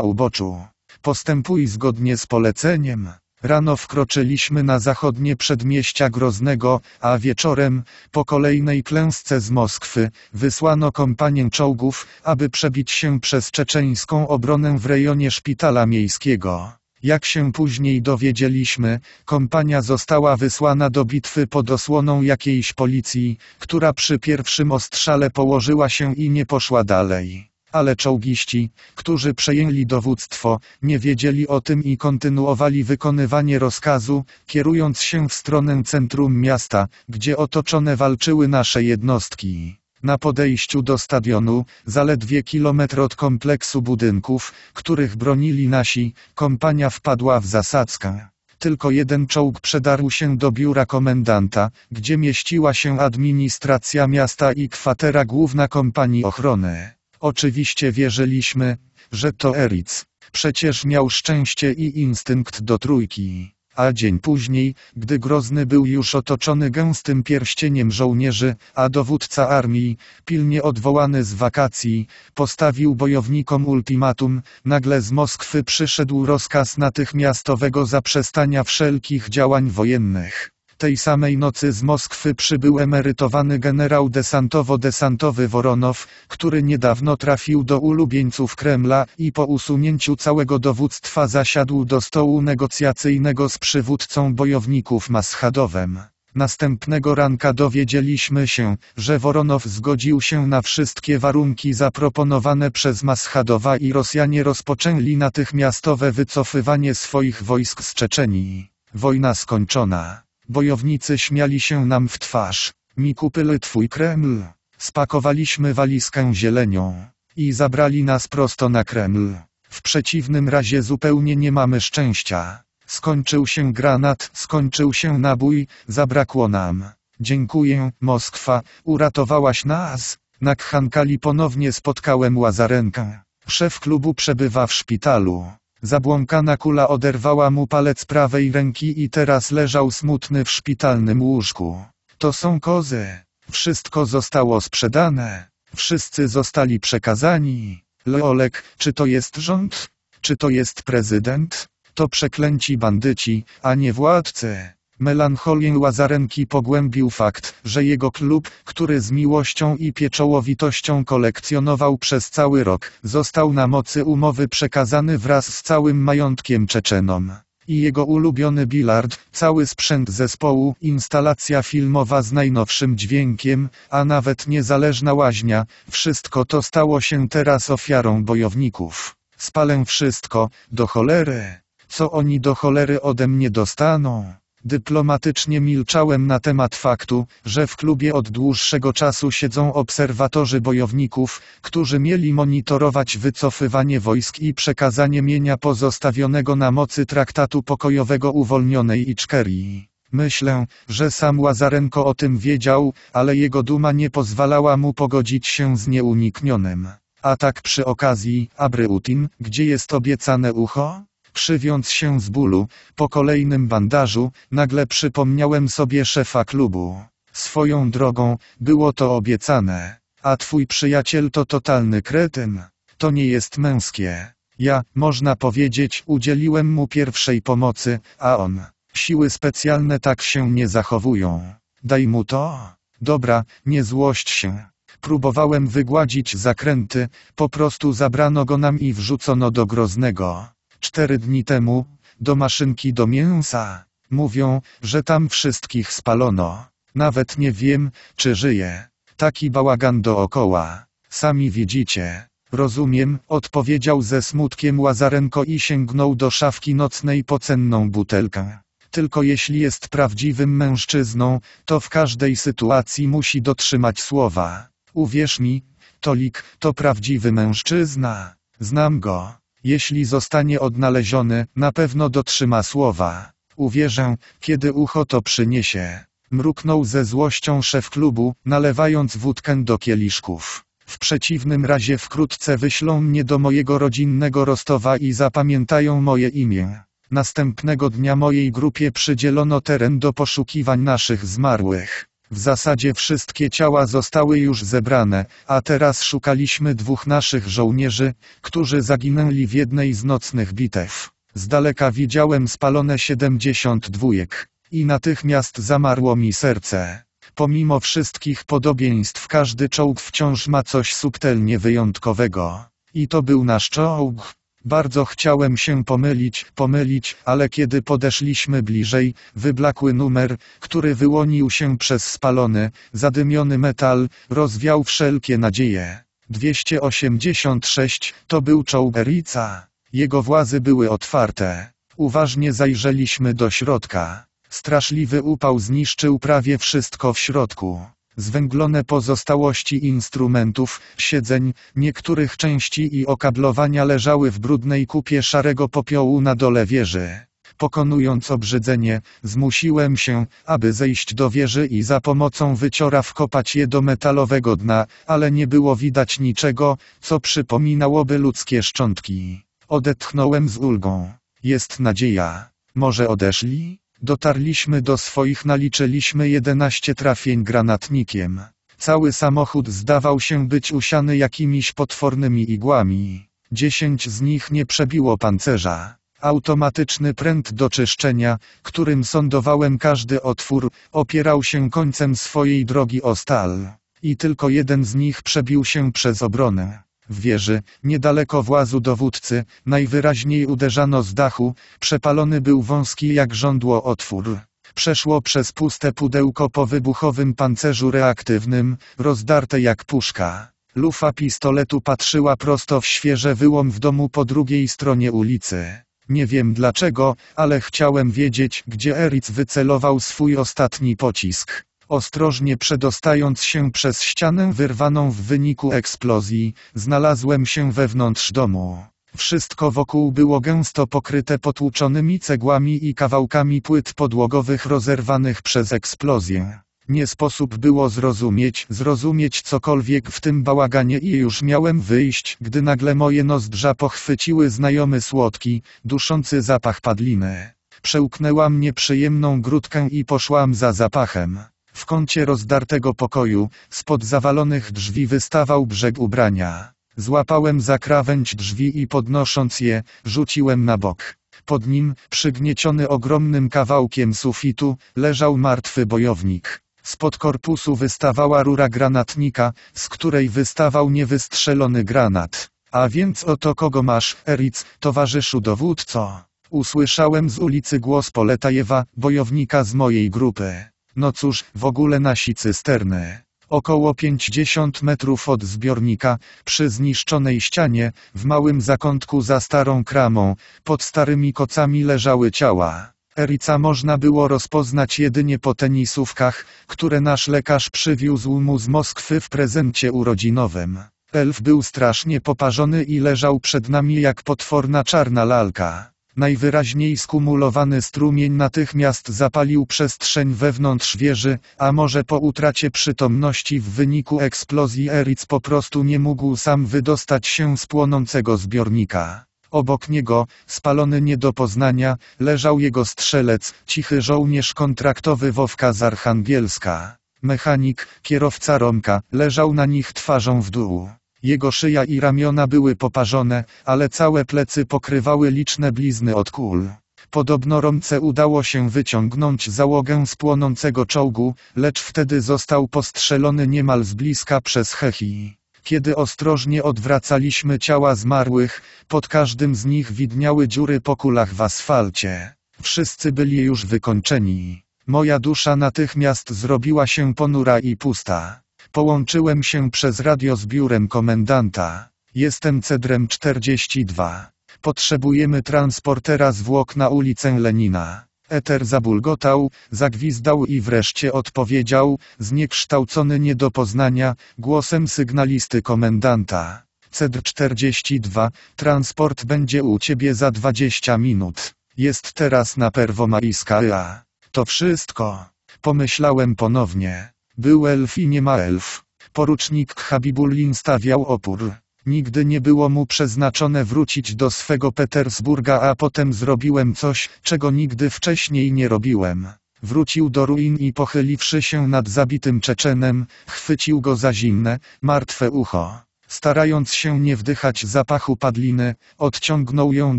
uboczu. Postępuj zgodnie z poleceniem. Rano wkroczyliśmy na zachodnie przedmieścia Groznego, a wieczorem, po kolejnej klęsce z Moskwy, wysłano kompanię czołgów, aby przebić się przez czeczeńską obronę w rejonie szpitala miejskiego. Jak się później dowiedzieliśmy, kompania została wysłana do bitwy pod osłoną jakiejś policji, która przy pierwszym ostrzale położyła się i nie poszła dalej. Ale czołgiści, którzy przejęli dowództwo, nie wiedzieli o tym i kontynuowali wykonywanie rozkazu, kierując się w stronę centrum miasta, gdzie otoczone walczyły nasze jednostki. Na podejściu do stadionu, zaledwie kilometr od kompleksu budynków, których bronili nasi, kompania wpadła w zasadzkę. Tylko jeden czołg przedarł się do biura komendanta, gdzie mieściła się administracja miasta i kwatera główna kompanii ochrony. Oczywiście wierzyliśmy, że to Eric. Przecież miał szczęście i instynkt do trójki a dzień później, gdy Grozny był już otoczony gęstym pierścieniem żołnierzy, a dowódca armii, pilnie odwołany z wakacji, postawił bojownikom ultimatum, nagle z Moskwy przyszedł rozkaz natychmiastowego zaprzestania wszelkich działań wojennych. Tej samej nocy z Moskwy przybył emerytowany generał desantowo-desantowy Woronow, który niedawno trafił do ulubieńców Kremla i po usunięciu całego dowództwa zasiadł do stołu negocjacyjnego z przywódcą bojowników Maschadowem. Następnego ranka dowiedzieliśmy się, że Woronow zgodził się na wszystkie warunki zaproponowane przez Maschadowa i Rosjanie rozpoczęli natychmiastowe wycofywanie swoich wojsk z Czeczenii. Wojna skończona. Bojownicy śmiali się nam w twarz. Mi kupyły twój Kreml. Spakowaliśmy walizkę zielenią. I zabrali nas prosto na Kreml. W przeciwnym razie zupełnie nie mamy szczęścia. Skończył się granat, skończył się nabój, zabrakło nam. Dziękuję, Moskwa, uratowałaś nas. Na Khankali ponownie spotkałem Łazarenkę. Szef klubu przebywa w szpitalu. Zabłąkana kula oderwała mu palec prawej ręki i teraz leżał smutny w szpitalnym łóżku. To są kozy. Wszystko zostało sprzedane. Wszyscy zostali przekazani. Leolek, czy to jest rząd? Czy to jest prezydent? To przeklęci bandyci, a nie władcy. Melancholię Łazarenki pogłębił fakt, że jego klub, który z miłością i pieczołowitością kolekcjonował przez cały rok, został na mocy umowy przekazany wraz z całym majątkiem Czeczenom i jego ulubiony bilard, cały sprzęt zespołu, instalacja filmowa z najnowszym dźwiękiem, a nawet niezależna łaźnia, wszystko to stało się teraz ofiarą bojowników. Spalę wszystko, do cholery. Co oni do cholery ode mnie dostaną? Dyplomatycznie milczałem na temat faktu, że w klubie od dłuższego czasu siedzą obserwatorzy bojowników, którzy mieli monitorować wycofywanie wojsk i przekazanie mienia pozostawionego na mocy traktatu pokojowego uwolnionej Iczkerii. Myślę, że sam Łazarenko o tym wiedział, ale jego duma nie pozwalała mu pogodzić się z nieuniknionym. A tak przy okazji, Abryutin, gdzie jest obiecane ucho? Krzywiąc się z bólu, po kolejnym bandażu, nagle przypomniałem sobie szefa klubu. Swoją drogą, było to obiecane. A twój przyjaciel to totalny kretyn. To nie jest męskie. Ja, można powiedzieć, udzieliłem mu pierwszej pomocy, a on. Siły specjalne tak się nie zachowują. Daj mu to. Dobra, nie złość się. Próbowałem wygładzić zakręty, po prostu zabrano go nam i wrzucono do groznego. Cztery dni temu, do maszynki do mięsa. Mówią, że tam wszystkich spalono. Nawet nie wiem, czy żyje. Taki bałagan dookoła. Sami widzicie. Rozumiem, odpowiedział ze smutkiem Łazarenko i sięgnął do szafki nocnej po cenną butelkę. Tylko jeśli jest prawdziwym mężczyzną, to w każdej sytuacji musi dotrzymać słowa. Uwierz mi, Tolik, to prawdziwy mężczyzna. Znam go. Jeśli zostanie odnaleziony, na pewno dotrzyma słowa. Uwierzę, kiedy ucho to przyniesie. Mruknął ze złością szef klubu, nalewając wódkę do kieliszków. W przeciwnym razie wkrótce wyślą mnie do mojego rodzinnego Rostowa i zapamiętają moje imię. Następnego dnia mojej grupie przydzielono teren do poszukiwań naszych zmarłych. W zasadzie wszystkie ciała zostały już zebrane, a teraz szukaliśmy dwóch naszych żołnierzy, którzy zaginęli w jednej z nocnych bitew. Z daleka widziałem spalone 72, dwójek. I natychmiast zamarło mi serce. Pomimo wszystkich podobieństw każdy czołg wciąż ma coś subtelnie wyjątkowego. I to był nasz czołg, bardzo chciałem się pomylić, pomylić, ale kiedy podeszliśmy bliżej, wyblakły numer, który wyłonił się przez spalony, zadymiony metal, rozwiał wszelkie nadzieje. 286 to był czołgerica. Jego włazy były otwarte. Uważnie zajrzeliśmy do środka. Straszliwy upał zniszczył prawie wszystko w środku zwęglone pozostałości instrumentów, siedzeń, niektórych części i okablowania leżały w brudnej kupie szarego popiołu na dole wieży. Pokonując obrzydzenie, zmusiłem się, aby zejść do wieży i za pomocą wyciora wkopać je do metalowego dna, ale nie było widać niczego, co przypominałoby ludzkie szczątki. Odetchnąłem z ulgą. Jest nadzieja. Może odeszli? Dotarliśmy do swoich naliczyliśmy 11 trafień granatnikiem. Cały samochód zdawał się być usiany jakimiś potwornymi igłami. Dziesięć z nich nie przebiło pancerza. Automatyczny pręt do czyszczenia, którym sądowałem każdy otwór, opierał się końcem swojej drogi o stal. I tylko jeden z nich przebił się przez obronę. W wieży, niedaleko włazu dowódcy, najwyraźniej uderzano z dachu, przepalony był wąski jak żądło otwór. Przeszło przez puste pudełko po wybuchowym pancerzu reaktywnym, rozdarte jak puszka. Lufa pistoletu patrzyła prosto w świeże wyłom w domu po drugiej stronie ulicy. Nie wiem dlaczego, ale chciałem wiedzieć, gdzie Eric wycelował swój ostatni pocisk. Ostrożnie przedostając się przez ścianę wyrwaną w wyniku eksplozji, znalazłem się wewnątrz domu. Wszystko wokół było gęsto pokryte potłuczonymi cegłami i kawałkami płyt podłogowych rozerwanych przez eksplozję. Nie sposób było zrozumieć, zrozumieć cokolwiek w tym bałaganie i już miałem wyjść, gdy nagle moje nozdrza pochwyciły znajomy słodki, duszący zapach padliny. Przełknęłam nieprzyjemną grudkę i poszłam za zapachem. W kącie rozdartego pokoju, spod zawalonych drzwi wystawał brzeg ubrania. Złapałem za krawędź drzwi i podnosząc je, rzuciłem na bok. Pod nim, przygnieciony ogromnym kawałkiem sufitu, leżał martwy bojownik. Spod korpusu wystawała rura granatnika, z której wystawał niewystrzelony granat. A więc oto kogo masz, Eric, towarzyszu dowódco? Usłyszałem z ulicy głos Poletajewa, bojownika z mojej grupy. No cóż, w ogóle nasi cysterny. Około 50 metrów od zbiornika, przy zniszczonej ścianie, w małym zakątku za starą kramą, pod starymi kocami leżały ciała. Erica można było rozpoznać jedynie po tenisówkach, które nasz lekarz przywiózł mu z Moskwy w prezencie urodzinowym. Elf był strasznie poparzony i leżał przed nami jak potworna czarna lalka. Najwyraźniej skumulowany strumień natychmiast zapalił przestrzeń wewnątrz wieży, a może po utracie przytomności w wyniku eksplozji Eric po prostu nie mógł sam wydostać się z płonącego zbiornika. Obok niego, spalony nie do poznania, leżał jego strzelec, cichy żołnierz kontraktowy Wowka z Archangielska. Mechanik, kierowca Romka, leżał na nich twarzą w dół. Jego szyja i ramiona były poparzone, ale całe plecy pokrywały liczne blizny od kul. Podobno Romce udało się wyciągnąć załogę z płonącego czołgu, lecz wtedy został postrzelony niemal z bliska przez Hechi. Kiedy ostrożnie odwracaliśmy ciała zmarłych, pod każdym z nich widniały dziury po kulach w asfalcie. Wszyscy byli już wykończeni. Moja dusza natychmiast zrobiła się ponura i pusta. Połączyłem się przez radio z biurem komendanta. Jestem Cedrem 42. Potrzebujemy transportera zwłok na ulicę Lenina. Eter zabulgotał, zagwizdał i wreszcie odpowiedział, zniekształcony nie do poznania, głosem sygnalisty komendanta. CEDR 42, transport będzie u ciebie za 20 minut. Jest teraz na Perwomajska. To wszystko. Pomyślałem ponownie. Był elf i nie ma elf. Porucznik Khabibulin stawiał opór. Nigdy nie było mu przeznaczone wrócić do swego Petersburga, a potem zrobiłem coś, czego nigdy wcześniej nie robiłem. Wrócił do ruin i pochyliwszy się nad zabitym Czeczenem, chwycił go za zimne, martwe ucho. Starając się nie wdychać zapachu padliny, odciągnął ją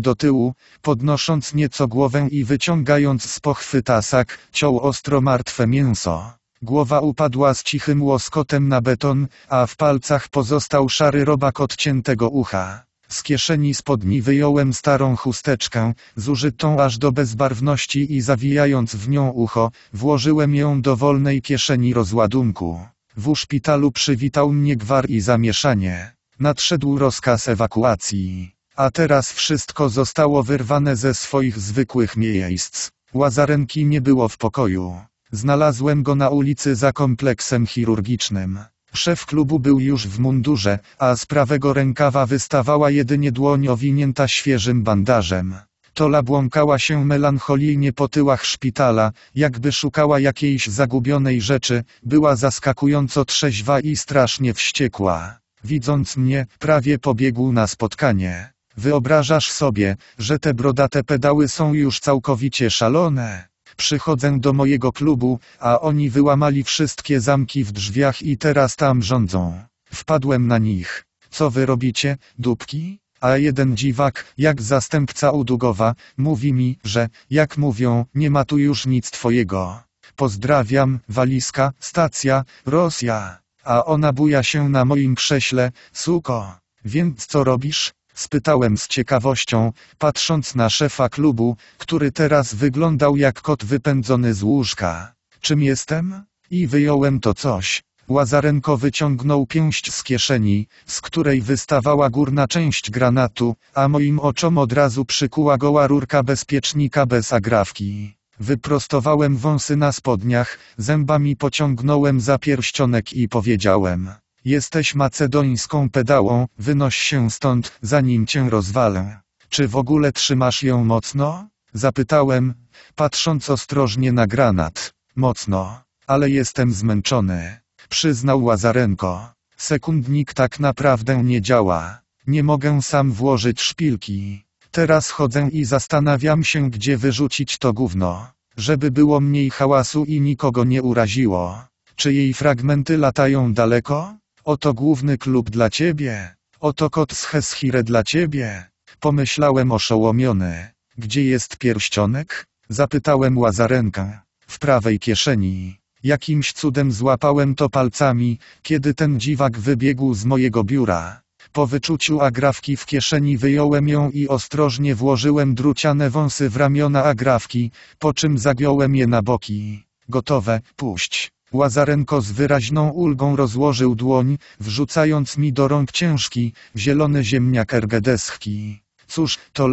do tyłu, podnosząc nieco głowę i wyciągając z pochwy tasak, ciął ostro martwe mięso. Głowa upadła z cichym łoskotem na beton, a w palcach pozostał szary robak odciętego ucha. Z kieszeni spodni wyjąłem starą chusteczkę, zużytą aż do bezbarwności i zawijając w nią ucho, włożyłem ją do wolnej kieszeni rozładunku. W szpitalu przywitał mnie gwar i zamieszanie. Nadszedł rozkaz ewakuacji. A teraz wszystko zostało wyrwane ze swoich zwykłych miejsc. Łazarenki nie było w pokoju. Znalazłem go na ulicy za kompleksem chirurgicznym. Szef klubu był już w mundurze, a z prawego rękawa wystawała jedynie dłoń owinięta świeżym bandażem. Tola błąkała się melancholijnie po tyłach szpitala, jakby szukała jakiejś zagubionej rzeczy, była zaskakująco trzeźwa i strasznie wściekła. Widząc mnie, prawie pobiegł na spotkanie. Wyobrażasz sobie, że te brodate pedały są już całkowicie szalone przychodzę do mojego klubu, a oni wyłamali wszystkie zamki w drzwiach i teraz tam rządzą. Wpadłem na nich. Co wy robicie, dupki? A jeden dziwak, jak zastępca Udugowa, mówi mi, że, jak mówią, nie ma tu już nic twojego. Pozdrawiam, walizka, stacja, Rosja. A ona buja się na moim krześle, suko. Więc co robisz? Spytałem z ciekawością, patrząc na szefa klubu, który teraz wyglądał jak kot wypędzony z łóżka. Czym jestem? I wyjąłem to coś. Łazarenko wyciągnął pięść z kieszeni, z której wystawała górna część granatu, a moim oczom od razu przykuła goła rurka bezpiecznika bez agrawki. Wyprostowałem wąsy na spodniach, zębami pociągnąłem za pierścionek i powiedziałem. Jesteś macedońską pedałą, wynoś się stąd, zanim cię rozwalę. Czy w ogóle trzymasz ją mocno? Zapytałem, patrząc ostrożnie na granat. Mocno, ale jestem zmęczony, przyznał Łazarenko. Sekundnik tak naprawdę nie działa. Nie mogę sam włożyć szpilki. Teraz chodzę i zastanawiam się, gdzie wyrzucić to gówno, żeby było mniej hałasu i nikogo nie uraziło. Czy jej fragmenty latają daleko? Oto główny klub dla ciebie. Oto kot z Heshire dla ciebie. Pomyślałem oszołomiony. Gdzie jest pierścionek? Zapytałem Łazarenka. W prawej kieszeni. Jakimś cudem złapałem to palcami, kiedy ten dziwak wybiegł z mojego biura. Po wyczuciu agrawki w kieszeni wyjąłem ją i ostrożnie włożyłem druciane wąsy w ramiona agrawki, po czym zagiąłem je na boki. Gotowe, puść. Łazarenko z wyraźną ulgą rozłożył dłoń, wrzucając mi do rąk ciężki, zielony ziemniak ergedeschki. Cóż, to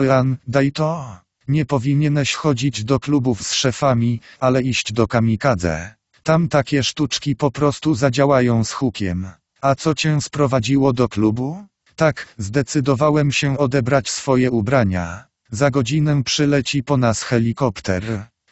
daj to. Nie powinieneś chodzić do klubów z szefami, ale iść do kamikadze. Tam takie sztuczki po prostu zadziałają z hukiem. A co cię sprowadziło do klubu? Tak, zdecydowałem się odebrać swoje ubrania. Za godzinę przyleci po nas helikopter.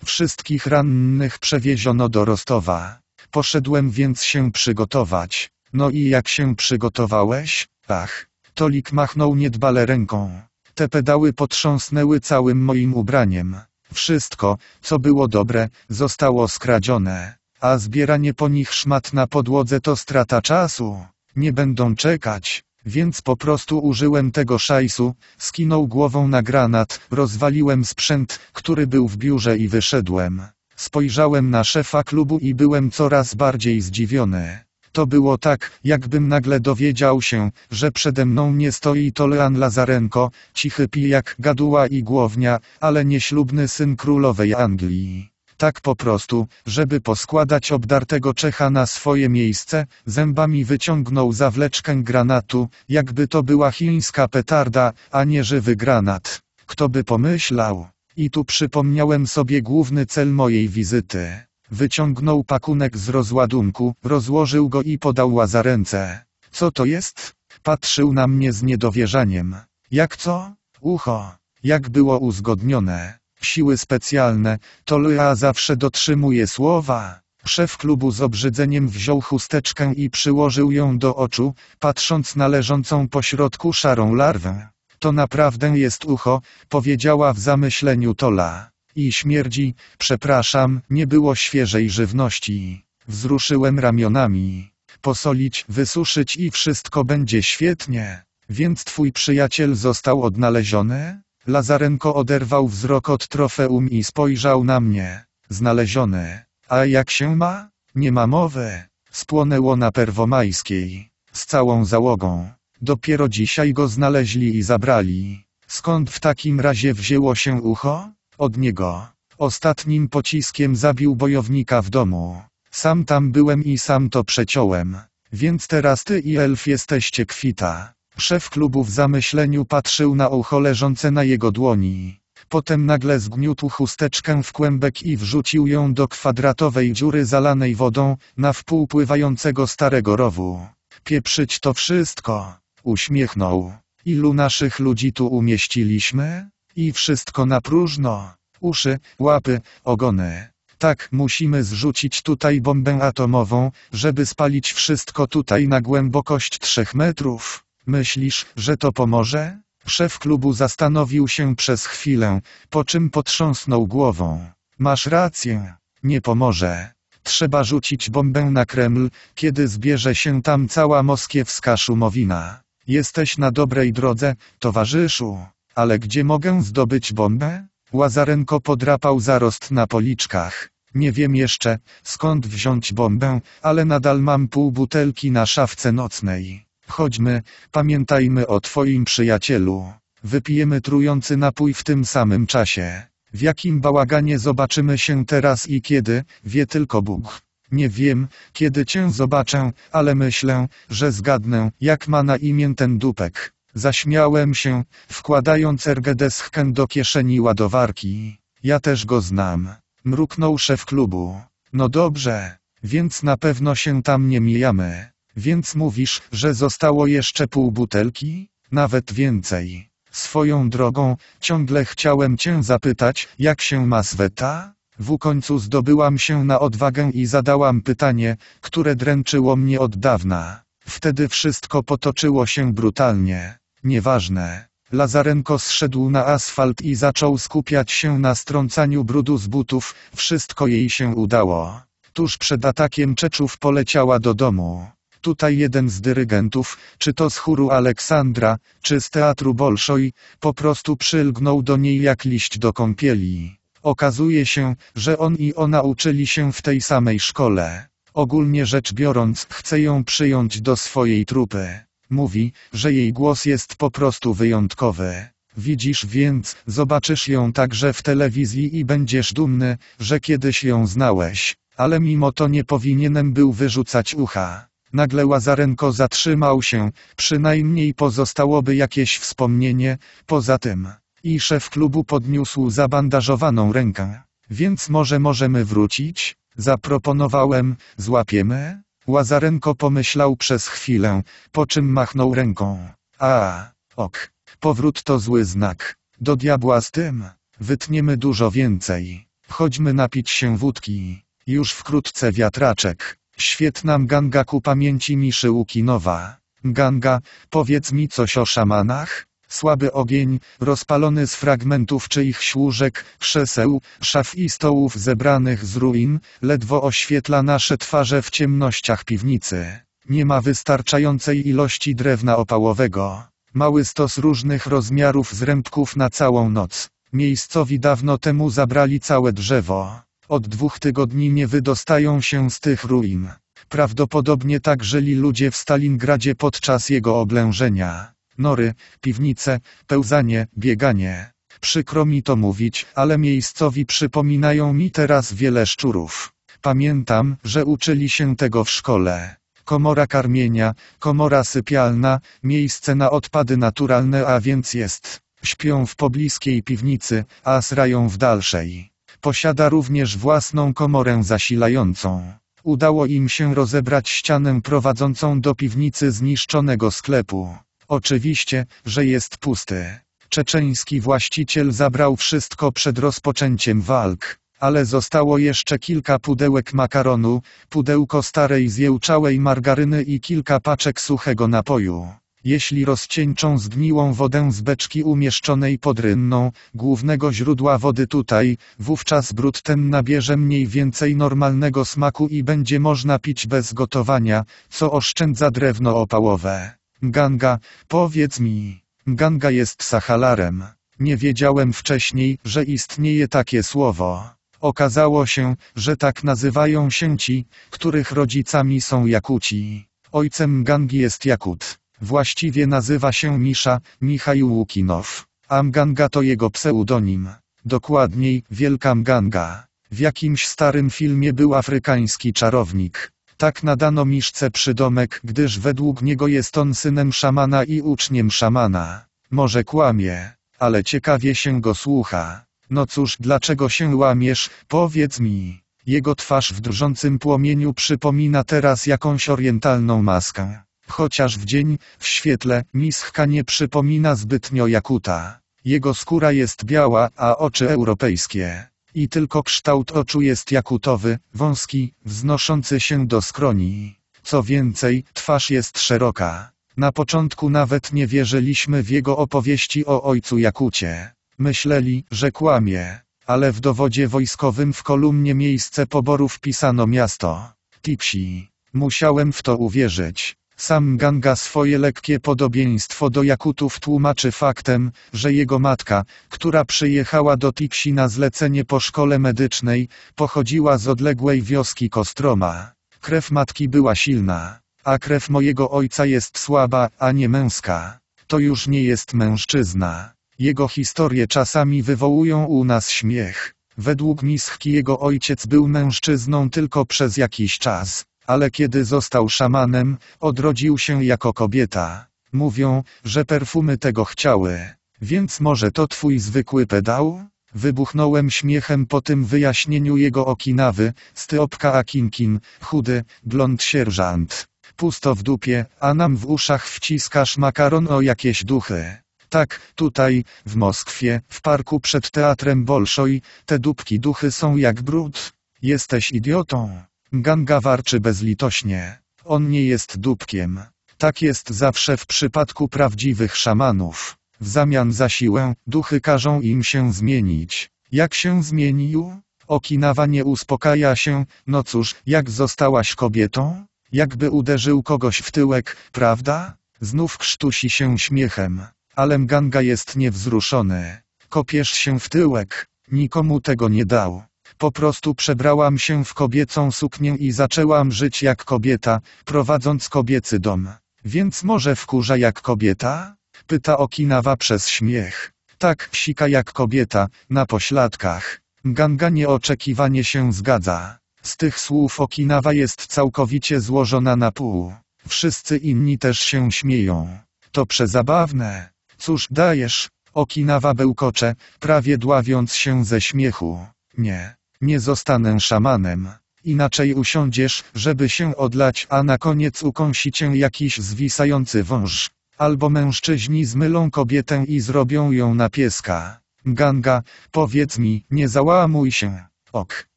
Wszystkich rannych przewieziono do Rostowa. Poszedłem więc się przygotować. No i jak się przygotowałeś? Ach, Tolik machnął niedbale ręką. Te pedały potrząsnęły całym moim ubraniem. Wszystko, co było dobre, zostało skradzione. A zbieranie po nich szmat na podłodze to strata czasu. Nie będą czekać. Więc po prostu użyłem tego szajsu, skinął głową na granat, rozwaliłem sprzęt, który był w biurze i wyszedłem. Spojrzałem na szefa klubu i byłem coraz bardziej zdziwiony. To było tak, jakbym nagle dowiedział się, że przede mną nie stoi Tolean Lazarenko, cichy pijak gaduła i głownia, ale nieślubny syn królowej Anglii. Tak po prostu, żeby poskładać obdartego Czecha na swoje miejsce, zębami wyciągnął zawleczkę granatu, jakby to była chińska petarda, a nie żywy granat. Kto by pomyślał? I tu przypomniałem sobie główny cel mojej wizyty. Wyciągnął pakunek z rozładunku, rozłożył go i podał ręce. Co to jest? Patrzył na mnie z niedowierzaniem. Jak co? Ucho. Jak było uzgodnione. Siły specjalne, to Lea zawsze dotrzymuje słowa. Szef klubu z obrzydzeniem wziął chusteczkę i przyłożył ją do oczu, patrząc na leżącą pośrodku szarą larwę. To naprawdę jest ucho, powiedziała w zamyśleniu Tola. I śmierdzi, przepraszam, nie było świeżej żywności. Wzruszyłem ramionami. Posolić, wysuszyć i wszystko będzie świetnie. Więc twój przyjaciel został odnaleziony? Lazarenko oderwał wzrok od trofeum i spojrzał na mnie. Znaleziony. A jak się ma? Nie ma mowy. Spłonęło na Perwomajskiej. Z całą załogą. Dopiero dzisiaj go znaleźli i zabrali. Skąd w takim razie wzięło się ucho? Od niego. Ostatnim pociskiem zabił bojownika w domu. Sam tam byłem i sam to przeciąłem. Więc teraz ty i elf jesteście kwita. Szef klubu w zamyśleniu patrzył na ucho leżące na jego dłoni. Potem nagle zgniótł chusteczkę w kłębek i wrzucił ją do kwadratowej dziury zalanej wodą, na wpół pływającego starego rowu. Pieprzyć to wszystko. Uśmiechnął. Ilu naszych ludzi tu umieściliśmy? I wszystko na próżno. Uszy, łapy, ogony. Tak, musimy zrzucić tutaj bombę atomową, żeby spalić wszystko tutaj na głębokość 3 metrów. Myślisz, że to pomoże? Szef klubu zastanowił się przez chwilę, po czym potrząsnął głową. Masz rację, nie pomoże. Trzeba rzucić bombę na Kreml, kiedy zbierze się tam cała moskiewska szumowina. Jesteś na dobrej drodze, towarzyszu, ale gdzie mogę zdobyć bombę? Łazarenko podrapał zarost na policzkach. Nie wiem jeszcze, skąd wziąć bombę, ale nadal mam pół butelki na szafce nocnej. Chodźmy, pamiętajmy o twoim przyjacielu. Wypijemy trujący napój w tym samym czasie. W jakim bałaganie zobaczymy się teraz i kiedy, wie tylko Bóg. Nie wiem, kiedy cię zobaczę, ale myślę, że zgadnę, jak ma na imię ten dupek. Zaśmiałem się, wkładając ergedeschkę do kieszeni ładowarki. Ja też go znam. Mruknął szef klubu. No dobrze, więc na pewno się tam nie mijamy. Więc mówisz, że zostało jeszcze pół butelki? Nawet więcej. Swoją drogą, ciągle chciałem cię zapytać, jak się ma Sweta? W końcu zdobyłam się na odwagę i zadałam pytanie, które dręczyło mnie od dawna. Wtedy wszystko potoczyło się brutalnie. Nieważne. Lazarenko zszedł na asfalt i zaczął skupiać się na strącaniu brudu z butów, wszystko jej się udało. Tuż przed atakiem Czeczów poleciała do domu. Tutaj jeden z dyrygentów, czy to z chóru Aleksandra, czy z teatru Bolszoj, po prostu przylgnął do niej jak liść do kąpieli. Okazuje się, że on i ona uczyli się w tej samej szkole. Ogólnie rzecz biorąc, chce ją przyjąć do swojej trupy. Mówi, że jej głos jest po prostu wyjątkowy. Widzisz więc, zobaczysz ją także w telewizji i będziesz dumny, że kiedyś ją znałeś, ale mimo to nie powinienem był wyrzucać ucha. Nagle Łazarenko zatrzymał się, przynajmniej pozostałoby jakieś wspomnienie, poza tym. I szef klubu podniósł zabandażowaną rękę. Więc może możemy wrócić? Zaproponowałem, złapiemy? Łazarenko pomyślał przez chwilę, po czym machnął ręką. A, ok. Powrót to zły znak. Do diabła z tym. Wytniemy dużo więcej. Chodźmy napić się wódki. Już wkrótce wiatraczek. Świetna mganga ku pamięci Miszy Łukinowa. Ganga, powiedz mi coś o szamanach? Słaby ogień, rozpalony z fragmentów czyichś łóżek, krzeseł, szaf i stołów zebranych z ruin, ledwo oświetla nasze twarze w ciemnościach piwnicy. Nie ma wystarczającej ilości drewna opałowego. Mały stos różnych rozmiarów zrębków na całą noc. Miejscowi dawno temu zabrali całe drzewo. Od dwóch tygodni nie wydostają się z tych ruin. Prawdopodobnie tak żyli ludzie w Stalingradzie podczas jego oblężenia nory, piwnice, pełzanie, bieganie. Przykro mi to mówić, ale miejscowi przypominają mi teraz wiele szczurów. Pamiętam, że uczyli się tego w szkole. Komora karmienia, komora sypialna, miejsce na odpady naturalne, a więc jest. Śpią w pobliskiej piwnicy, a srają w dalszej. Posiada również własną komorę zasilającą. Udało im się rozebrać ścianę prowadzącą do piwnicy zniszczonego sklepu. Oczywiście, że jest pusty. Czeczeński właściciel zabrał wszystko przed rozpoczęciem walk, ale zostało jeszcze kilka pudełek makaronu, pudełko starej zjełczałej margaryny i kilka paczek suchego napoju. Jeśli rozcieńczą zgniłą wodę z beczki umieszczonej pod rynną, głównego źródła wody tutaj, wówczas brud ten nabierze mniej więcej normalnego smaku i będzie można pić bez gotowania, co oszczędza drewno opałowe. Ganga, powiedz mi. Ganga jest Sachalarem. Nie wiedziałem wcześniej, że istnieje takie słowo. Okazało się, że tak nazywają się ci, których rodzicami są Jakuci. Ojcem Gangi jest Jakut. Właściwie nazywa się Misza, Michał Łukinow. Amganga to jego pseudonim. Dokładniej, Wielka Mganga. W jakimś starym filmie był afrykański czarownik, tak nadano Miszce przydomek, gdyż według niego jest on synem szamana i uczniem szamana. Może kłamie, ale ciekawie się go słucha. No cóż, dlaczego się łamiesz, powiedz mi. Jego twarz w drżącym płomieniu przypomina teraz jakąś orientalną maskę. Chociaż w dzień, w świetle, mischka nie przypomina zbytnio jakuta. Jego skóra jest biała, a oczy europejskie i tylko kształt oczu jest jakutowy, wąski, wznoszący się do skroni. Co więcej, twarz jest szeroka. Na początku nawet nie wierzyliśmy w jego opowieści o ojcu Jakucie. Myśleli, że kłamie, ale w dowodzie wojskowym w kolumnie miejsce poboru wpisano miasto. Tipsi. Musiałem w to uwierzyć. Sam Ganga swoje lekkie podobieństwo do Jakutów tłumaczy faktem, że jego matka, która przyjechała do Tiksi na zlecenie po szkole medycznej, pochodziła z odległej wioski Kostroma. Krew matki była silna, a krew mojego ojca jest słaba, a nie męska. To już nie jest mężczyzna. Jego historie czasami wywołują u nas śmiech. Według Mischki jego ojciec był mężczyzną tylko przez jakiś czas ale kiedy został szamanem, odrodził się jako kobieta. Mówią, że perfumy tego chciały. Więc może to twój zwykły pedał? Wybuchnąłem śmiechem po tym wyjaśnieniu jego okinawy, styopka Akinkin, chudy, blond sierżant. Pusto w dupie, a nam w uszach wciskasz makaron o jakieś duchy. Tak, tutaj, w Moskwie, w parku przed teatrem Bolszoj, te dupki duchy są jak brud. Jesteś idiotą. Ganga warczy bezlitośnie. On nie jest dupkiem. Tak jest zawsze w przypadku prawdziwych szamanów. W zamian za siłę, duchy każą im się zmienić. Jak się zmienił? Okinawa nie uspokaja się, no cóż, jak zostałaś kobietą? Jakby uderzył kogoś w tyłek, prawda? Znów krztusi się śmiechem. Ale Mganga jest niewzruszony. Kopiesz się w tyłek. Nikomu tego nie dał. Po prostu przebrałam się w kobiecą suknię i zaczęłam żyć jak kobieta, prowadząc kobiecy dom. Więc może wkurza jak kobieta? Pyta Okinawa przez śmiech. Tak, psika jak kobieta, na pośladkach. Ganga nieoczekiwanie się zgadza. Z tych słów Okinawa jest całkowicie złożona na pół. Wszyscy inni też się śmieją. To przezabawne. Cóż dajesz? Okinawa bełkocze, prawie dławiąc się ze śmiechu. Nie. Nie zostanę szamanem. Inaczej usiądziesz, żeby się odlać, a na koniec ukąsi cię jakiś zwisający wąż. Albo mężczyźni zmylą kobietę i zrobią ją na pieska. Ganga, powiedz mi, nie załamuj się. Ok.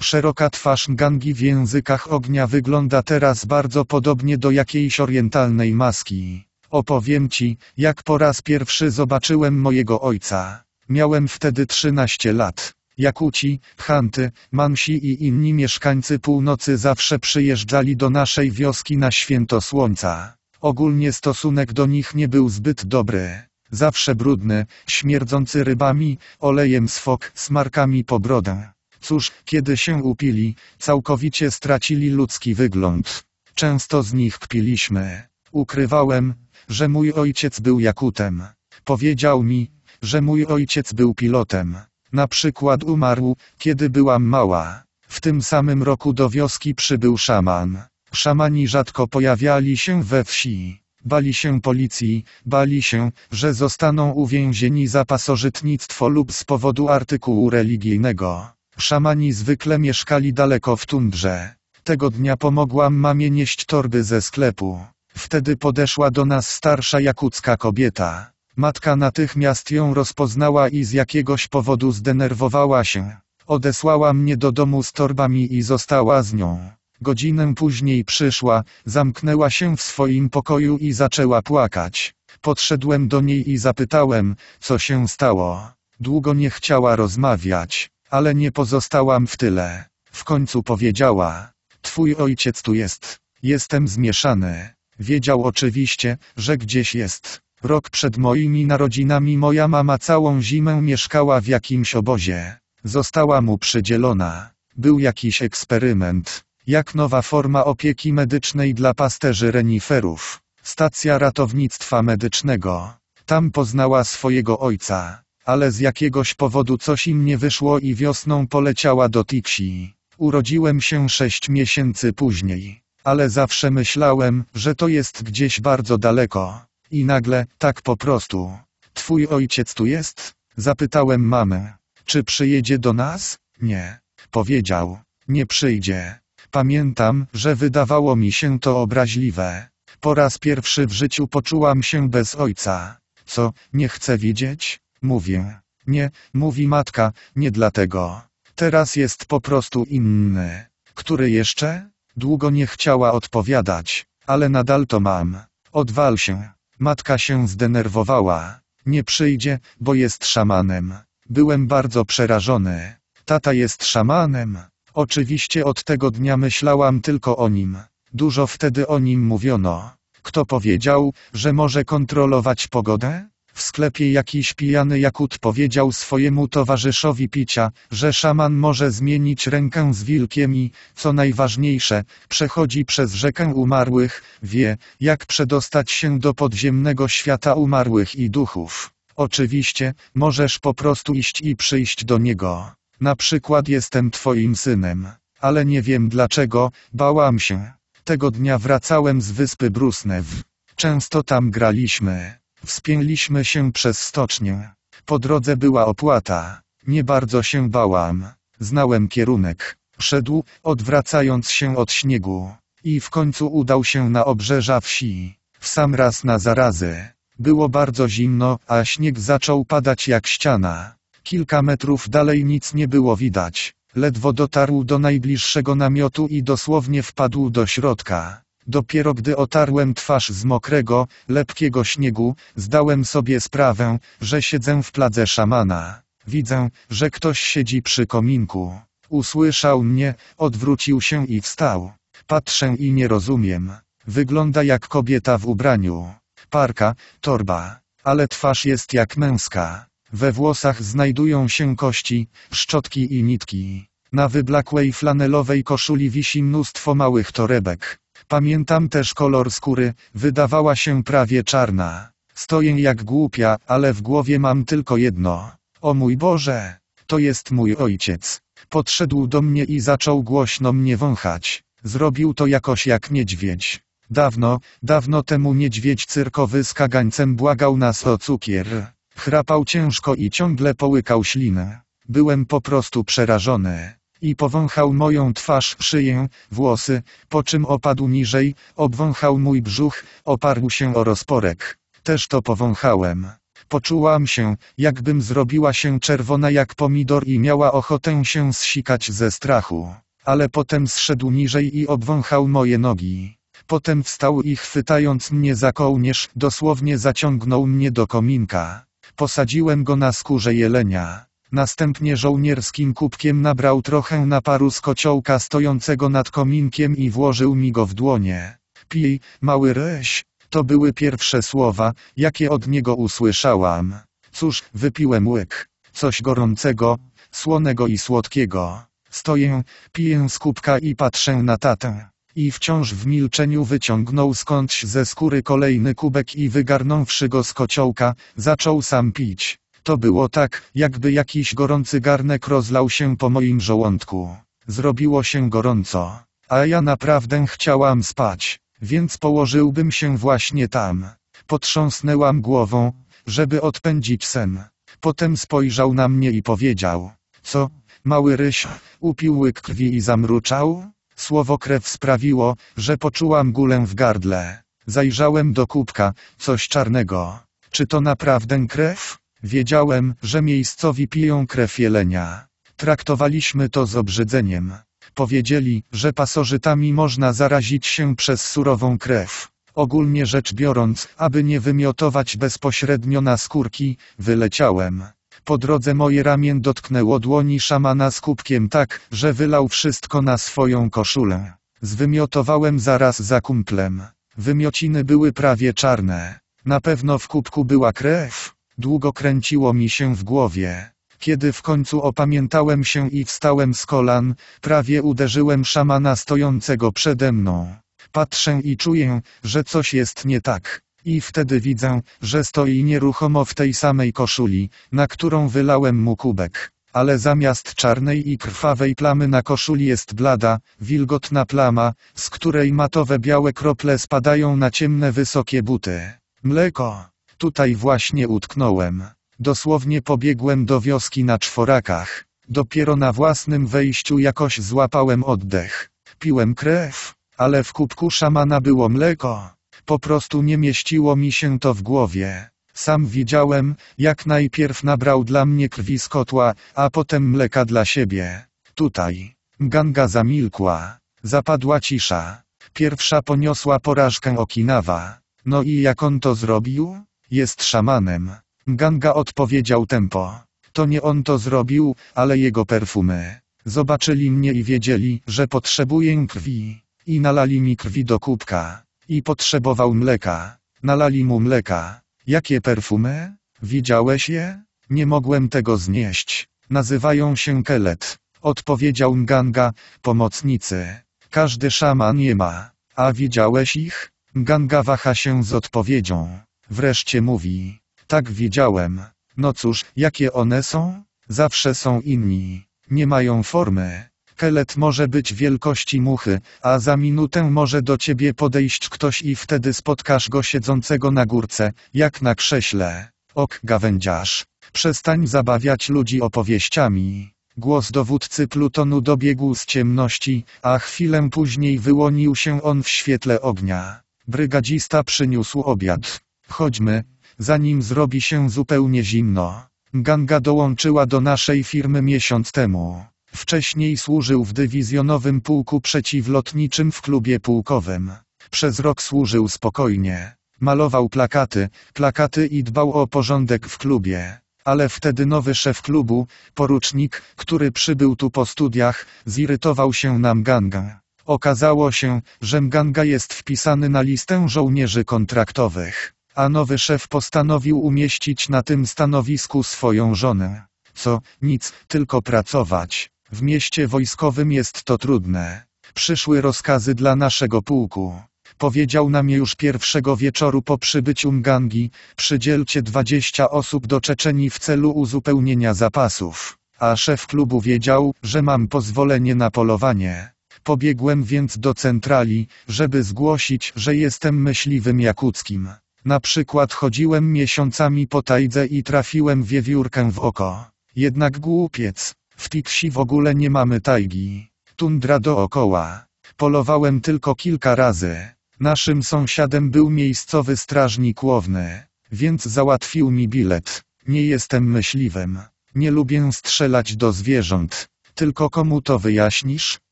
Szeroka twarz gangi w językach ognia wygląda teraz bardzo podobnie do jakiejś orientalnej maski. Opowiem ci, jak po raz pierwszy zobaczyłem mojego ojca. Miałem wtedy 13 lat. Jakuci, Chanty, Mansi i inni mieszkańcy północy zawsze przyjeżdżali do naszej wioski na święto słońca. Ogólnie stosunek do nich nie był zbyt dobry. Zawsze brudny, śmierdzący rybami, olejem z fok, smarkami po brodę. Cóż, kiedy się upili, całkowicie stracili ludzki wygląd. Często z nich kpiliśmy. Ukrywałem, że mój ojciec był Jakutem. Powiedział mi, że mój ojciec był pilotem. Na przykład umarł, kiedy byłam mała. W tym samym roku do wioski przybył szaman. Szamani rzadko pojawiali się we wsi. Bali się policji, bali się, że zostaną uwięzieni za pasożytnictwo lub z powodu artykułu religijnego. Szamani zwykle mieszkali daleko w tundrze. Tego dnia pomogłam mamie nieść torby ze sklepu. Wtedy podeszła do nas starsza jakucka kobieta. Matka natychmiast ją rozpoznała i z jakiegoś powodu zdenerwowała się. Odesłała mnie do domu z torbami i została z nią. Godzinę później przyszła, zamknęła się w swoim pokoju i zaczęła płakać. Podszedłem do niej i zapytałem, co się stało. Długo nie chciała rozmawiać, ale nie pozostałam w tyle. W końcu powiedziała: Twój ojciec tu jest. Jestem zmieszany. Wiedział oczywiście, że gdzieś jest. Rok przed moimi narodzinami moja mama całą zimę mieszkała w jakimś obozie. Została mu przydzielona. Był jakiś eksperyment, jak nowa forma opieki medycznej dla pasterzy reniferów. Stacja ratownictwa medycznego. Tam poznała swojego ojca, ale z jakiegoś powodu coś im nie wyszło i wiosną poleciała do Tixi. Urodziłem się sześć miesięcy później, ale zawsze myślałem, że to jest gdzieś bardzo daleko. I nagle, tak po prostu. Twój ojciec tu jest? Zapytałem mamę. Czy przyjedzie do nas? Nie. Powiedział. Nie przyjdzie. Pamiętam, że wydawało mi się to obraźliwe. Po raz pierwszy w życiu poczułam się bez ojca. Co, nie chcę widzieć? Mówię. Nie, mówi matka, nie dlatego. Teraz jest po prostu inny. Który jeszcze? Długo nie chciała odpowiadać, ale nadal to mam. Odwal się. Matka się zdenerwowała. Nie przyjdzie, bo jest szamanem. Byłem bardzo przerażony. Tata jest szamanem. Oczywiście od tego dnia myślałam tylko o nim. Dużo wtedy o nim mówiono. Kto powiedział, że może kontrolować pogodę? W sklepie jakiś pijany Jakut powiedział swojemu towarzyszowi picia, że szaman może zmienić rękę z wilkiem i, co najważniejsze, przechodzi przez rzekę umarłych, wie, jak przedostać się do podziemnego świata umarłych i duchów. Oczywiście, możesz po prostu iść i przyjść do niego. Na przykład jestem twoim synem, ale nie wiem dlaczego, bałam się. Tego dnia wracałem z wyspy Brusnew. Często tam graliśmy. Wspięliśmy się przez stocznię. Po drodze była opłata. Nie bardzo się bałam. Znałem kierunek. Szedł, odwracając się od śniegu. I w końcu udał się na obrzeża wsi. W sam raz na zarazy. Było bardzo zimno, a śnieg zaczął padać jak ściana. Kilka metrów dalej nic nie było widać. Ledwo dotarł do najbliższego namiotu i dosłownie wpadł do środka. Dopiero gdy otarłem twarz z mokrego, lepkiego śniegu, zdałem sobie sprawę, że siedzę w pladze szamana. Widzę, że ktoś siedzi przy kominku. Usłyszał mnie, odwrócił się i wstał. Patrzę i nie rozumiem. Wygląda jak kobieta w ubraniu. Parka, torba. Ale twarz jest jak męska. We włosach znajdują się kości, szczotki i nitki. Na wyblakłej flanelowej koszuli wisi mnóstwo małych torebek. Pamiętam też kolor skóry, wydawała się prawie czarna. Stoję jak głupia, ale w głowie mam tylko jedno. O mój Boże! To jest mój ojciec. Podszedł do mnie i zaczął głośno mnie wąchać. Zrobił to jakoś jak niedźwiedź. Dawno, dawno temu niedźwiedź cyrkowy z kagańcem błagał nas o cukier. Chrapał ciężko i ciągle połykał ślinę. Byłem po prostu przerażony i powąchał moją twarz, szyję, włosy, po czym opadł niżej, obwąchał mój brzuch, oparł się o rozporek. Też to powąchałem. Poczułam się, jakbym zrobiła się czerwona jak pomidor i miała ochotę się zsikać ze strachu. Ale potem zszedł niżej i obwąchał moje nogi. Potem wstał i chwytając mnie za kołnierz, dosłownie zaciągnął mnie do kominka. Posadziłem go na skórze jelenia. Następnie żołnierskim kubkiem nabrał trochę naparu z kociołka stojącego nad kominkiem i włożył mi go w dłonie. Pij, mały reś. To były pierwsze słowa, jakie od niego usłyszałam. Cóż, wypiłem łyk. Coś gorącego, słonego i słodkiego. Stoję, piję z kubka i patrzę na tatę. I wciąż w milczeniu wyciągnął skądś ze skóry kolejny kubek i wygarnąwszy go z kociołka, zaczął sam pić. To było tak, jakby jakiś gorący garnek rozlał się po moim żołądku. Zrobiło się gorąco. A ja naprawdę chciałam spać, więc położyłbym się właśnie tam. Potrząsnęłam głową, żeby odpędzić sen. Potem spojrzał na mnie i powiedział: Co, mały ryś, upił łyk krwi i zamruczał? Słowo krew sprawiło, że poczułam gulę w gardle. Zajrzałem do kubka, coś czarnego. Czy to naprawdę krew? Wiedziałem, że miejscowi piją krew jelenia. Traktowaliśmy to z obrzydzeniem. Powiedzieli, że pasożytami można zarazić się przez surową krew. Ogólnie rzecz biorąc, aby nie wymiotować bezpośrednio na skórki, wyleciałem. Po drodze moje ramię dotknęło dłoni szamana z kubkiem tak, że wylał wszystko na swoją koszulę. Zwymiotowałem zaraz za kumplem. Wymiociny były prawie czarne. Na pewno w kubku była krew. Długo kręciło mi się w głowie. Kiedy w końcu opamiętałem się i wstałem z kolan, prawie uderzyłem szamana stojącego przede mną. Patrzę i czuję, że coś jest nie tak. I wtedy widzę, że stoi nieruchomo w tej samej koszuli, na którą wylałem mu kubek. Ale zamiast czarnej i krwawej plamy na koszuli jest blada, wilgotna plama, z której matowe białe krople spadają na ciemne wysokie buty. Mleko. Tutaj właśnie utknąłem. Dosłownie pobiegłem do wioski na czworakach. Dopiero na własnym wejściu jakoś złapałem oddech. Piłem krew, ale w kubku szamana było mleko. Po prostu nie mieściło mi się to w głowie. Sam widziałem, jak najpierw nabrał dla mnie krwi z kotła, a potem mleka dla siebie. Tutaj. Ganga zamilkła. Zapadła cisza. Pierwsza poniosła porażkę Okinawa. No i jak on to zrobił? Jest szamanem. Ganga odpowiedział tempo. To nie on to zrobił, ale jego perfumy. Zobaczyli mnie i wiedzieli, że potrzebuję krwi. I nalali mi krwi do kubka. I potrzebował mleka. Nalali mu mleka. Jakie perfumy? Widziałeś je? Nie mogłem tego znieść. Nazywają się kelet. Odpowiedział Nganga, pomocnicy. Każdy szaman je ma. A widziałeś ich? Ganga waha się z odpowiedzią. Wreszcie mówi, tak wiedziałem. No cóż, jakie one są? Zawsze są inni. Nie mają formy. Kelet może być wielkości muchy, a za minutę może do ciebie podejść ktoś i wtedy spotkasz go siedzącego na górce, jak na krześle. Ok, gawędziarz. Przestań zabawiać ludzi opowieściami. Głos dowódcy Plutonu dobiegł z ciemności, a chwilę później wyłonił się on w świetle ognia. Brygadzista przyniósł obiad. Chodźmy, zanim zrobi się zupełnie zimno. Ganga dołączyła do naszej firmy miesiąc temu. Wcześniej służył w dywizjonowym pułku przeciwlotniczym w klubie pułkowym. Przez rok służył spokojnie. Malował plakaty, plakaty i dbał o porządek w klubie. Ale wtedy nowy szef klubu, porucznik, który przybył tu po studiach, zirytował się nam Ganga. Okazało się, że Mganga jest wpisany na listę żołnierzy kontraktowych a nowy szef postanowił umieścić na tym stanowisku swoją żonę. Co, nic, tylko pracować. W mieście wojskowym jest to trudne. Przyszły rozkazy dla naszego pułku. Powiedział nam już pierwszego wieczoru po przybyciu Mgangi, przydzielcie 20 osób do Czeczenii w celu uzupełnienia zapasów. A szef klubu wiedział, że mam pozwolenie na polowanie. Pobiegłem więc do centrali, żeby zgłosić, że jestem myśliwym jakuckim. Na przykład chodziłem miesiącami po tajdze i trafiłem wiewiórkę w oko. Jednak głupiec, w Tiksi w ogóle nie mamy tajgi. Tundra dookoła. Polowałem tylko kilka razy. Naszym sąsiadem był miejscowy strażnik łowny, więc załatwił mi bilet. Nie jestem myśliwym. Nie lubię strzelać do zwierząt. Tylko komu to wyjaśnisz?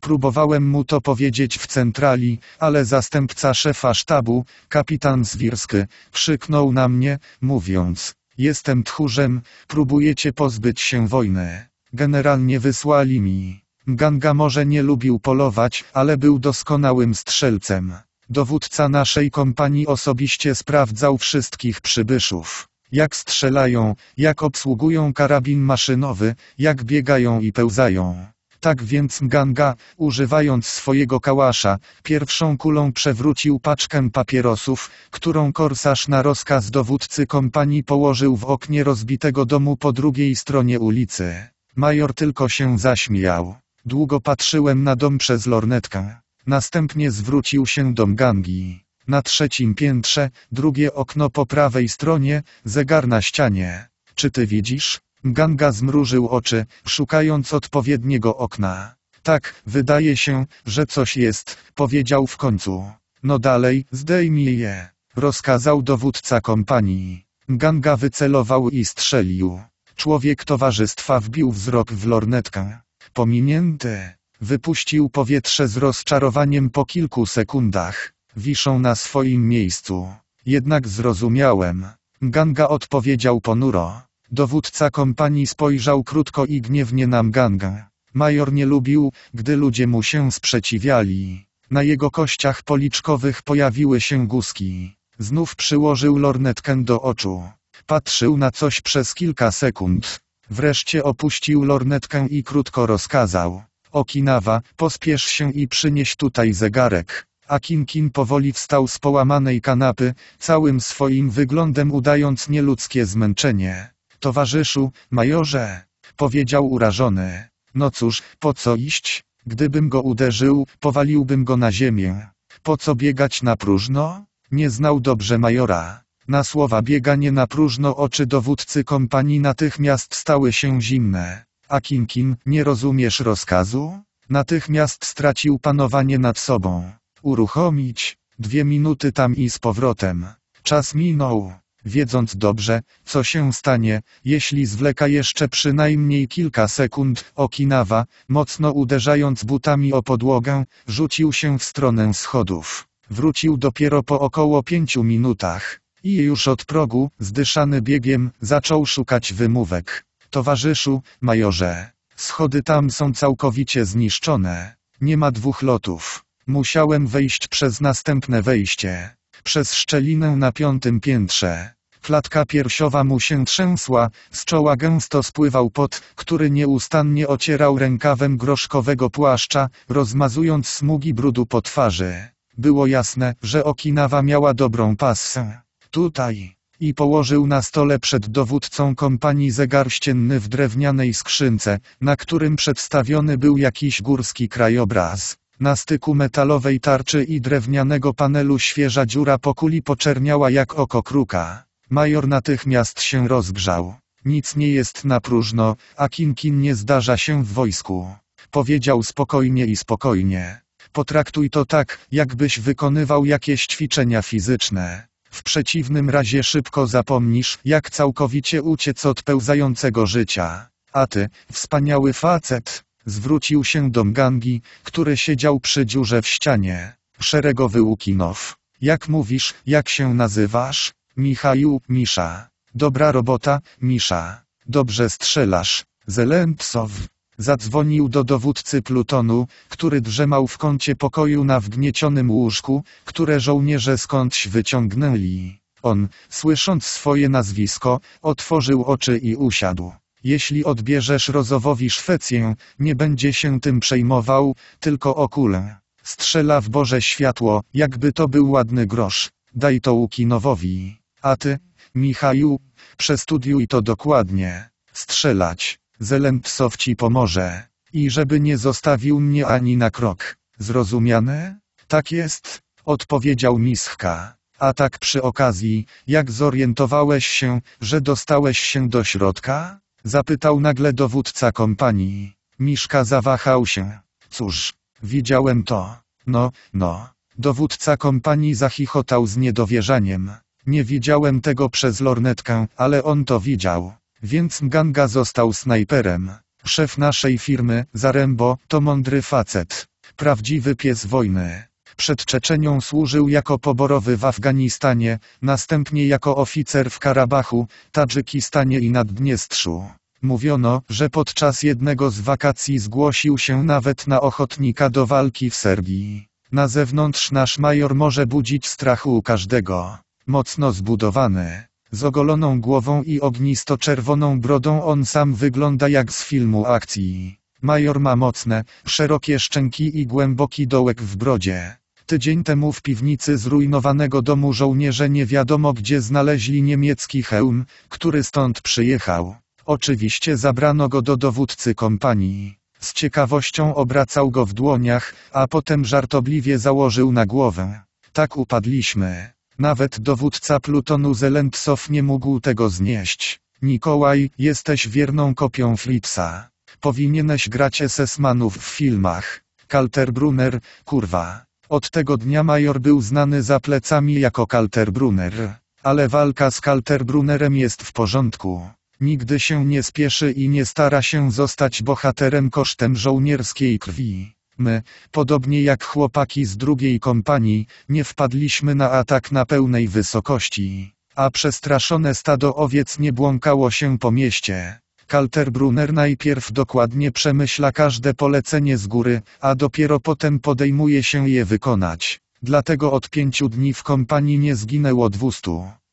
Próbowałem mu to powiedzieć w centrali, ale zastępca szefa sztabu, kapitan Zwirsky, krzyknął na mnie, mówiąc, jestem tchórzem, próbujecie pozbyć się wojny. Generalnie wysłali mi. Ganga może nie lubił polować, ale był doskonałym strzelcem. Dowódca naszej kompanii osobiście sprawdzał wszystkich przybyszów. Jak strzelają, jak obsługują karabin maszynowy, jak biegają i pełzają. Tak więc Mganga, używając swojego kałasza, pierwszą kulą przewrócił paczkę papierosów, którą korsarz na rozkaz dowódcy kompanii położył w oknie rozbitego domu po drugiej stronie ulicy. Major tylko się zaśmiał. Długo patrzyłem na dom przez lornetkę. Następnie zwrócił się do Mgangi. Na trzecim piętrze, drugie okno po prawej stronie, zegar na ścianie. Czy ty widzisz? Ganga zmrużył oczy, szukając odpowiedniego okna. Tak, wydaje się, że coś jest, powiedział w końcu. No dalej, zdejmij je, rozkazał dowódca kompanii. Ganga wycelował i strzelił. Człowiek towarzystwa wbił wzrok w lornetkę. Pominięty. Wypuścił powietrze z rozczarowaniem po kilku sekundach. Wiszą na swoim miejscu. Jednak zrozumiałem. Ganga odpowiedział ponuro. Dowódca kompanii spojrzał krótko i gniewnie na Mganga. Major nie lubił, gdy ludzie mu się sprzeciwiali. Na jego kościach policzkowych pojawiły się guski. Znów przyłożył lornetkę do oczu. Patrzył na coś przez kilka sekund. Wreszcie opuścił lornetkę i krótko rozkazał. Okinawa, pospiesz się i przynieś tutaj zegarek. A Kinkin powoli wstał z połamanej kanapy, całym swoim wyglądem udając nieludzkie zmęczenie. Towarzyszu, majorze, powiedział urażony. No cóż, po co iść? Gdybym go uderzył, powaliłbym go na ziemię. Po co biegać na próżno? Nie znał dobrze majora. Na słowa bieganie na próżno oczy dowódcy kompanii natychmiast stały się zimne. A Kim Kim, nie rozumiesz rozkazu? Natychmiast stracił panowanie nad sobą. Uruchomić. Dwie minuty tam i z powrotem. Czas minął wiedząc dobrze, co się stanie, jeśli zwleka jeszcze przynajmniej kilka sekund, Okinawa, mocno uderzając butami o podłogę, rzucił się w stronę schodów. Wrócił dopiero po około pięciu minutach. I już od progu, zdyszany biegiem, zaczął szukać wymówek. Towarzyszu, majorze, schody tam są całkowicie zniszczone. Nie ma dwóch lotów. Musiałem wejść przez następne wejście przez szczelinę na piątym piętrze. Klatka piersiowa mu się trzęsła, z czoła gęsto spływał pot, który nieustannie ocierał rękawem groszkowego płaszcza, rozmazując smugi brudu po twarzy. Było jasne, że Okinawa miała dobrą pasę. Tutaj. I położył na stole przed dowódcą kompanii zegar ścienny w drewnianej skrzynce, na którym przedstawiony był jakiś górski krajobraz. Na styku metalowej tarczy i drewnianego panelu świeża dziura po kuli poczerniała jak oko kruka. Major natychmiast się rozgrzał. Nic nie jest na próżno, a kinkin nie zdarza się w wojsku. Powiedział spokojnie i spokojnie. Potraktuj to tak, jakbyś wykonywał jakieś ćwiczenia fizyczne. W przeciwnym razie szybko zapomnisz, jak całkowicie uciec od pełzającego życia. A ty, wspaniały facet, Zwrócił się do Mgangi, który siedział przy dziurze w ścianie. Szeregowy Łukinow. Jak mówisz, jak się nazywasz? Michał, Misza. Dobra robota, Misza. Dobrze strzelasz. Zelentsow. Zadzwonił do dowódcy plutonu, który drzemał w kącie pokoju na wgniecionym łóżku, które żołnierze skądś wyciągnęli. On, słysząc swoje nazwisko, otworzył oczy i usiadł. Jeśli odbierzesz Rozowowi Szwecję, nie będzie się tym przejmował, tylko o kulę. Strzela w Boże światło, jakby to był ładny grosz. Daj to Łukinowowi. A ty, Michaju, przestudiuj to dokładnie. Strzelać. Zelentpsow ci pomoże. I żeby nie zostawił mnie ani na krok. Zrozumiane? Tak jest, odpowiedział Mischka. A tak przy okazji, jak zorientowałeś się, że dostałeś się do środka? Zapytał nagle dowódca kompanii. Miszka zawahał się. Cóż, widziałem to. No, no. Dowódca kompanii zachichotał z niedowierzaniem. Nie widziałem tego przez lornetkę, ale on to widział. Więc Ganga został snajperem. Szef naszej firmy, Zarembo, to mądry facet. Prawdziwy pies wojny przed Czeczenią służył jako poborowy w Afganistanie, następnie jako oficer w Karabachu, Tadżykistanie i Naddniestrzu. Mówiono, że podczas jednego z wakacji zgłosił się nawet na ochotnika do walki w Serbii. Na zewnątrz nasz major może budzić strach u każdego. Mocno zbudowany. Z ogoloną głową i ognisto-czerwoną brodą on sam wygląda jak z filmu akcji. Major ma mocne, szerokie szczęki i głęboki dołek w brodzie. Tydzień temu w piwnicy zrujnowanego domu żołnierze nie wiadomo gdzie znaleźli niemiecki hełm, który stąd przyjechał. Oczywiście zabrano go do dowódcy kompanii. Z ciekawością obracał go w dłoniach, a potem żartobliwie założył na głowę. Tak upadliśmy. Nawet dowódca plutonu Zelentsow nie mógł tego znieść. Nikołaj, jesteś wierną kopią Flipsa. Powinieneś grać SS-manów w filmach. Kalterbrunner, kurwa. Od tego dnia major był znany za plecami jako Kalterbrunner, ale walka z Kalterbrunnerem jest w porządku. Nigdy się nie spieszy i nie stara się zostać bohaterem kosztem żołnierskiej krwi. My, podobnie jak chłopaki z drugiej kompanii, nie wpadliśmy na atak na pełnej wysokości, a przestraszone stado owiec nie błąkało się po mieście. Kalterbrunner najpierw dokładnie przemyśla każde polecenie z góry, a dopiero potem podejmuje się je wykonać. Dlatego od pięciu dni w kompanii nie zginęło 200.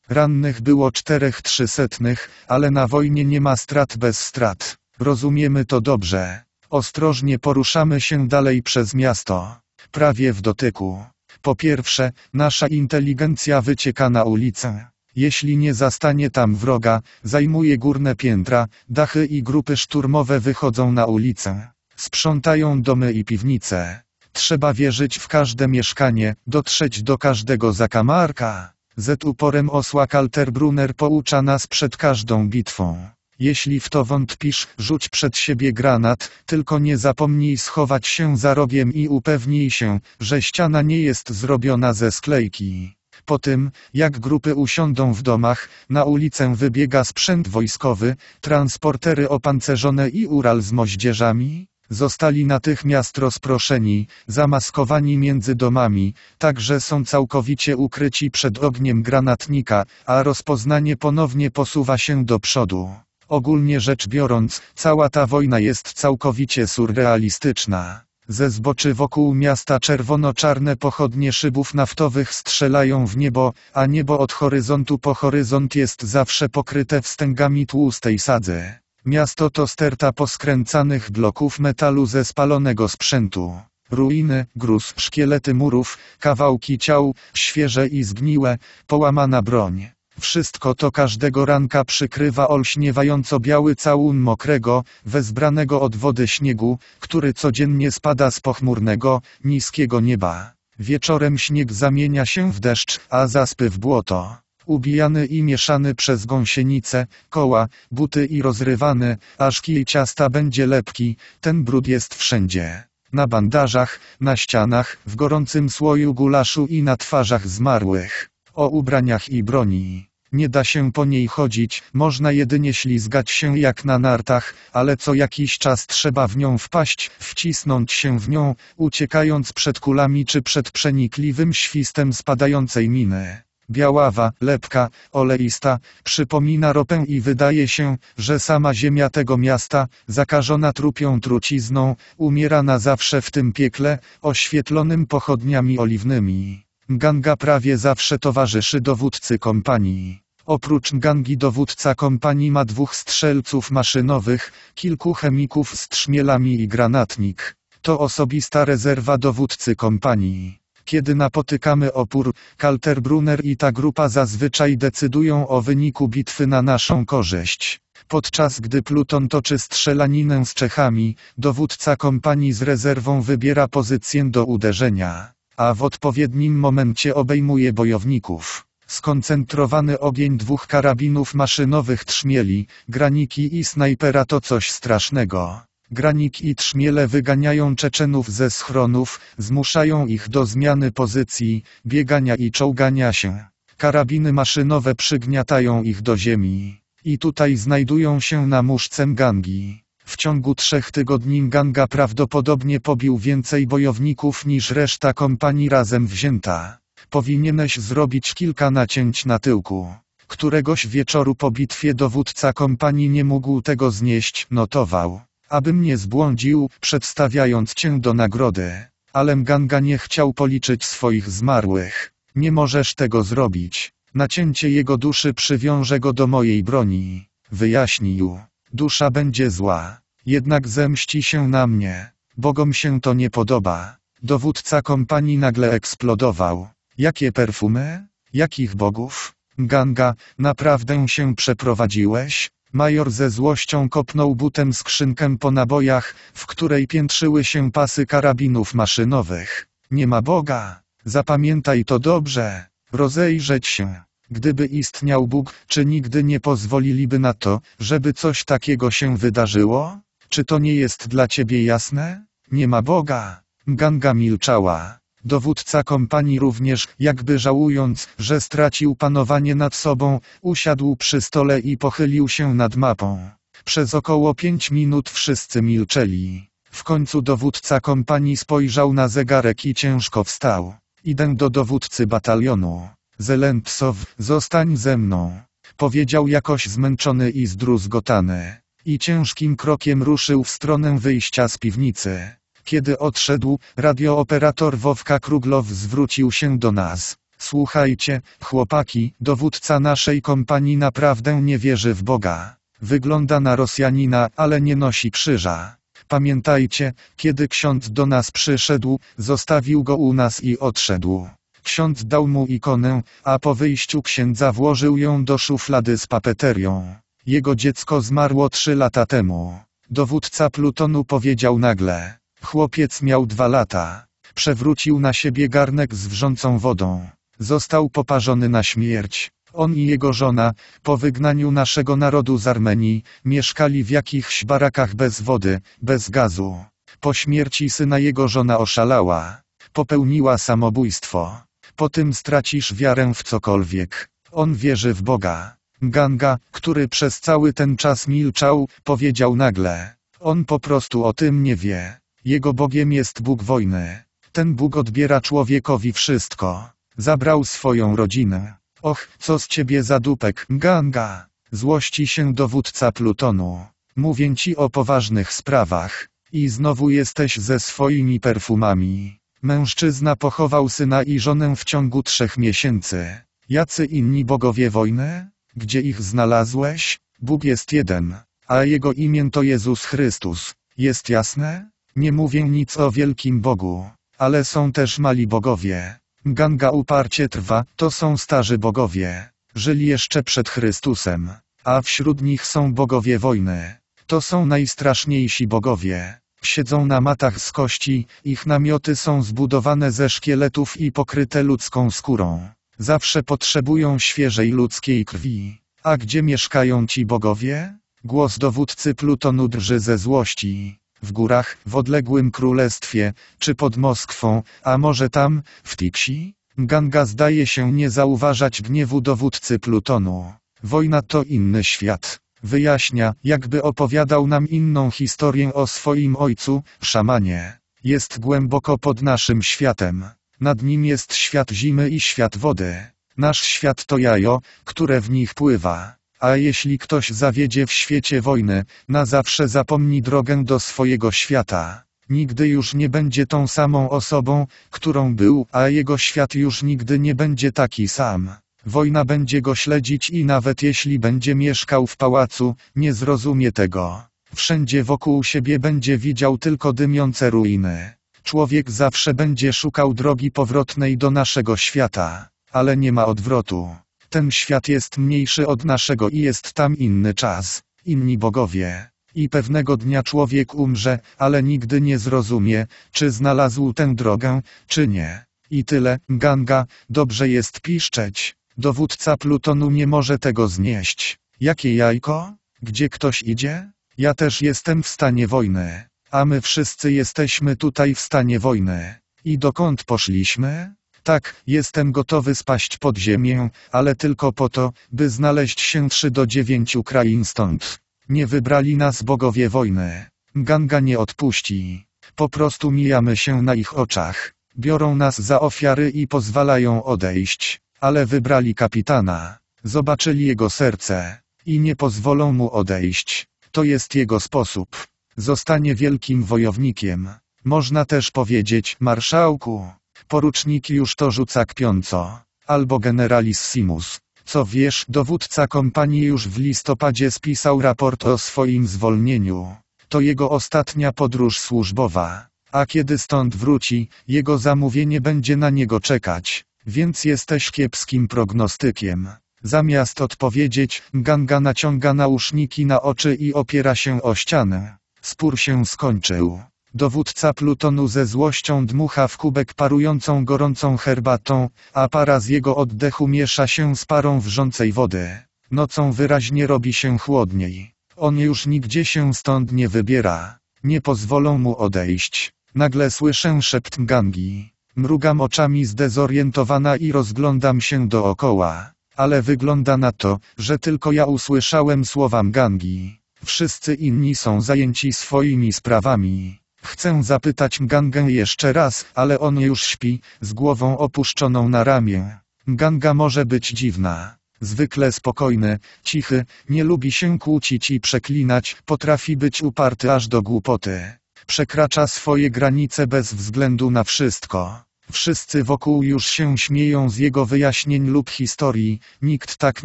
Rannych było czterech trzysetnych, ale na wojnie nie ma strat bez strat. Rozumiemy to dobrze. Ostrożnie poruszamy się dalej przez miasto. Prawie w dotyku. Po pierwsze, nasza inteligencja wycieka na ulicę. Jeśli nie zastanie tam wroga, zajmuje górne piętra, dachy i grupy szturmowe wychodzą na ulicę. Sprzątają domy i piwnice. Trzeba wierzyć w każde mieszkanie, dotrzeć do każdego zakamarka. Z uporem osła Kalterbrunner poucza nas przed każdą bitwą. Jeśli w to wątpisz, rzuć przed siebie granat, tylko nie zapomnij schować się za rogiem i upewnij się, że ściana nie jest zrobiona ze sklejki. Po tym, jak grupy usiądą w domach, na ulicę wybiega sprzęt wojskowy, transportery opancerzone i Ural z moździerzami. Zostali natychmiast rozproszeni, zamaskowani między domami, także są całkowicie ukryci przed ogniem granatnika, a rozpoznanie ponownie posuwa się do przodu. Ogólnie rzecz biorąc, cała ta wojna jest całkowicie surrealistyczna. Ze zboczy wokół miasta czerwono-czarne pochodnie szybów naftowych strzelają w niebo, a niebo od horyzontu po horyzont jest zawsze pokryte wstęgami tłustej sadzy. Miasto to sterta poskręcanych bloków metalu ze spalonego sprzętu. Ruiny, gruz, szkielety murów, kawałki ciał, świeże i zgniłe, połamana broń. Wszystko to każdego ranka przykrywa olśniewająco biały całun mokrego, wezbranego od wody śniegu, który codziennie spada z pochmurnego, niskiego nieba. Wieczorem śnieg zamienia się w deszcz, a zaspy w błoto. Ubijany i mieszany przez gąsienice, koła, buty i rozrywany, aż kij ciasta będzie lepki, ten brud jest wszędzie. Na bandażach, na ścianach, w gorącym słoju gulaszu i na twarzach zmarłych o ubraniach i broni. Nie da się po niej chodzić, można jedynie ślizgać się jak na nartach, ale co jakiś czas trzeba w nią wpaść, wcisnąć się w nią, uciekając przed kulami czy przed przenikliwym świstem spadającej miny. Biaława, lepka, oleista, przypomina ropę i wydaje się, że sama ziemia tego miasta, zakażona trupią trucizną, umiera na zawsze w tym piekle, oświetlonym pochodniami oliwnymi. Ganga prawie zawsze towarzyszy dowódcy kompanii. Oprócz gangi dowódca kompanii ma dwóch strzelców maszynowych, kilku chemików z trzmielami i granatnik. To osobista rezerwa dowódcy kompanii. Kiedy napotykamy opór, Kalterbrunner i ta grupa zazwyczaj decydują o wyniku bitwy na naszą korzyść. Podczas gdy Pluton toczy strzelaninę z Czechami, dowódca kompanii z rezerwą wybiera pozycję do uderzenia a w odpowiednim momencie obejmuje bojowników. Skoncentrowany ogień dwóch karabinów maszynowych trzmieli, graniki i snajpera to coś strasznego. Granik i trzmiele wyganiają Czeczenów ze schronów, zmuszają ich do zmiany pozycji, biegania i czołgania się. Karabiny maszynowe przygniatają ich do ziemi. I tutaj znajdują się na muszcem gangi. W ciągu trzech tygodni Ganga prawdopodobnie pobił więcej bojowników niż reszta kompanii razem wzięta. Powinieneś zrobić kilka nacięć na tyłku. Któregoś wieczoru po bitwie dowódca kompanii nie mógł tego znieść, notował. Abym nie zbłądził, przedstawiając cię do nagrody. Ale Ganga nie chciał policzyć swoich zmarłych. Nie możesz tego zrobić. Nacięcie jego duszy przywiąże go do mojej broni. Wyjaśnił. Dusza będzie zła, jednak zemści się na mnie. Bogom się to nie podoba. Dowódca kompanii nagle eksplodował. Jakie perfumy? Jakich bogów? Ganga, naprawdę się przeprowadziłeś? Major ze złością kopnął butem skrzynkę po nabojach, w której piętrzyły się pasy karabinów maszynowych. Nie ma Boga. Zapamiętaj to dobrze. Rozejrzeć się. Gdyby istniał Bóg, czy nigdy nie pozwoliliby na to, żeby coś takiego się wydarzyło? Czy to nie jest dla ciebie jasne? Nie ma Boga. Ganga milczała. Dowódca kompanii również, jakby żałując, że stracił panowanie nad sobą, usiadł przy stole i pochylił się nad mapą. Przez około pięć minut wszyscy milczeli. W końcu dowódca kompanii spojrzał na zegarek i ciężko wstał. Idę do dowódcy batalionu. Zelentsow, zostań ze mną, powiedział jakoś zmęczony i zdruzgotany, i ciężkim krokiem ruszył w stronę wyjścia z piwnicy. Kiedy odszedł, radiooperator Wowka Kruglow zwrócił się do nas. Słuchajcie, chłopaki, dowódca naszej kompanii naprawdę nie wierzy w Boga. Wygląda na Rosjanina, ale nie nosi krzyża. Pamiętajcie, kiedy ksiądz do nas przyszedł, zostawił go u nas i odszedł. Ksiądz dał mu ikonę, a po wyjściu księdza włożył ją do szuflady z papeterią. Jego dziecko zmarło trzy lata temu. Dowódca plutonu powiedział nagle. Chłopiec miał dwa lata. Przewrócił na siebie garnek z wrzącą wodą. Został poparzony na śmierć. On i jego żona, po wygnaniu naszego narodu z Armenii, mieszkali w jakichś barakach bez wody, bez gazu. Po śmierci syna jego żona oszalała. Popełniła samobójstwo po tym stracisz wiarę w cokolwiek. On wierzy w Boga. Ganga, który przez cały ten czas milczał, powiedział nagle. On po prostu o tym nie wie. Jego Bogiem jest Bóg wojny. Ten Bóg odbiera człowiekowi wszystko. Zabrał swoją rodzinę. Och, co z ciebie za dupek, Ganga. Złości się dowódca Plutonu. Mówię ci o poważnych sprawach. I znowu jesteś ze swoimi perfumami. Mężczyzna pochował syna i żonę w ciągu trzech miesięcy. Jacy inni bogowie wojny? Gdzie ich znalazłeś? Bóg jest jeden, a jego imię to Jezus Chrystus. Jest jasne? Nie mówię nic o wielkim Bogu, ale są też mali bogowie. Ganga uparcie trwa, to są starzy bogowie. Żyli jeszcze przed Chrystusem, a wśród nich są bogowie wojny. To są najstraszniejsi bogowie. Siedzą na matach z kości, ich namioty są zbudowane ze szkieletów i pokryte ludzką skórą. Zawsze potrzebują świeżej ludzkiej krwi. A gdzie mieszkają ci bogowie? Głos dowódcy Plutonu drży ze złości. W górach, w odległym królestwie, czy pod Moskwą, a może tam, w Tipsi? Ganga zdaje się nie zauważać gniewu dowódcy Plutonu. Wojna to inny świat. Wyjaśnia, jakby opowiadał nam inną historię o swoim ojcu, szamanie. Jest głęboko pod naszym światem. Nad nim jest świat zimy i świat wody. Nasz świat to jajo, które w nich pływa. A jeśli ktoś zawiedzie w świecie wojny, na zawsze zapomni drogę do swojego świata. Nigdy już nie będzie tą samą osobą, którą był, a jego świat już nigdy nie będzie taki sam. Wojna będzie go śledzić i nawet jeśli będzie mieszkał w pałacu, nie zrozumie tego. Wszędzie wokół siebie będzie widział tylko dymiące ruiny. Człowiek zawsze będzie szukał drogi powrotnej do naszego świata, ale nie ma odwrotu. Ten świat jest mniejszy od naszego i jest tam inny czas, inni bogowie. I pewnego dnia człowiek umrze, ale nigdy nie zrozumie, czy znalazł tę drogę, czy nie. I tyle, ganga, dobrze jest piszczeć. Dowódca Plutonu nie może tego znieść. Jakie jajko? Gdzie ktoś idzie? Ja też jestem w stanie wojny. A my wszyscy jesteśmy tutaj w stanie wojny. I dokąd poszliśmy? Tak, jestem gotowy spaść pod ziemię, ale tylko po to, by znaleźć się 3 do 9 krain stąd. Nie wybrali nas bogowie wojny. Ganga nie odpuści. Po prostu mijamy się na ich oczach. Biorą nas za ofiary i pozwalają odejść. Ale wybrali kapitana, zobaczyli jego serce i nie pozwolą mu odejść. To jest jego sposób. Zostanie wielkim wojownikiem. Można też powiedzieć, marszałku, Poruczniki już to rzuca kpiąco, albo generalissimus. Co wiesz, dowódca kompanii już w listopadzie spisał raport o swoim zwolnieniu. To jego ostatnia podróż służbowa. A kiedy stąd wróci, jego zamówienie będzie na niego czekać. Więc jesteś kiepskim prognostykiem. Zamiast odpowiedzieć, Ganga naciąga nauszniki na oczy i opiera się o ścianę. Spór się skończył. Dowódca Plutonu ze złością dmucha w kubek parującą gorącą herbatą, a para z jego oddechu miesza się z parą wrzącej wody. Nocą wyraźnie robi się chłodniej. On już nigdzie się stąd nie wybiera. Nie pozwolą mu odejść. Nagle słyszę szept Gangi. Mrugam oczami zdezorientowana i rozglądam się dookoła. Ale wygląda na to, że tylko ja usłyszałem słowa Mgangi. Wszyscy inni są zajęci swoimi sprawami. Chcę zapytać Mgangę jeszcze raz, ale on już śpi, z głową opuszczoną na ramię. Mganga może być dziwna. Zwykle spokojny, cichy, nie lubi się kłócić i przeklinać, potrafi być uparty aż do głupoty. Przekracza swoje granice bez względu na wszystko. Wszyscy wokół już się śmieją z jego wyjaśnień lub historii, nikt tak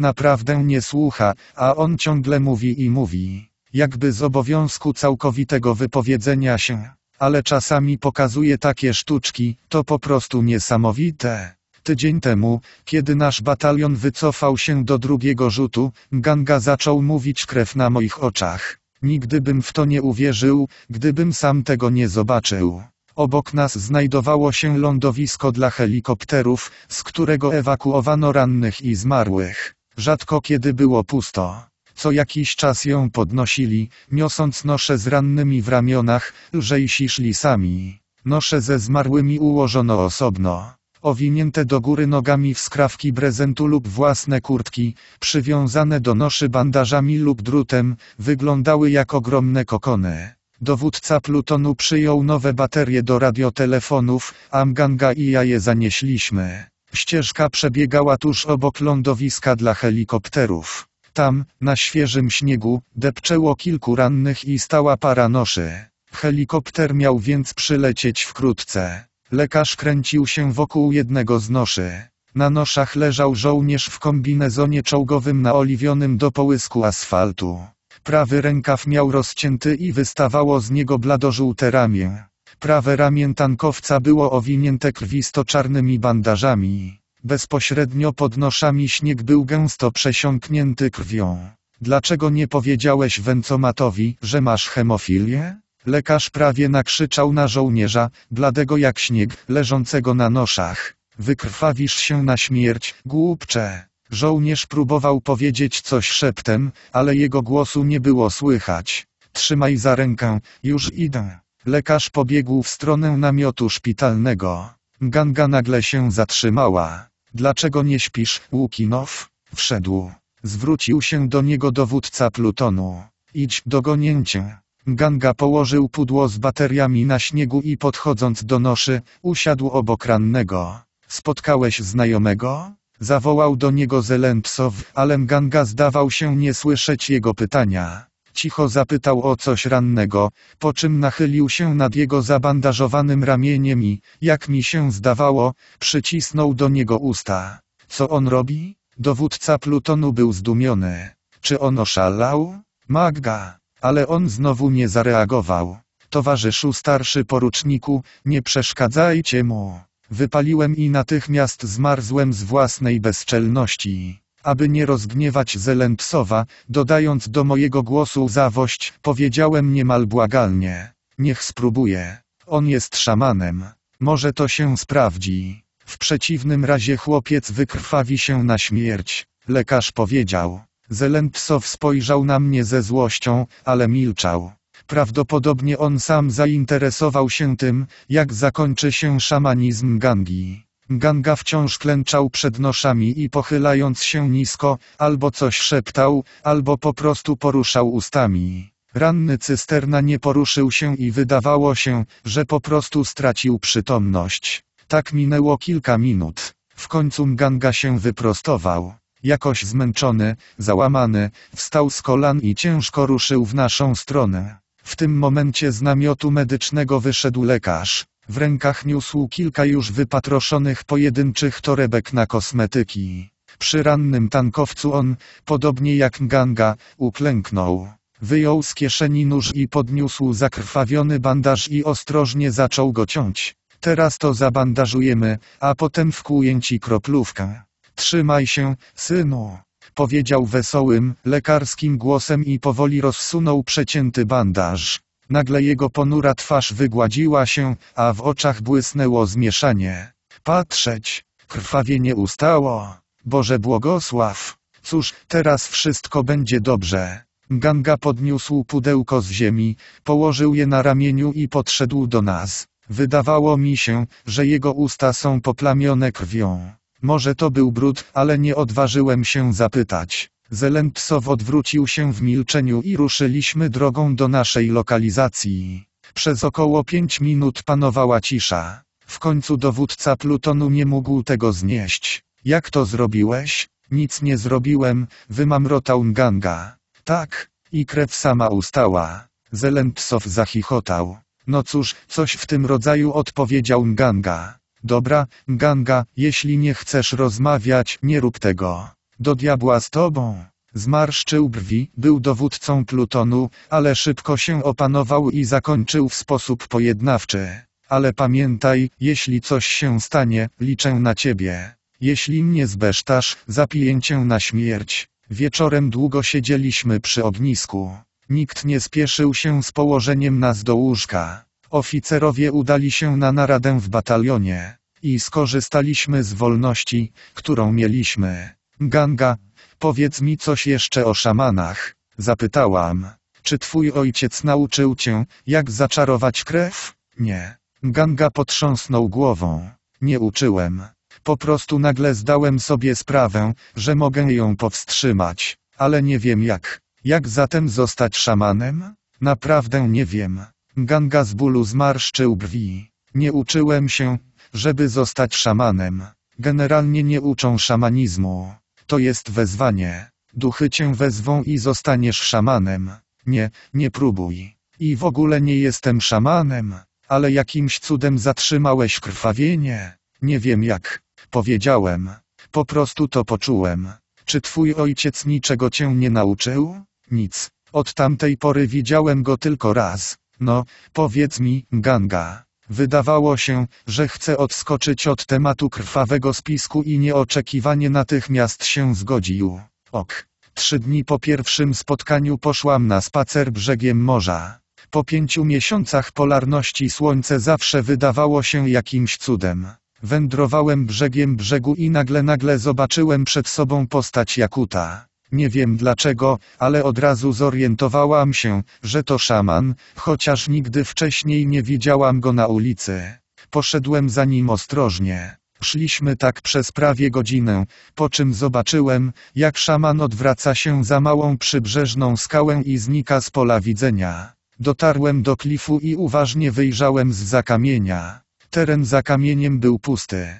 naprawdę nie słucha, a on ciągle mówi i mówi, jakby z obowiązku całkowitego wypowiedzenia się, ale czasami pokazuje takie sztuczki, to po prostu niesamowite. Tydzień temu, kiedy nasz batalion wycofał się do drugiego rzutu, Ganga zaczął mówić krew na moich oczach. Nigdy bym w to nie uwierzył, gdybym sam tego nie zobaczył. Obok nas znajdowało się lądowisko dla helikopterów, z którego ewakuowano rannych i zmarłych. Rzadko kiedy było pusto. Co jakiś czas ją podnosili, niosąc nosze z rannymi w ramionach, lżejsi szli sami. Nosze ze zmarłymi ułożono osobno. Owinięte do góry nogami w skrawki brezentu lub własne kurtki, przywiązane do noszy bandażami lub drutem, wyglądały jak ogromne kokony. Dowódca plutonu przyjął nowe baterie do radiotelefonów, Amganga i ja je zanieśliśmy. Ścieżka przebiegała tuż obok lądowiska dla helikopterów. Tam, na świeżym śniegu, depczeło kilku rannych i stała para noszy. Helikopter miał więc przylecieć wkrótce. Lekarz kręcił się wokół jednego z noszy. Na noszach leżał żołnierz w kombinezonie czołgowym naoliwionym do połysku asfaltu. Prawy rękaw miał rozcięty i wystawało z niego bladożółte ramię. Prawe ramię tankowca było owinięte krwisto-czarnymi bandażami. Bezpośrednio pod noszami śnieg był gęsto przesiąknięty krwią. Dlaczego nie powiedziałeś Wencomatowi, że masz hemofilię? Lekarz prawie nakrzyczał na żołnierza, bladego jak śnieg, leżącego na noszach. Wykrwawisz się na śmierć, głupcze. Żołnierz próbował powiedzieć coś szeptem, ale jego głosu nie było słychać. Trzymaj za rękę, już idę. Lekarz pobiegł w stronę namiotu szpitalnego. Ganga nagle się zatrzymała. Dlaczego nie śpisz, Łukinow? Wszedł. Zwrócił się do niego dowódca plutonu. Idź, do gonięcia. Ganga położył pudło z bateriami na śniegu i podchodząc do noszy, usiadł obok rannego. Spotkałeś znajomego? Zawołał do niego Zelentsow, ale Mganga zdawał się nie słyszeć jego pytania. Cicho zapytał o coś rannego, po czym nachylił się nad jego zabandażowanym ramieniem i, jak mi się zdawało, przycisnął do niego usta. Co on robi? Dowódca Plutonu był zdumiony. Czy on oszalał? Magga. Ale on znowu nie zareagował. Towarzyszu starszy poruczniku, nie przeszkadzajcie mu. Wypaliłem i natychmiast zmarzłem z własnej bezczelności. Aby nie rozgniewać Zelentsowa, dodając do mojego głosu zawość, powiedziałem niemal błagalnie. Niech spróbuje. On jest szamanem. Może to się sprawdzi. W przeciwnym razie chłopiec wykrwawi się na śmierć, lekarz powiedział. Zelentsow spojrzał na mnie ze złością, ale milczał. Prawdopodobnie on sam zainteresował się tym, jak zakończy się szamanizm Gangi. Ganga wciąż klęczał przed noszami i pochylając się nisko, albo coś szeptał, albo po prostu poruszał ustami. Ranny cysterna nie poruszył się i wydawało się, że po prostu stracił przytomność. Tak minęło kilka minut. W końcu Ganga się wyprostował. Jakoś zmęczony, załamany, wstał z kolan i ciężko ruszył w naszą stronę. W tym momencie z namiotu medycznego wyszedł lekarz. W rękach niósł kilka już wypatroszonych pojedynczych torebek na kosmetyki. Przy rannym tankowcu on, podobnie jak Nganga, uklęknął. Wyjął z kieszeni nóż i podniósł zakrwawiony bandaż i ostrożnie zaczął go ciąć. Teraz to zabandażujemy, a potem wkłuję ci kroplówkę. Trzymaj się, synu powiedział wesołym, lekarskim głosem i powoli rozsunął przecięty bandaż. Nagle jego ponura twarz wygładziła się, a w oczach błysnęło zmieszanie. Patrzeć, krwawienie ustało. Boże błogosław. Cóż, teraz wszystko będzie dobrze. Ganga podniósł pudełko z ziemi, położył je na ramieniu i podszedł do nas. Wydawało mi się, że jego usta są poplamione krwią. Może to był brud, ale nie odważyłem się zapytać. Zelentsow odwrócił się w milczeniu i ruszyliśmy drogą do naszej lokalizacji. Przez około pięć minut panowała cisza. W końcu dowódca plutonu nie mógł tego znieść. Jak to zrobiłeś? Nic nie zrobiłem, wymamrotał Nganga. Tak, i krew sama ustała. Zelentsow zachichotał. No cóż, coś w tym rodzaju odpowiedział Nganga. Dobra, ganga, jeśli nie chcesz rozmawiać, nie rób tego. Do diabła z tobą. Zmarszczył brwi, był dowódcą Plutonu, ale szybko się opanował i zakończył w sposób pojednawczy. Ale pamiętaj, jeśli coś się stanie, liczę na ciebie. Jeśli mnie zbesztasz, zapiję cię na śmierć. Wieczorem długo siedzieliśmy przy ognisku. Nikt nie spieszył się z położeniem nas do łóżka. Oficerowie udali się na naradę w batalionie i skorzystaliśmy z wolności, którą mieliśmy. Ganga, powiedz mi coś jeszcze o szamanach, zapytałam. Czy twój ojciec nauczył cię, jak zaczarować krew? Nie. Ganga potrząsnął głową. Nie uczyłem. Po prostu nagle zdałem sobie sprawę, że mogę ją powstrzymać, ale nie wiem jak. Jak zatem zostać szamanem? Naprawdę nie wiem. Ganga z bólu zmarszczył brwi. Nie uczyłem się, żeby zostać szamanem. Generalnie nie uczą szamanizmu. To jest wezwanie. Duchy cię wezwą i zostaniesz szamanem. Nie, nie próbuj. I w ogóle nie jestem szamanem, ale jakimś cudem zatrzymałeś krwawienie. Nie wiem jak. Powiedziałem. Po prostu to poczułem. Czy twój ojciec niczego cię nie nauczył? Nic. Od tamtej pory widziałem go tylko raz. No, powiedz mi, ganga. Wydawało się, że chce odskoczyć od tematu krwawego spisku i nieoczekiwanie natychmiast się zgodził. Ok. Trzy dni po pierwszym spotkaniu poszłam na spacer brzegiem morza. Po pięciu miesiącach polarności słońce zawsze wydawało się jakimś cudem. Wędrowałem brzegiem brzegu i nagle nagle zobaczyłem przed sobą postać Jakuta. Nie wiem dlaczego, ale od razu zorientowałam się, że to szaman, chociaż nigdy wcześniej nie widziałam go na ulicy. Poszedłem za nim ostrożnie. Szliśmy tak przez prawie godzinę, po czym zobaczyłem, jak szaman odwraca się za małą przybrzeżną skałę i znika z pola widzenia. Dotarłem do klifu i uważnie wyjrzałem z zakamienia. Teren za kamieniem był pusty.